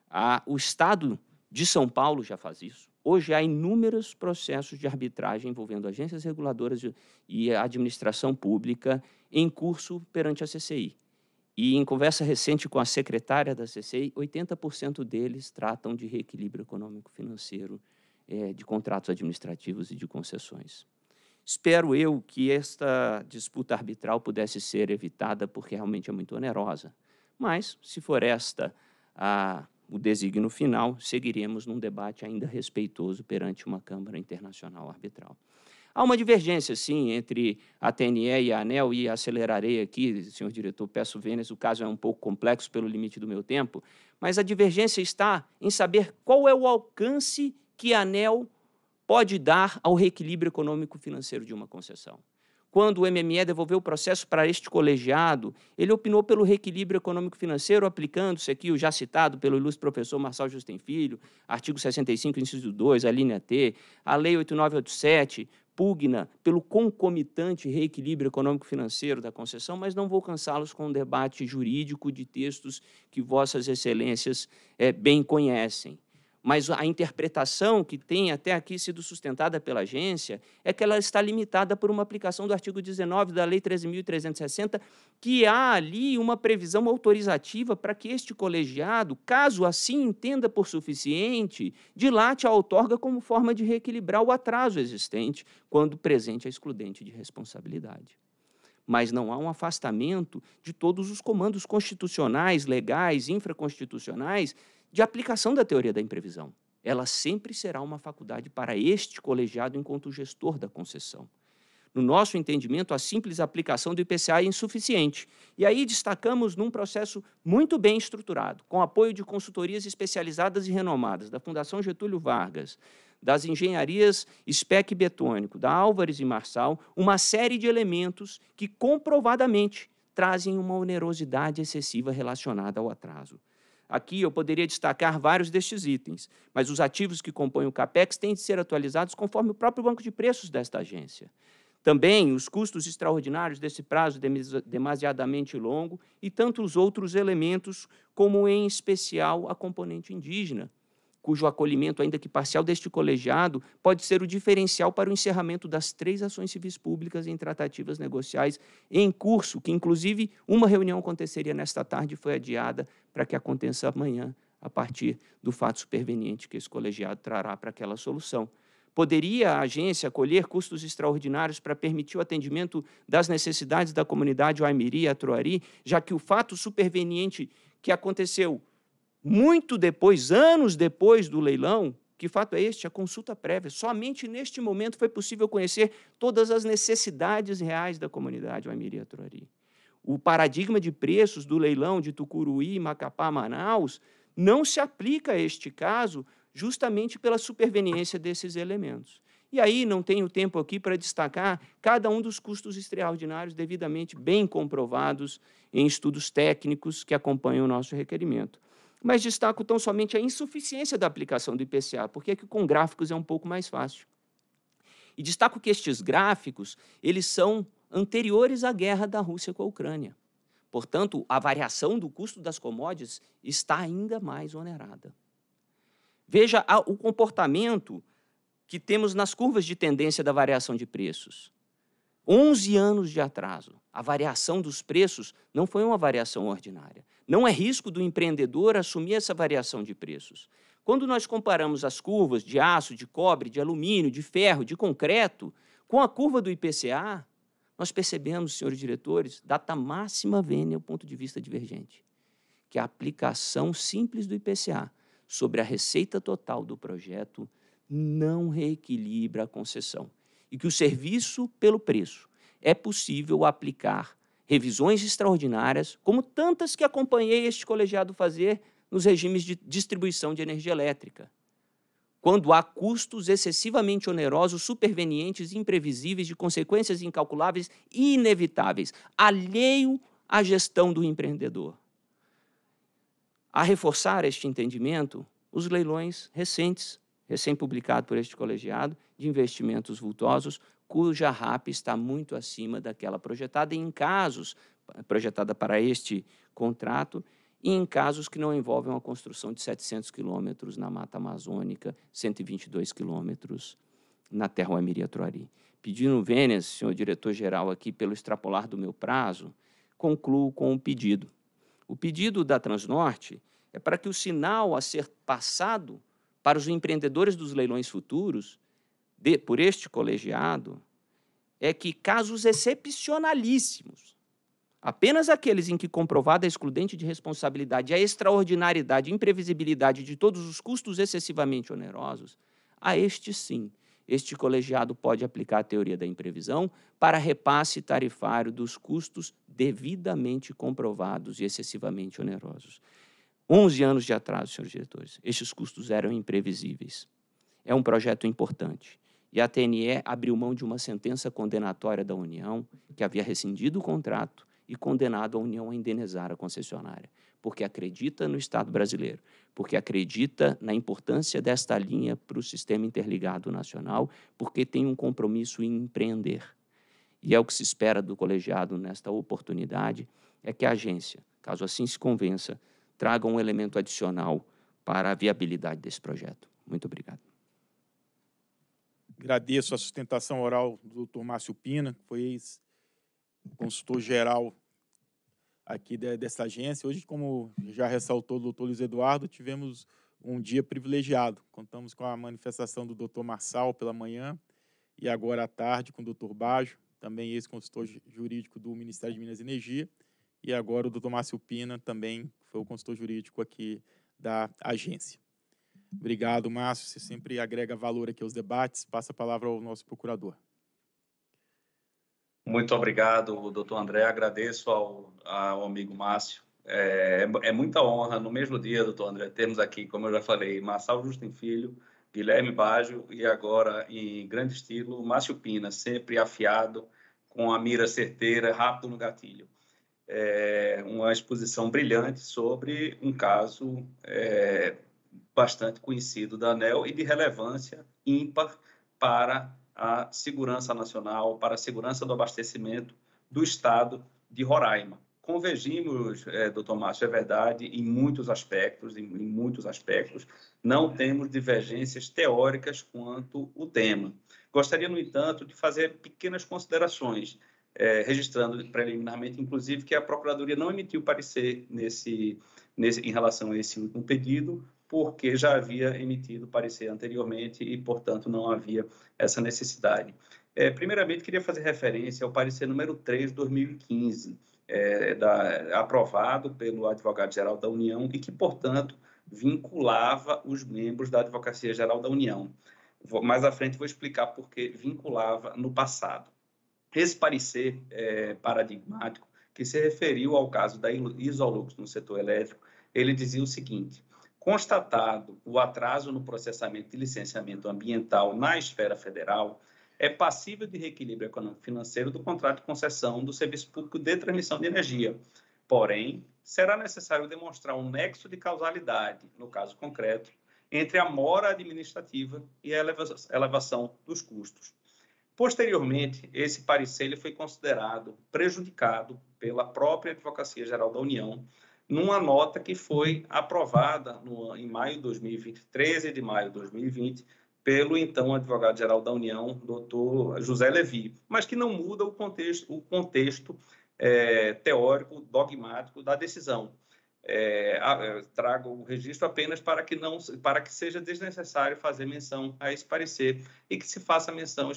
a, o Estado de São Paulo já faz isso. Hoje há inúmeros processos de arbitragem envolvendo agências reguladoras e administração pública em curso perante a CCI. E em conversa recente com a secretária da CCI, 80% deles tratam de reequilíbrio econômico-financeiro é, de contratos administrativos e de concessões. Espero eu que esta disputa arbitral pudesse ser evitada, porque realmente é muito onerosa. Mas, se for esta a, o desígnio final, seguiremos num debate ainda respeitoso perante uma Câmara Internacional Arbitral. Há uma divergência, sim, entre a TNE e a ANEL, e acelerarei aqui, senhor diretor, peço vênias, o caso é um pouco complexo pelo limite do meu tempo, mas a divergência está em saber qual é o alcance que a ANEL pode dar ao reequilíbrio econômico-financeiro de uma concessão. Quando o MME devolveu o processo para este colegiado, ele opinou pelo reequilíbrio econômico-financeiro, aplicando-se aqui o já citado pelo ilustre professor Marçal Justem Filho, artigo 65, inciso 2, a linha T, a Lei 8987, pugna pelo concomitante reequilíbrio econômico-financeiro da concessão, mas não vou cansá-los com um debate jurídico de textos que Vossas Excelências é, bem conhecem. Mas a interpretação que tem até aqui sido sustentada pela agência é que ela está limitada por uma aplicação do artigo 19 da Lei 13.360, que há ali uma previsão autorizativa para que este colegiado, caso assim entenda por suficiente, dilate a outorga como forma de reequilibrar o atraso existente quando presente a excludente de responsabilidade mas não há um afastamento de todos os comandos constitucionais, legais, infraconstitucionais de aplicação da teoria da imprevisão. Ela sempre será uma faculdade para este colegiado enquanto gestor da concessão. No nosso entendimento, a simples aplicação do IPCA é insuficiente. E aí destacamos num processo muito bem estruturado, com apoio de consultorias especializadas e renomadas da Fundação Getúlio Vargas, das engenharias SPEC Betônico, da Álvares e Marçal, uma série de elementos que comprovadamente trazem uma onerosidade excessiva relacionada ao atraso. Aqui eu poderia destacar vários destes itens, mas os ativos que compõem o CAPEX têm de ser atualizados conforme o próprio banco de preços desta agência. Também os custos extraordinários desse prazo demasiadamente longo e tantos outros elementos, como em especial a componente indígena, cujo acolhimento, ainda que parcial, deste colegiado pode ser o diferencial para o encerramento das três ações civis públicas em tratativas negociais em curso, que inclusive uma reunião aconteceria nesta tarde e foi adiada para que aconteça amanhã, a partir do fato superveniente que esse colegiado trará para aquela solução. Poderia a agência colher custos extraordinários para permitir o atendimento das necessidades da comunidade Oaimiri e Atroari, já que o fato superveniente que aconteceu muito depois, anos depois do leilão, que fato é este? A consulta prévia. Somente neste momento foi possível conhecer todas as necessidades reais da comunidade Waimiri Aturari. O paradigma de preços do leilão de Tucuruí, Macapá, Manaus não se aplica a este caso justamente pela superveniência desses elementos. E aí não tenho tempo aqui para destacar cada um dos custos extraordinários devidamente bem comprovados em estudos técnicos que acompanham o nosso requerimento mas destaco tão somente a insuficiência da aplicação do IPCA, porque é que com gráficos é um pouco mais fácil. E destaco que estes gráficos, eles são anteriores à guerra da Rússia com a Ucrânia. Portanto, a variação do custo das commodities está ainda mais onerada. Veja o comportamento que temos nas curvas de tendência da variação de preços. 11 anos de atraso. A variação dos preços não foi uma variação ordinária. Não é risco do empreendedor assumir essa variação de preços. Quando nós comparamos as curvas de aço, de cobre, de alumínio, de ferro, de concreto, com a curva do IPCA, nós percebemos, senhores diretores, data máxima vênia, o ponto de vista divergente, que é a aplicação simples do IPCA sobre a receita total do projeto não reequilibra a concessão e que o serviço pelo preço é possível aplicar revisões extraordinárias, como tantas que acompanhei este colegiado fazer nos regimes de distribuição de energia elétrica, quando há custos excessivamente onerosos, supervenientes, imprevisíveis, de consequências incalculáveis e inevitáveis, alheio à gestão do empreendedor. A reforçar este entendimento, os leilões recentes, recém-publicado por este colegiado, de investimentos vultosos, cuja RAP está muito acima daquela projetada, em casos projetada para este contrato, e em casos que não envolvem uma construção de 700 quilômetros na Mata Amazônica, 122 quilômetros na Terra Uamiria Troari. Pedindo vênias, senhor diretor-geral, aqui pelo extrapolar do meu prazo, concluo com um pedido. O pedido da Transnorte é para que o sinal a ser passado para os empreendedores dos leilões futuros de, por este colegiado é que casos excepcionalíssimos, apenas aqueles em que comprovada a excludente de responsabilidade, a extraordinariedade, imprevisibilidade de todos os custos excessivamente onerosos, a este sim, este colegiado pode aplicar a teoria da imprevisão para repasse tarifário dos custos devidamente comprovados e excessivamente onerosos. 11 anos de atraso, senhores diretores. Estes custos eram imprevisíveis. É um projeto importante. E a TNE abriu mão de uma sentença condenatória da União, que havia rescindido o contrato e condenado a União a indenizar a concessionária, porque acredita no Estado brasileiro, porque acredita na importância desta linha para o sistema interligado nacional, porque tem um compromisso em empreender. E é o que se espera do colegiado nesta oportunidade, é que a agência, caso assim se convença, traga um elemento adicional para a viabilidade desse projeto. Muito obrigado. Agradeço a sustentação oral do Dr. Márcio Pina, que foi ex-consultor-geral aqui de, dessa agência. Hoje, como já ressaltou o doutor Luiz Eduardo, tivemos um dia privilegiado. Contamos com a manifestação do Dr. Marçal pela manhã e agora à tarde com o Dr. Bajo, também ex-consultor jurídico do Ministério de Minas e Energia, e agora o Dr. Márcio Pina, também foi o consultor jurídico aqui da agência. Obrigado, Márcio. Você sempre agrega valor aqui aos debates. Passa a palavra ao nosso procurador. Muito obrigado, doutor André. Agradeço ao, ao amigo Márcio. É, é, é muita honra, no mesmo dia, doutor André, termos aqui, como eu já falei, Marçal Justin Filho, Guilherme Baggio e agora, em grande estilo, Márcio Pina, sempre afiado, com a mira certeira, rápido no gatilho. É uma exposição brilhante sobre um caso é, bastante conhecido da ANEL e de relevância ímpar para a segurança nacional, para a segurança do abastecimento do Estado de Roraima. Convergimos, é, doutor Márcio, é verdade, em muitos aspectos, em, em muitos aspectos, não temos divergências teóricas quanto o tema. Gostaria, no entanto, de fazer pequenas considerações, é, registrando preliminarmente, inclusive, que a Procuradoria não emitiu parecer nesse, nesse, em relação a esse último pedido, porque já havia emitido parecer anteriormente e, portanto, não havia essa necessidade. É, primeiramente, queria fazer referência ao parecer número 3 de 2015, é, da, aprovado pelo advogado-geral da União e que, portanto, vinculava os membros da Advocacia Geral da União. Vou, mais à frente vou explicar por que vinculava no passado. Esse parecer é, paradigmático, que se referiu ao caso da Isolux no setor elétrico, ele dizia o seguinte: Constatado o atraso no processamento de licenciamento ambiental na esfera federal, é passível de reequilíbrio econômico financeiro do contrato de concessão do Serviço Público de Transmissão de Energia. Porém, será necessário demonstrar um nexo de causalidade, no caso concreto, entre a mora administrativa e a elevação dos custos. Posteriormente, esse parecer foi considerado prejudicado pela própria Advocacia Geral da União numa nota que foi aprovada no, em maio de 2020, 13 de maio de 2020, pelo então advogado-geral da União, doutor José Levi, mas que não muda o contexto, o contexto é, teórico, dogmático da decisão. É, é trago o registro apenas para que não para que seja desnecessário fazer menção a esse parecer e que se faça menção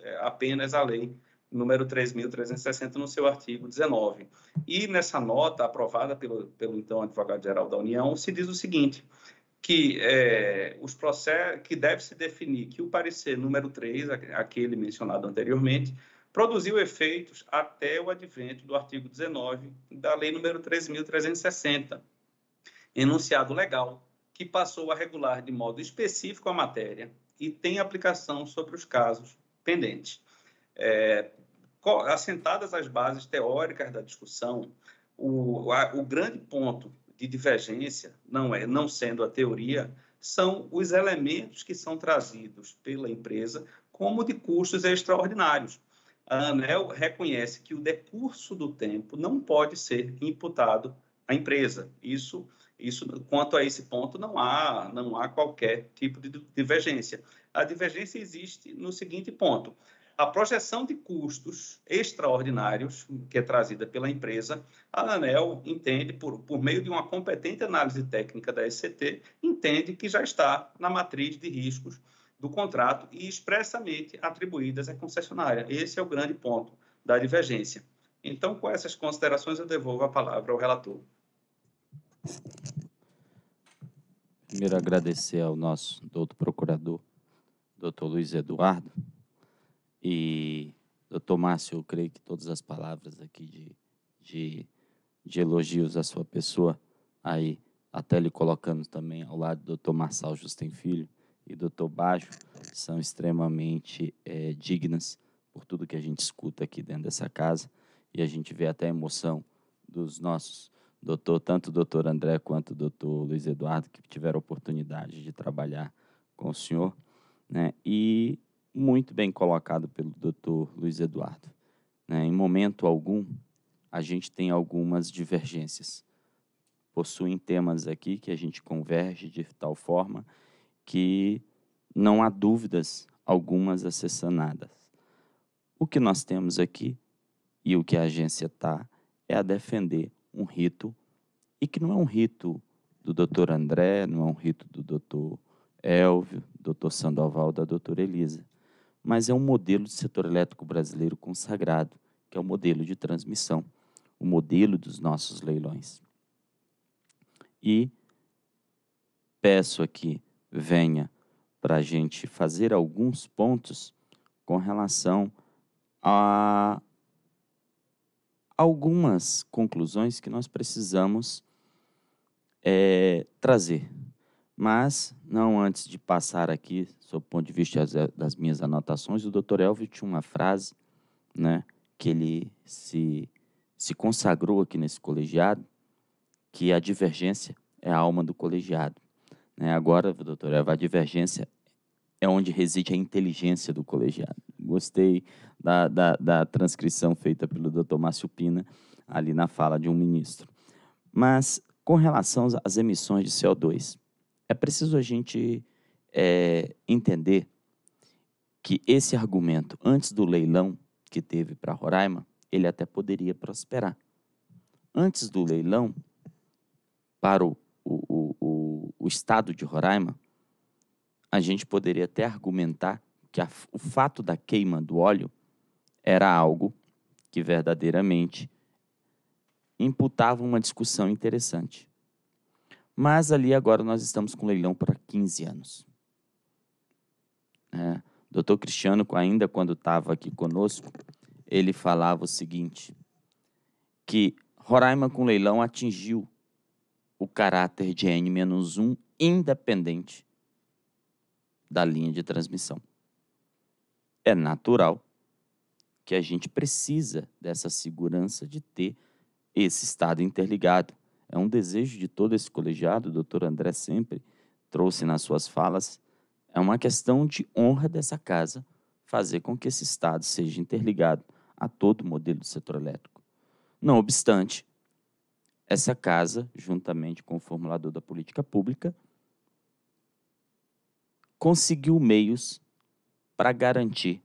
é, apenas à lei número 3.360, no seu artigo 19. E nessa nota aprovada pelo, pelo então advogado-geral da União, se diz o seguinte, que é, os processos que deve se definir que o parecer número 3, aquele mencionado anteriormente, produziu efeitos até o advento do artigo 19 da lei número 3360, enunciado legal, que passou a regular de modo específico a matéria e tem aplicação sobre os casos pendentes. É, assentadas as bases teóricas da discussão, o, a, o grande ponto de divergência, não, é, não sendo a teoria, são os elementos que são trazidos pela empresa como de custos extraordinários. A ANEL reconhece que o decurso do tempo não pode ser imputado à empresa. Isso, isso quanto a esse ponto, não há, não há qualquer tipo de divergência. A divergência existe no seguinte ponto: a projeção de custos extraordinários que é trazida pela empresa, a ANEL entende, por, por meio de uma competente análise técnica da SCT, entende que já está na matriz de riscos do contrato e expressamente atribuídas à concessionária. Esse é o grande ponto da divergência. Então, com essas considerações, eu devolvo a palavra ao relator. Primeiro, agradecer ao nosso doutor procurador, doutor Luiz Eduardo, e, doutor Márcio, eu creio que todas as palavras aqui de, de, de elogios à sua pessoa, aí, até lhe colocando também ao lado do doutor Marçal Justem Filho e doutor Bajo, são extremamente é, dignas por tudo que a gente escuta aqui dentro dessa casa e a gente vê até a emoção dos nossos doutor, tanto o doutor André quanto o doutor Luiz Eduardo, que tiveram oportunidade de trabalhar com o senhor, né? E muito bem colocado pelo Dr. Luiz Eduardo. Né? Em momento algum, a gente tem algumas divergências. Possuem temas aqui que a gente converge de tal forma que não há dúvidas algumas a ser sanadas. O que nós temos aqui e o que a agência está é a defender um rito e que não é um rito do doutor André, não é um rito do doutor Elvio, doutor Sandoval, da doutora Elisa mas é um modelo de setor elétrico brasileiro consagrado, que é o modelo de transmissão, o modelo dos nossos leilões. E peço aqui, venha para a gente fazer alguns pontos com relação a algumas conclusões que nós precisamos é, trazer mas, não antes de passar aqui, sob o ponto de vista das minhas anotações, o Dr. Elvio tinha uma frase, né, que ele se, se consagrou aqui nesse colegiado, que a divergência é a alma do colegiado. Né? Agora, Dr. Elvio, a divergência é onde reside a inteligência do colegiado. Gostei da, da, da transcrição feita pelo Dr. Márcio Pina ali na fala de um ministro. Mas, com relação às emissões de CO2, é preciso a gente é, entender que esse argumento, antes do leilão que teve para Roraima, ele até poderia prosperar. Antes do leilão, para o, o, o, o estado de Roraima, a gente poderia até argumentar que a, o fato da queima do óleo era algo que verdadeiramente imputava uma discussão interessante. Mas ali agora nós estamos com leilão para 15 anos. É, Dr. Cristiano, ainda quando estava aqui conosco, ele falava o seguinte, que Roraima com leilão atingiu o caráter de N-1 independente da linha de transmissão. É natural que a gente precisa dessa segurança de ter esse estado interligado. É um desejo de todo esse colegiado, o doutor André sempre trouxe nas suas falas. É uma questão de honra dessa casa fazer com que esse Estado seja interligado a todo o modelo do setor elétrico. Não obstante, essa casa, juntamente com o formulador da política pública, conseguiu meios para garantir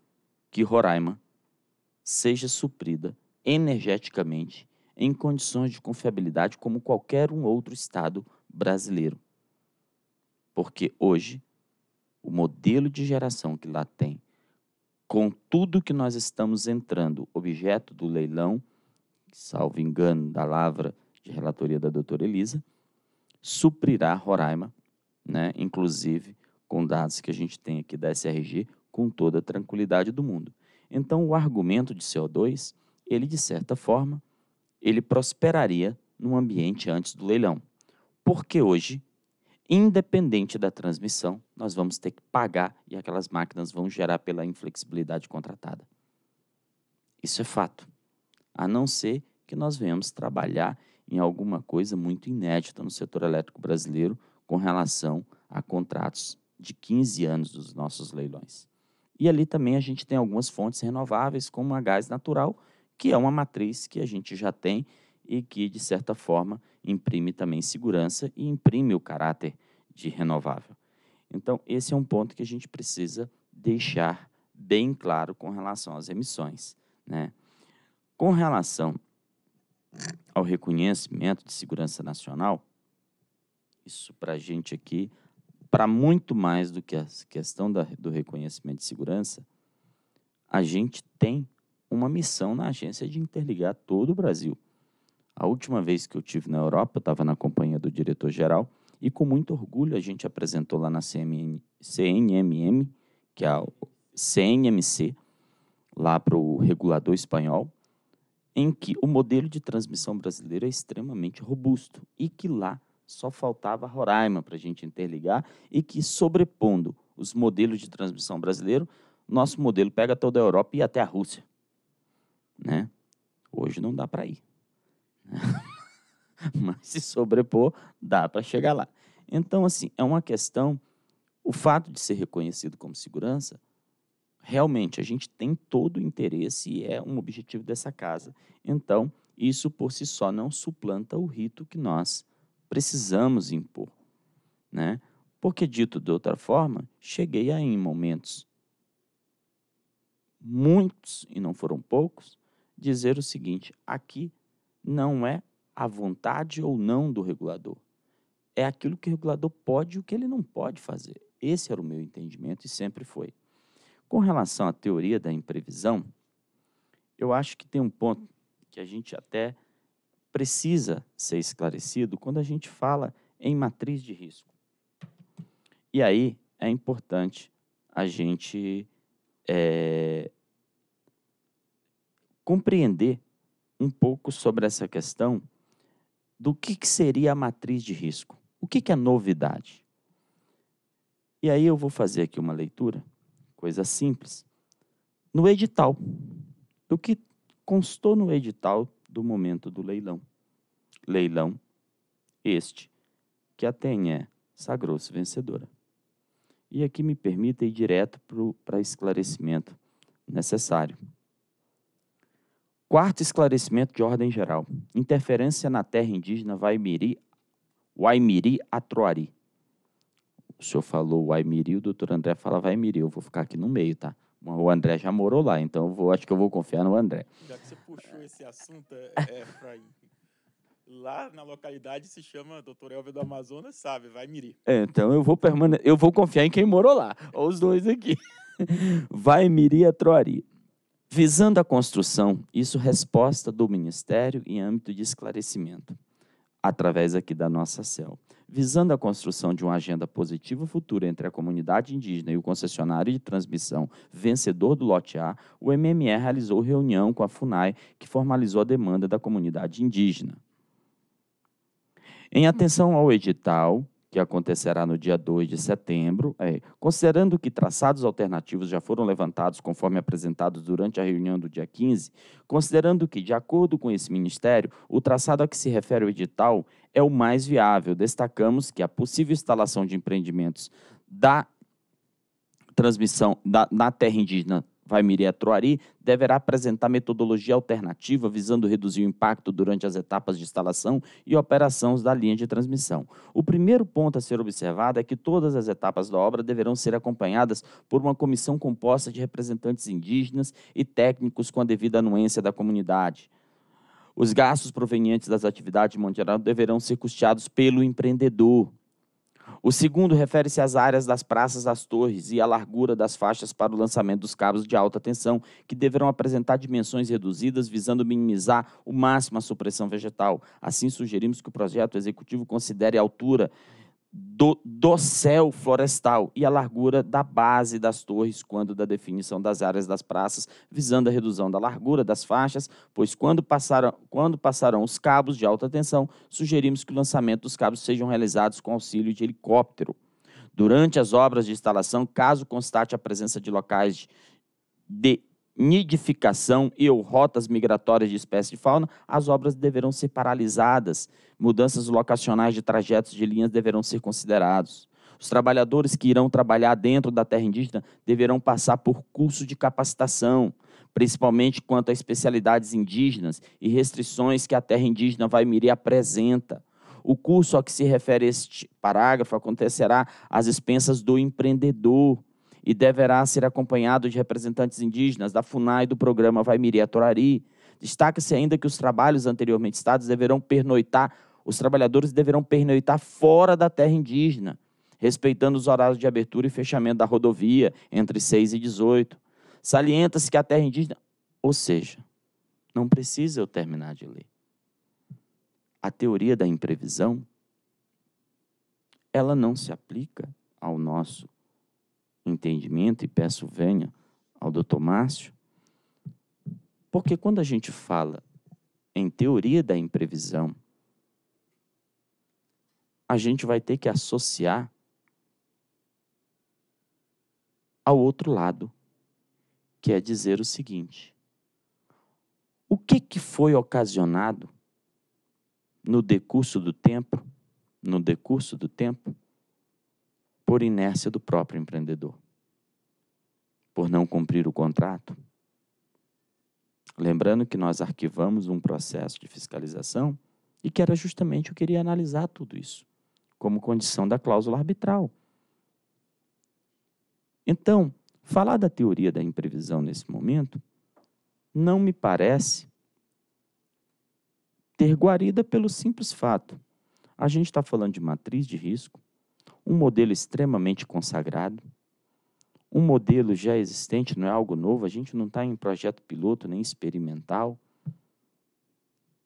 que Roraima seja suprida energeticamente em condições de confiabilidade como qualquer um outro Estado brasileiro. Porque hoje, o modelo de geração que lá tem, com tudo que nós estamos entrando, objeto do leilão, salvo engano da lavra de relatoria da doutora Elisa, suprirá Roraima, né, inclusive com dados que a gente tem aqui da SRG, com toda a tranquilidade do mundo. Então, o argumento de CO2, ele, de certa forma, ele prosperaria num ambiente antes do leilão. Porque hoje, independente da transmissão, nós vamos ter que pagar e aquelas máquinas vão gerar pela inflexibilidade contratada. Isso é fato. A não ser que nós venhamos trabalhar em alguma coisa muito inédita no setor elétrico brasileiro com relação a contratos de 15 anos dos nossos leilões. E ali também a gente tem algumas fontes renováveis, como a gás natural que é uma matriz que a gente já tem e que, de certa forma, imprime também segurança e imprime o caráter de renovável. Então, esse é um ponto que a gente precisa deixar bem claro com relação às emissões. Né? Com relação ao reconhecimento de segurança nacional, isso para a gente aqui, para muito mais do que a questão da, do reconhecimento de segurança, a gente tem uma missão na agência de interligar todo o Brasil. A última vez que eu tive na Europa, estava na companhia do diretor-geral, e com muito orgulho a gente apresentou lá na CMN, CNMM, que é a CNMC, lá para o regulador espanhol, em que o modelo de transmissão brasileiro é extremamente robusto e que lá só faltava Roraima para a gente interligar e que, sobrepondo os modelos de transmissão brasileiro, nosso modelo pega toda a Europa e até a Rússia né? Hoje não dá para ir. Né? Mas se sobrepor, dá para chegar lá. Então, assim, é uma questão. O fato de ser reconhecido como segurança, realmente a gente tem todo o interesse e é um objetivo dessa casa. Então, isso por si só não suplanta o rito que nós precisamos impor, né? Porque dito de outra forma, cheguei aí em momentos muitos e não foram poucos dizer o seguinte: aqui não é a vontade ou não do regulador. É aquilo que o regulador pode e o que ele não pode fazer. Esse era o meu entendimento e sempre foi. Com relação à teoria da imprevisão, eu acho que tem um ponto que a gente até precisa ser esclarecido quando a gente fala em matriz de risco. E aí é importante a gente é, compreender um pouco sobre essa questão do que, que seria a matriz de risco. O que, que é novidade? E aí eu vou fazer aqui uma leitura, coisa simples, no edital, do que constou no edital do momento do leilão. Leilão este, que a TNE é sagrou-se vencedora. E aqui me permita ir direto para esclarecimento necessário. Quarto esclarecimento de ordem geral. Interferência na terra indígena Vaimiri, Waimiri Atroari. O senhor falou Waimiri, o doutor André fala Waimiri. Eu vou ficar aqui no meio, tá? O André já morou lá, então vou, acho que eu vou confiar no André. Já que você puxou esse assunto, é, é lá na localidade se chama Doutor Elvio do Amazonas, sabe? Vaimiri. É, então eu vou permane eu vou confiar em quem morou lá, ou os dois aqui. Waimiri Atroari Visando a construção, isso resposta do Ministério em âmbito de esclarecimento, através aqui da nossa CEL. Visando a construção de uma agenda positiva futura entre a comunidade indígena e o concessionário de transmissão vencedor do lote A, o MME realizou reunião com a FUNAI, que formalizou a demanda da comunidade indígena. Em atenção ao edital, que acontecerá no dia 2 de setembro, é, considerando que traçados alternativos já foram levantados conforme apresentados durante a reunião do dia 15, considerando que, de acordo com esse ministério, o traçado a que se refere o edital é o mais viável, destacamos que a possível instalação de empreendimentos da transmissão da, na terra indígena Vaimiri Atroari é deverá apresentar metodologia alternativa visando reduzir o impacto durante as etapas de instalação e operações da linha de transmissão. O primeiro ponto a ser observado é que todas as etapas da obra deverão ser acompanhadas por uma comissão composta de representantes indígenas e técnicos com a devida anuência da comunidade. Os gastos provenientes das atividades de deverão ser custeados pelo empreendedor o segundo refere-se às áreas das praças das torres e à largura das faixas para o lançamento dos cabos de alta tensão, que deverão apresentar dimensões reduzidas, visando minimizar o máximo a supressão vegetal. Assim, sugerimos que o projeto executivo considere a altura do céu florestal e a largura da base das torres quando da definição das áreas das praças, visando a redução da largura das faixas, pois quando, passaram, quando passarão os cabos de alta tensão, sugerimos que o lançamento dos cabos sejam realizados com auxílio de helicóptero. Durante as obras de instalação, caso constate a presença de locais de nidificação e ou rotas migratórias de espécies de fauna, as obras deverão ser paralisadas, mudanças locacionais de trajetos de linhas deverão ser considerados. Os trabalhadores que irão trabalhar dentro da terra indígena deverão passar por curso de capacitação, principalmente quanto a especialidades indígenas e restrições que a terra indígena vai Vaimiri apresenta. O curso a que se refere este parágrafo acontecerá às expensas do empreendedor, e deverá ser acompanhado de representantes indígenas da FUNAI e do programa Vai Miri Torari. Destaca-se ainda que os trabalhos anteriormente citados deverão pernoitar, os trabalhadores deverão pernoitar fora da terra indígena, respeitando os horários de abertura e fechamento da rodovia entre 6 e 18. Salienta-se que a terra indígena, ou seja, não precisa eu terminar de ler. A teoria da imprevisão ela não se aplica ao nosso entendimento e peço venha ao doutor Márcio, porque quando a gente fala em teoria da imprevisão, a gente vai ter que associar ao outro lado, que é dizer o seguinte: o que, que foi ocasionado no decurso do tempo, no decurso do tempo, por inércia do próprio empreendedor, por não cumprir o contrato. Lembrando que nós arquivamos um processo de fiscalização e que era justamente eu queria analisar tudo isso como condição da cláusula arbitral. Então, falar da teoria da imprevisão nesse momento não me parece ter guarida pelo simples fato. A gente está falando de matriz de risco, um modelo extremamente consagrado, um modelo já existente, não é algo novo, a gente não está em projeto piloto nem experimental.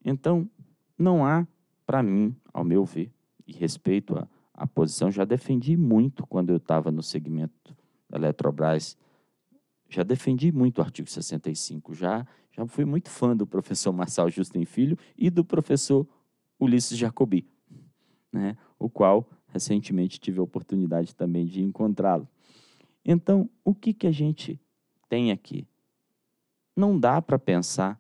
Então, não há, para mim, ao meu ver, e respeito a, a posição, já defendi muito quando eu estava no segmento da Eletrobras, já defendi muito o artigo 65, já, já fui muito fã do professor Marçal Justin Filho e do professor Ulisses Jacobi, né, o qual Recentemente tive a oportunidade também de encontrá-lo. Então, o que, que a gente tem aqui? Não dá para pensar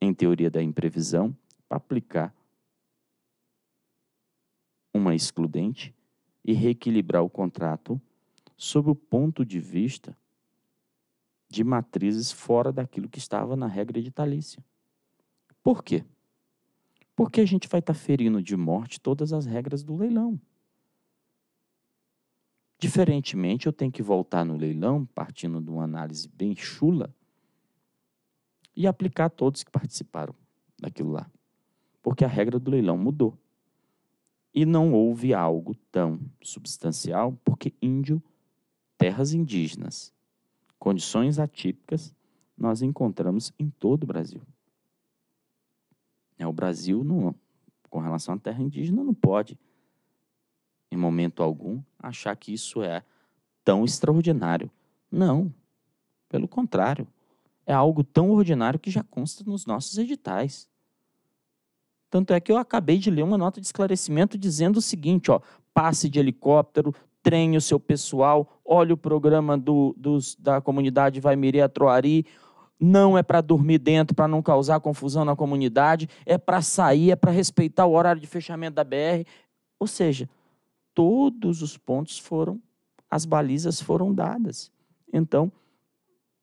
em teoria da imprevisão para aplicar uma excludente e reequilibrar o contrato sob o ponto de vista de matrizes fora daquilo que estava na regra editalícia. Por quê? Porque a gente vai estar tá ferindo de morte todas as regras do leilão. Diferentemente, eu tenho que voltar no leilão, partindo de uma análise bem chula, e aplicar a todos que participaram daquilo lá. Porque a regra do leilão mudou. E não houve algo tão substancial, porque índio, terras indígenas, condições atípicas, nós encontramos em todo o Brasil. É, o Brasil, não, com relação à terra indígena, não pode em momento algum, achar que isso é tão extraordinário. Não. Pelo contrário, é algo tão ordinário que já consta nos nossos editais. Tanto é que eu acabei de ler uma nota de esclarecimento dizendo o seguinte: ó, passe de helicóptero, treine o seu pessoal, olhe o programa do, dos, da comunidade Vai Mirê a Troari. Não é para dormir dentro, para não causar confusão na comunidade, é para sair, é para respeitar o horário de fechamento da BR. Ou seja, todos os pontos foram, as balizas foram dadas. Então,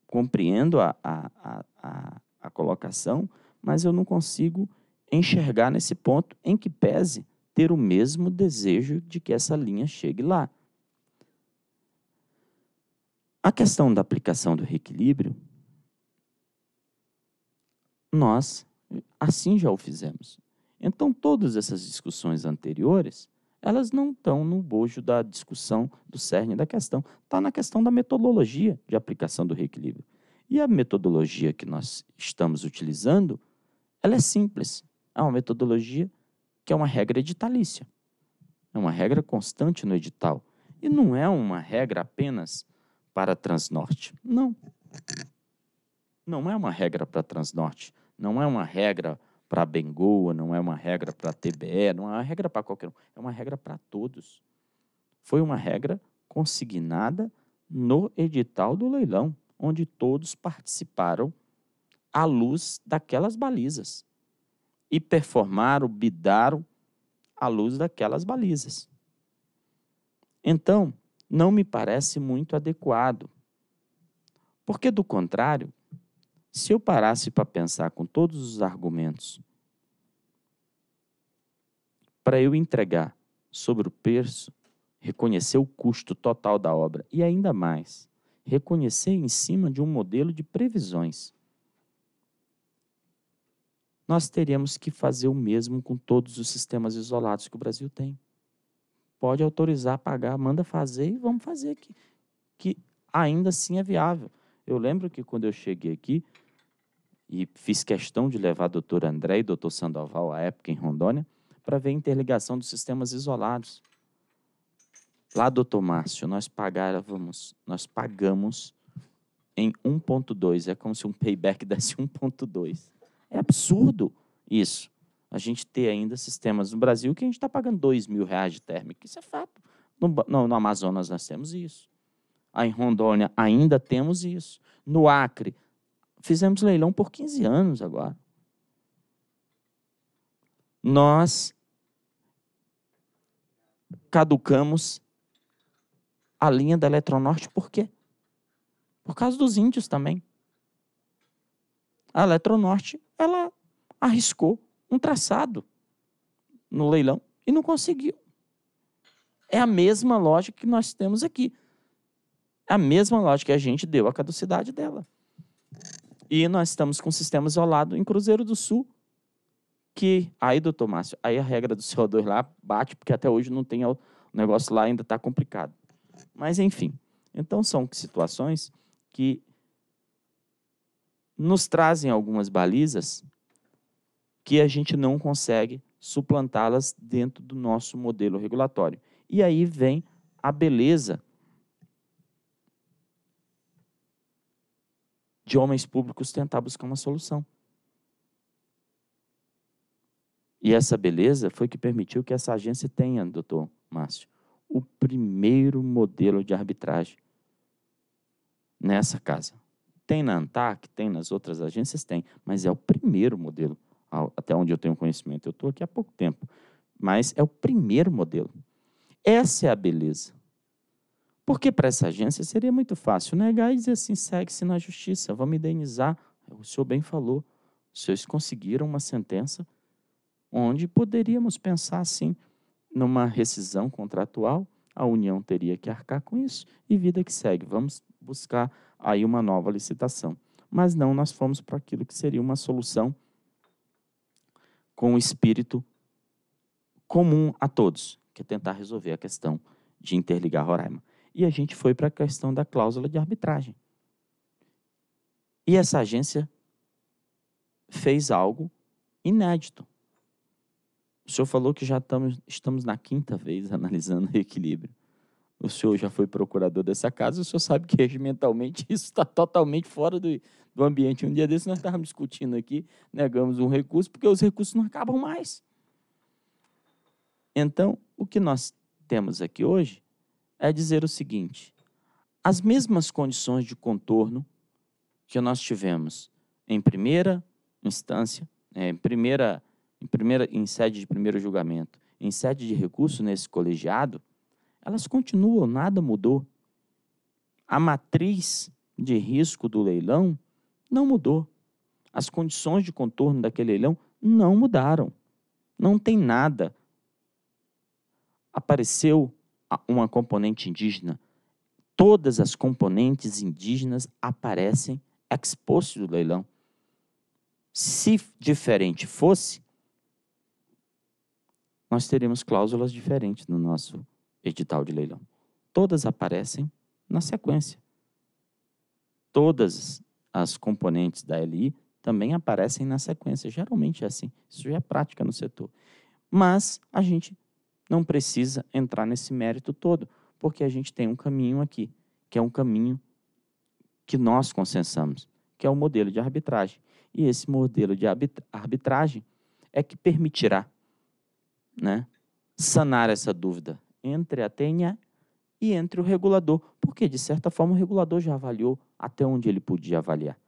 compreendo a, a, a, a colocação, mas eu não consigo enxergar nesse ponto em que pese ter o mesmo desejo de que essa linha chegue lá. A questão da aplicação do reequilíbrio, nós assim já o fizemos. Então, todas essas discussões anteriores elas não estão no bojo da discussão do cerne da questão. Está na questão da metodologia de aplicação do reequilíbrio. E a metodologia que nós estamos utilizando, ela é simples. É uma metodologia que é uma regra editalícia. É uma regra constante no edital. E não é uma regra apenas para Transnorte. Não. Não é uma regra para Transnorte. Não é uma regra para Bengoa, não é uma regra para TBE, não é uma regra para qualquer um, é uma regra para todos. Foi uma regra consignada no edital do leilão, onde todos participaram à luz daquelas balizas e performaram, bidaram à luz daquelas balizas. Então, não me parece muito adequado. Porque, do contrário, se eu parasse para pensar com todos os argumentos para eu entregar sobre o preço, reconhecer o custo total da obra e ainda mais, reconhecer em cima de um modelo de previsões. Nós teríamos que fazer o mesmo com todos os sistemas isolados que o Brasil tem. Pode autorizar, pagar, manda fazer e vamos fazer aqui, que ainda assim é viável. Eu lembro que quando eu cheguei aqui, e fiz questão de levar doutor André e doutor Sandoval à época em Rondônia para ver a interligação dos sistemas isolados. Lá, doutor Márcio, nós pagávamos, nós pagamos em 1.2, é como se um payback desse 1.2. É absurdo isso. A gente ter ainda sistemas no Brasil que a gente está pagando 2 mil reais de térmica. Isso é fato. No, no, no Amazonas nós temos isso. Aí em Rondônia ainda temos isso. No Acre, fizemos leilão por 15 anos agora. Nós caducamos a linha da Eletronorte por quê? Por causa dos índios também. A Eletronorte, ela arriscou um traçado no leilão e não conseguiu. É a mesma lógica que nós temos aqui. É a mesma lógica que a gente deu à caducidade dela. E nós estamos com um sistema isolado em Cruzeiro do Sul, que aí, doutor Márcio, aí a regra do CO2 lá bate, porque até hoje não tem o negócio lá, ainda está complicado. Mas, enfim. Então, são situações que nos trazem algumas balizas que a gente não consegue suplantá-las dentro do nosso modelo regulatório. E aí vem a beleza de homens públicos tentar buscar uma solução. E essa beleza foi que permitiu que essa agência tenha, doutor Márcio, o primeiro modelo de arbitragem nessa casa. Tem na ANTAC, tem nas outras agências, tem, mas é o primeiro modelo, até onde eu tenho conhecimento. Eu estou aqui há pouco tempo, mas é o primeiro modelo. Essa é a beleza. Porque para essa agência seria muito fácil negar e dizer assim: segue-se na justiça, vamos indenizar. É, o senhor bem falou. Os senhores conseguiram uma sentença onde poderíamos pensar assim numa rescisão contratual, a União teria que arcar com isso e vida que segue. Vamos buscar aí uma nova licitação. Mas não, nós fomos para aquilo que seria uma solução com o espírito comum a todos, que é tentar resolver a questão de interligar Roraima e a gente foi para a questão da cláusula de arbitragem. E essa agência fez algo inédito. O senhor falou que já estamos, estamos na quinta vez analisando o equilíbrio. O senhor já foi procurador dessa casa, o senhor sabe que regimentalmente isso está totalmente fora do, do ambiente. Um dia desse nós estávamos discutindo aqui, negamos um recurso, porque os recursos não acabam mais. Então, o que nós temos aqui hoje é dizer o seguinte: as mesmas condições de contorno que nós tivemos em primeira instância, né, em primeira, em primeira, em sede de primeiro julgamento, em sede de recurso nesse colegiado, elas continuam, nada mudou. A matriz de risco do leilão não mudou. As condições de contorno daquele leilão não mudaram. Não tem nada. Apareceu uma componente indígena, todas as componentes indígenas aparecem expostas do leilão. Se diferente fosse, nós teríamos cláusulas diferentes no nosso edital de leilão. Todas aparecem na sequência. Todas as componentes da LI também aparecem na sequência. Geralmente é assim. Isso já é prática no setor. Mas a gente não precisa entrar nesse mérito todo, porque a gente tem um caminho aqui, que é um caminho que nós consensamos, que é o modelo de arbitragem. E esse modelo de arbitragem é que permitirá né, sanar essa dúvida entre a TNE e entre o regulador, porque de certa forma o regulador já avaliou até onde ele podia avaliar,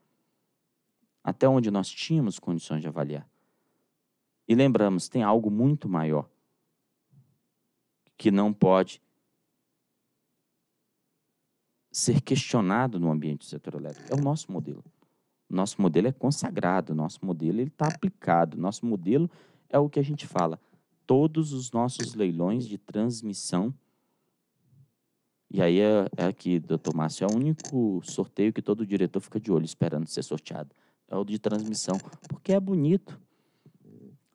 até onde nós tínhamos condições de avaliar. E lembramos, tem algo muito maior que não pode ser questionado no ambiente do setor elétrico. É o nosso modelo. Nosso modelo é consagrado, nosso modelo ele está aplicado, nosso modelo é o que a gente fala. Todos os nossos leilões de transmissão e aí é, é aqui, doutor Márcio, é o único sorteio que todo diretor fica de olho esperando ser sorteado. É o de transmissão, porque é bonito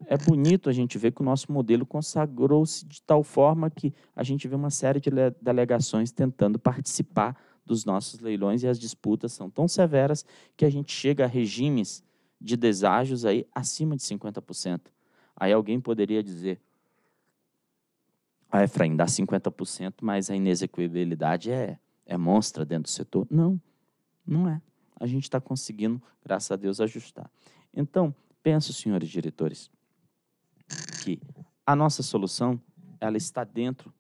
é bonito a gente ver que o nosso modelo consagrou-se de tal forma que a gente vê uma série de delegações tentando participar dos nossos leilões e as disputas são tão severas que a gente chega a regimes de deságios aí acima de 50%. Aí alguém poderia dizer, ah, Efraim, dá 50%, mas a inexequibilidade é, é monstra dentro do setor. Não, não é. A gente está conseguindo, graças a Deus, ajustar. Então, penso, senhores diretores, que a nossa solução ela está dentro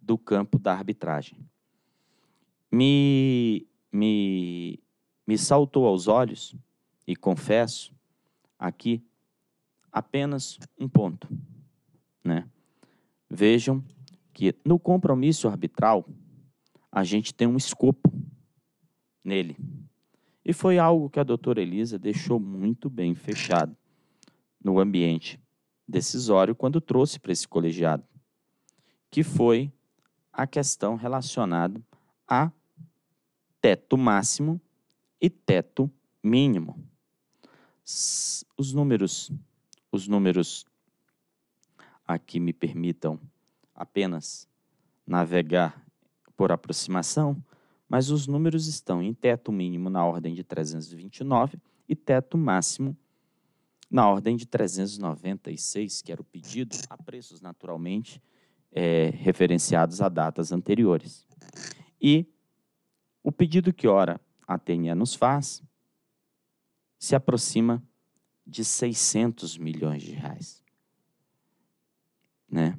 do campo da arbitragem. Me, me, me saltou aos olhos, e confesso aqui, apenas um ponto. Né? Vejam que no compromisso arbitral, a gente tem um escopo nele. E foi algo que a doutora Elisa deixou muito bem fechado no ambiente decisório quando trouxe para esse colegiado, que foi a questão relacionada a teto máximo e teto mínimo. Os números, os números aqui me permitam apenas navegar por aproximação, mas os números estão em teto mínimo na ordem de 329 e teto máximo na ordem de 396, que era o pedido, a preços naturalmente é, referenciados a datas anteriores. E o pedido que ora a TNE nos faz se aproxima de 600 milhões de reais. Né?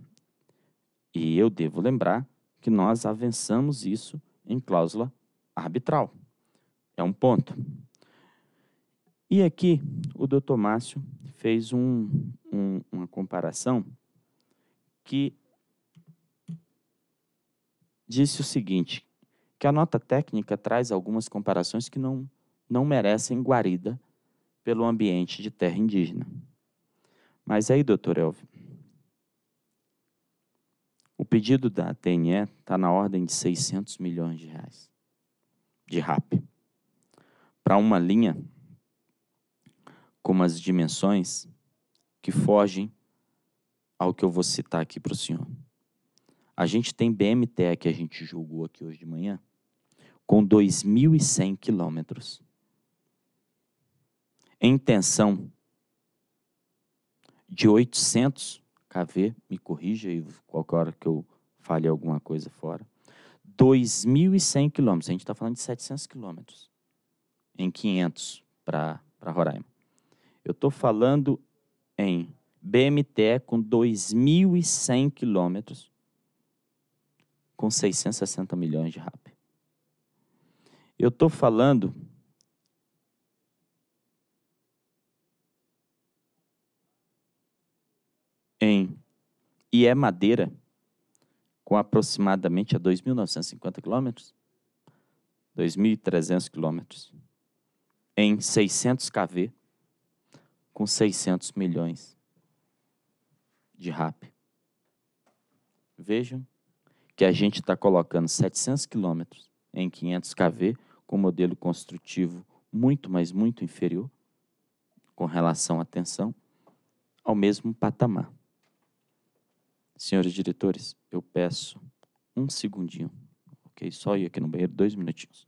E eu devo lembrar que nós avançamos isso em cláusula arbitral. É um ponto. E aqui o Dr. Márcio fez um, um, uma comparação que disse o seguinte, que a nota técnica traz algumas comparações que não, não merecem guarida pelo ambiente de terra indígena. Mas aí, doutor Elvio, o pedido da TNE está na ordem de 600 milhões de reais de RAP para uma linha como as dimensões, que fogem ao que eu vou citar aqui para o senhor. A gente tem BMT que a gente julgou aqui hoje de manhã, com 2.100 quilômetros. Em tensão de 800 KV, me corrija aí qualquer hora que eu fale alguma coisa fora. 2.100 quilômetros, a gente está falando de 700 quilômetros em 500 para Roraima. Eu estou falando em BMT com 2.100 quilômetros, com 660 milhões de RAP. Eu estou falando em IE Madeira, com aproximadamente a 2.950 quilômetros, 2.300 quilômetros, em 600 kV, com 600 milhões de RAP. Vejam que a gente está colocando 700 quilômetros em 500 kV com modelo construtivo muito, mas muito inferior com relação à tensão ao mesmo patamar. Senhores diretores, eu peço um segundinho, ok? Só ir aqui no banheiro, dois minutinhos.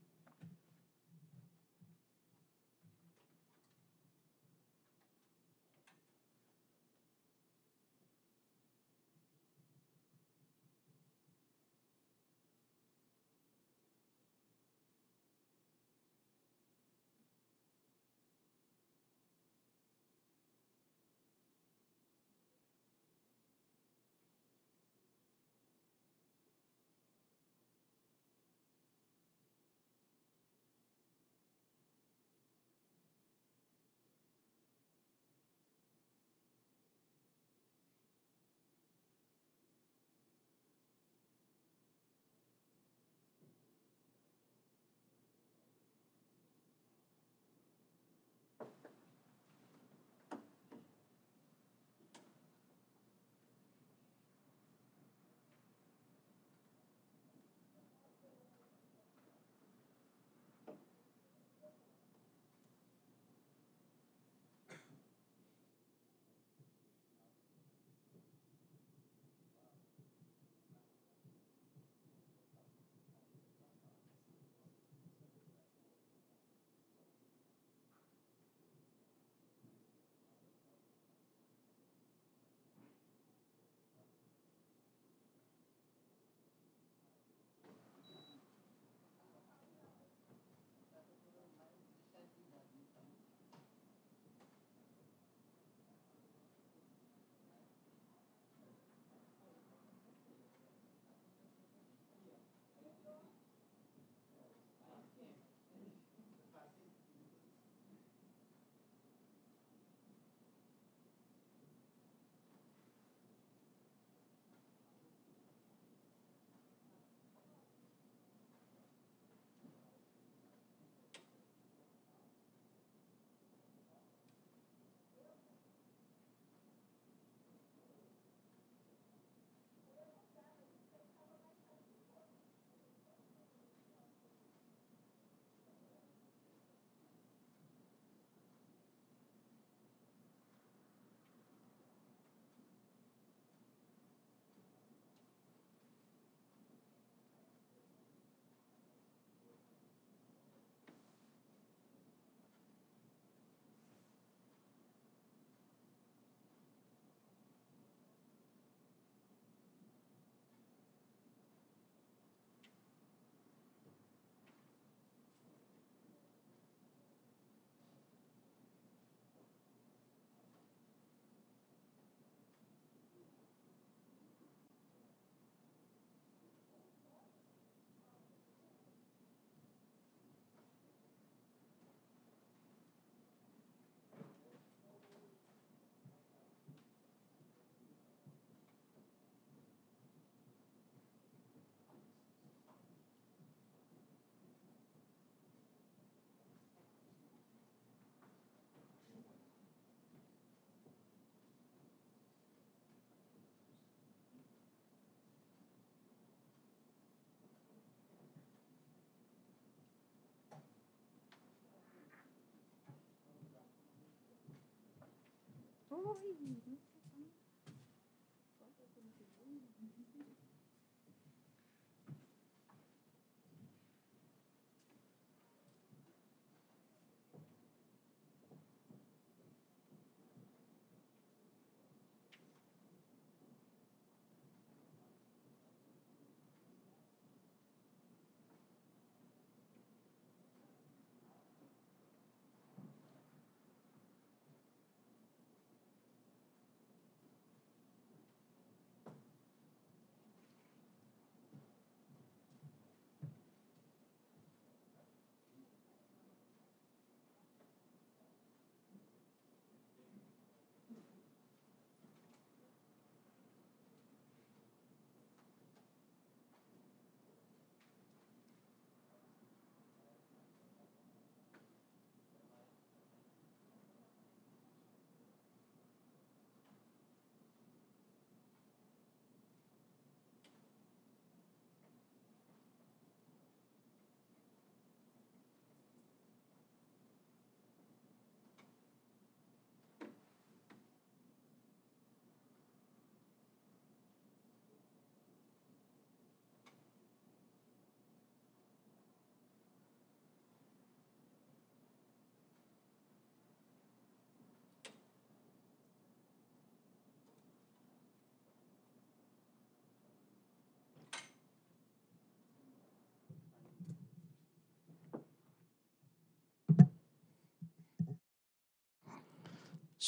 Oh,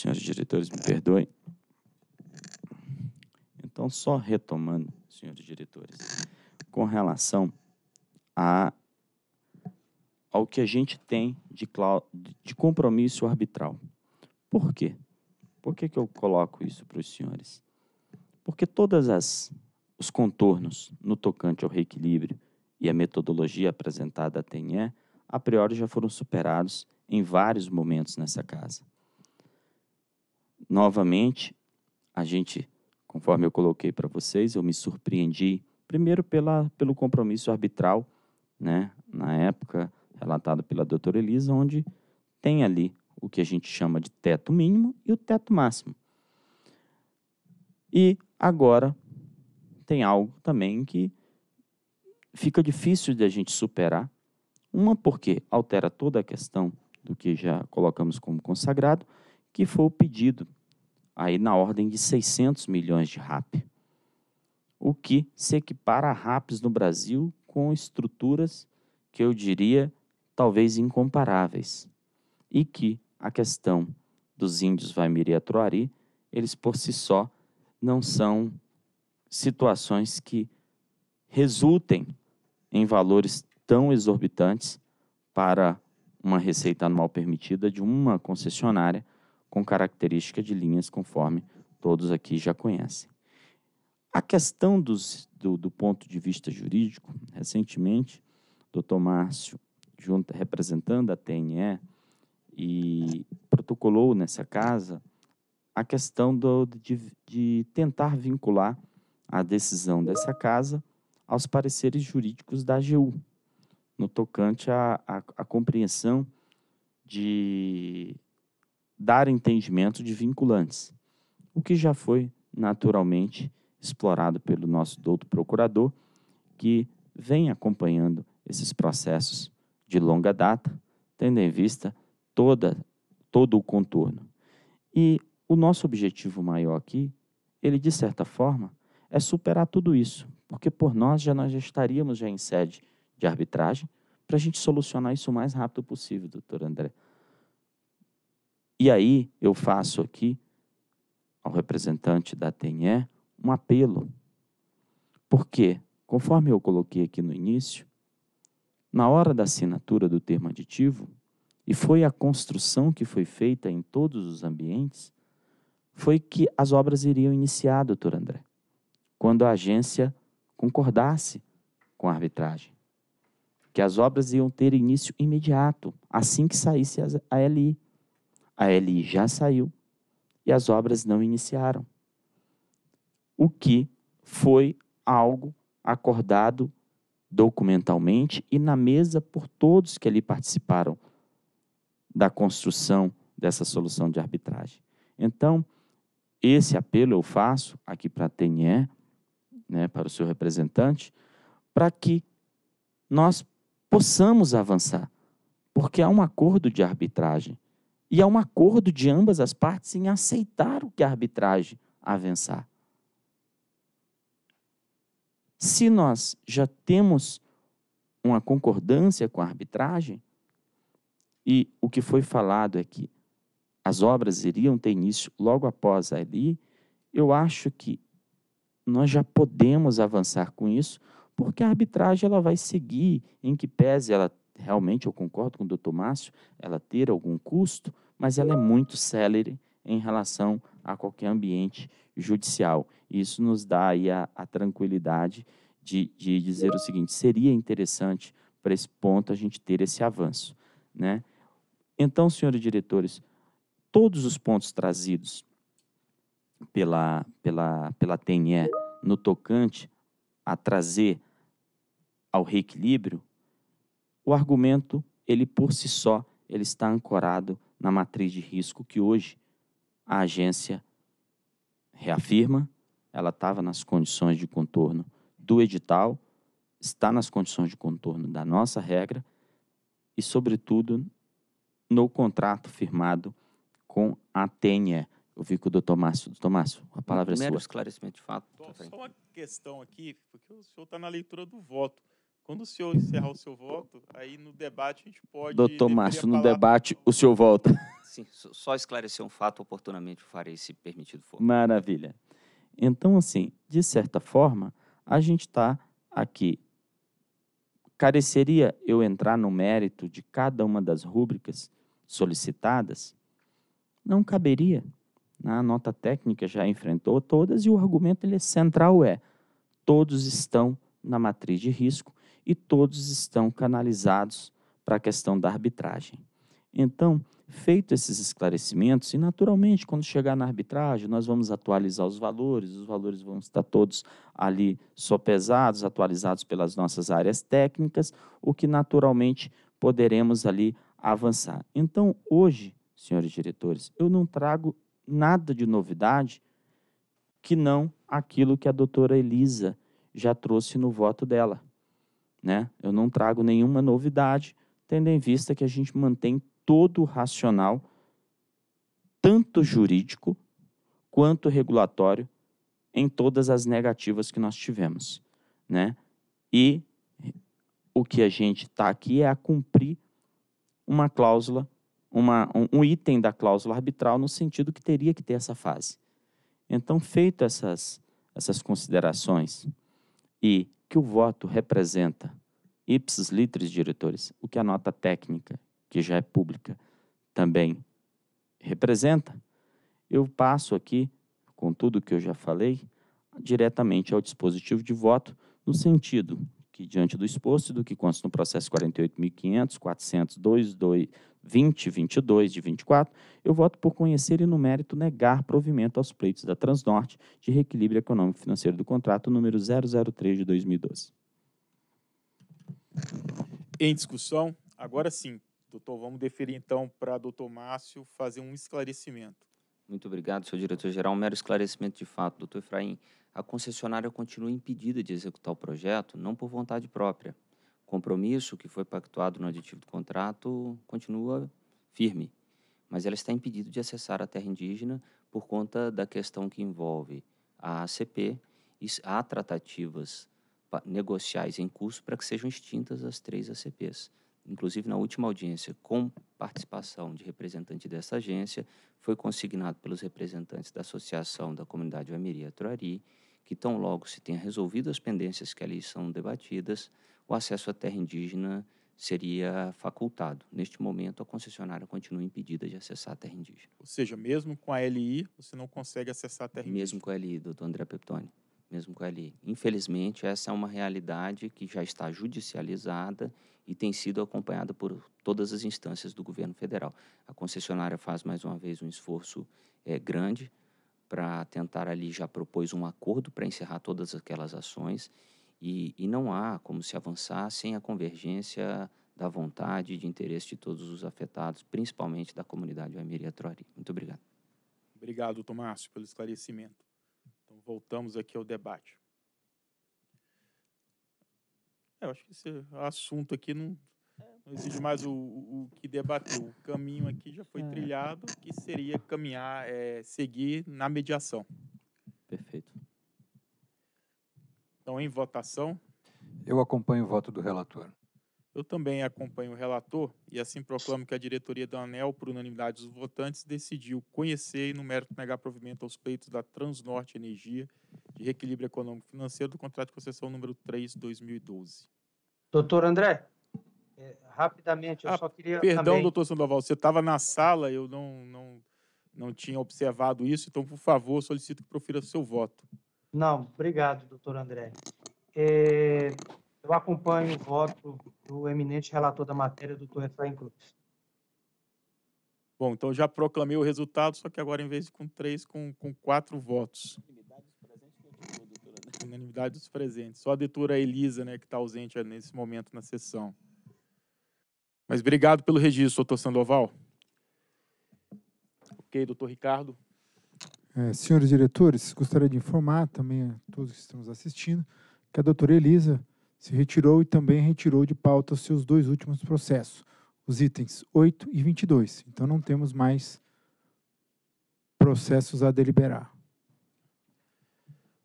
senhores diretores me perdoem. Então, só retomando, senhores diretores, com relação a ao que a gente tem de, de compromisso arbitral. Por quê? Por que, que eu coloco isso para os senhores? Porque todas as os contornos no tocante ao reequilíbrio e a metodologia apresentada até TNE a priori já foram superados em vários momentos nessa casa novamente, a gente, conforme eu coloquei para vocês, eu me surpreendi primeiro pela, pelo compromisso arbitral, né, na época relatado pela doutora Elisa, onde tem ali o que a gente chama de teto mínimo e o teto máximo. E agora tem algo também que fica difícil de a gente superar. Uma porque altera toda a questão do que já colocamos como consagrado, que foi o pedido aí na ordem de 600 milhões de RAP, o que se equipara a RAPs no Brasil com estruturas que eu diria talvez incomparáveis, e que a questão dos índios Vaimiri e Atuari, eles por si só não são situações que resultem em valores tão exorbitantes para uma receita anual permitida de uma concessionária com característica de linhas, conforme todos aqui já conhecem. A questão dos, do, do, ponto de vista jurídico, recentemente, doutor Márcio, junto, representando a TNE, e protocolou nessa casa a questão do, de, de tentar vincular a decisão dessa casa aos pareceres jurídicos da AGU, no tocante à, à, à compreensão de dar entendimento de vinculantes, o que já foi naturalmente explorado pelo nosso douto procurador, que vem acompanhando esses processos de longa data, tendo em vista toda, todo o contorno. E o nosso objetivo maior aqui, ele de certa forma, é superar tudo isso, porque por nós já nós já estaríamos já em sede de arbitragem para a gente solucionar isso o mais rápido possível, doutor André. E aí eu faço aqui ao representante da TNE um apelo. Porque, conforme eu coloquei aqui no início, na hora da assinatura do termo aditivo, e foi a construção que foi feita em todos os ambientes, foi que as obras iriam iniciar, doutor André, quando a agência concordasse com a arbitragem. Que as obras iam ter início imediato, assim que saísse a LI. A LI já saiu e as obras não iniciaram. O que foi algo acordado documentalmente e na mesa por todos que ali participaram da construção dessa solução de arbitragem. Então, esse apelo eu faço aqui para a TNE, né, para o seu representante, para que nós possamos avançar, porque há um acordo de arbitragem e há é um acordo de ambas as partes em aceitar o que a arbitragem avançar. Se nós já temos uma concordância com a arbitragem, e o que foi falado é que as obras iriam ter início logo após ali, eu acho que nós já podemos avançar com isso, porque a arbitragem ela vai seguir, em que pese ela realmente eu concordo com o doutor Márcio, ela ter algum custo, mas ela é muito célere em relação a qualquer ambiente judicial. Isso nos dá aí a, a tranquilidade de, de dizer o seguinte: seria interessante para esse ponto a gente ter esse avanço. Né? Então, senhores diretores, todos os pontos trazidos pela, pela, pela TNE no tocante a trazer ao reequilíbrio o argumento, ele por si só, ele está ancorado na matriz de risco que hoje a agência reafirma, ela estava nas condições de contorno do edital, está nas condições de contorno da nossa regra e, sobretudo, no contrato firmado com a TNE. Eu vi que o doutor Márcio, doutor Márcio, a palavra é sua. esclarecimento de fato. Só, só uma questão aqui, porque o senhor está na leitura do voto. Quando o senhor encerrar o seu voto, aí no debate a gente pode. Doutor Márcio, no debate o senhor volta. Sim, só esclarecer um fato oportunamente farei, se permitido for. Maravilha. Então, assim, de certa forma, a gente está aqui. Careceria eu entrar no mérito de cada uma das rúbricas solicitadas? Não caberia. A nota técnica já enfrentou todas e o argumento ele é central é todos estão na matriz de risco e todos estão canalizados para a questão da arbitragem. Então, feito esses esclarecimentos, e naturalmente, quando chegar na arbitragem, nós vamos atualizar os valores, os valores vão estar todos ali sopesados, atualizados pelas nossas áreas técnicas, o que naturalmente poderemos ali avançar. Então, hoje, senhores diretores, eu não trago nada de novidade que não aquilo que a doutora Elisa já trouxe no voto dela né? Eu não trago nenhuma novidade, tendo em vista que a gente mantém todo o racional, tanto jurídico quanto regulatório, em todas as negativas que nós tivemos, né? E o que a gente está aqui é a cumprir uma cláusula, uma, um item da cláusula arbitral no sentido que teria que ter essa fase. Então, feito essas, essas considerações e que o voto representa, ipsis litteris, diretores, o que a nota técnica, que já é pública, também representa, eu passo aqui, com tudo que eu já falei, diretamente ao dispositivo de voto, no sentido que, diante do exposto e do que consta no processo 48.500, 400, 22, 22 de 24, eu voto por conhecer e, no mérito, negar provimento aos pleitos da Transnorte de reequilíbrio econômico-financeiro do contrato número 003 de 2012. Em discussão, agora sim, doutor, vamos deferir então para doutor Márcio fazer um esclarecimento. Muito obrigado, senhor diretor-geral. Um mero esclarecimento de fato, doutor Efraim. A concessionária continua impedida de executar o projeto, não por vontade própria, compromisso que foi pactuado no aditivo do contrato continua firme, mas ela está impedida de acessar a terra indígena por conta da questão que envolve a ACP e há tratativas negociais em curso para que sejam extintas as três ACPs. Inclusive, na última audiência, com participação de representante dessa agência, foi consignado pelos representantes da Associação da Comunidade Uemiria Truari que tão logo se tenha resolvido as pendências que ali são debatidas, o acesso à terra indígena seria facultado. Neste momento, a concessionária continua impedida de acessar a terra indígena. Ou seja, mesmo com a LI, você não consegue acessar a terra indígena? Mesmo com a LI, doutor André Peptoni. Mesmo com a LI. Infelizmente, essa é uma realidade que já está judicializada e tem sido acompanhada por todas as instâncias do governo federal. A concessionária faz, mais uma vez, um esforço é, grande para tentar ali, já propôs um acordo para encerrar todas aquelas ações e, e não há como se avançar sem a convergência da vontade e de interesse de todos os afetados, principalmente da comunidade Oemiria Trori. Muito obrigado. Obrigado, Tomás, pelo esclarecimento. Então, voltamos aqui ao debate. É, eu acho que esse assunto aqui não, não exige mais o, o, que debater. O caminho aqui já foi é. trilhado, que seria caminhar, é, seguir na mediação. Perfeito. Estão em votação? Eu acompanho o voto do relator. Eu também acompanho o relator e assim proclamo que a diretoria da ANEL, por unanimidade dos votantes, decidiu conhecer e, no mérito, negar provimento aos pleitos da Transnorte Energia de reequilíbrio econômico financeiro do contrato de concessão número 3-2012. Doutor André, é, rapidamente, eu ah, só queria. Perdão, também... doutor Sandoval, você estava na sala, eu não, não, não tinha observado isso, então, por favor, solicito que profira seu voto. Não, obrigado, doutor André. É, eu acompanho o voto do eminente relator da matéria, doutor Efraim Cruz. Bom, então já proclamei o resultado, só que agora, em vez de com três, com, com quatro votos. Unanimidade dos presentes. Só a doutora Elisa, né, que está ausente é, nesse momento na sessão. Mas obrigado pelo registro, doutor Sandoval. Ok, doutor Ricardo. É, senhores diretores, gostaria de informar também a todos que estão nos assistindo que a doutora Elisa se retirou e também retirou de pauta os seus dois últimos processos, os itens 8 e 22. Então, não temos mais processos a deliberar.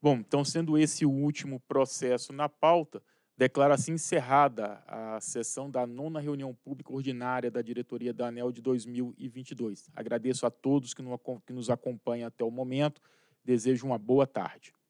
Bom, então, sendo esse o último processo na pauta, Declaro assim encerrada a sessão da nona reunião pública ordinária da diretoria da ANEL de 2022. Agradeço a todos que nos acompanham até o momento. Desejo uma boa tarde.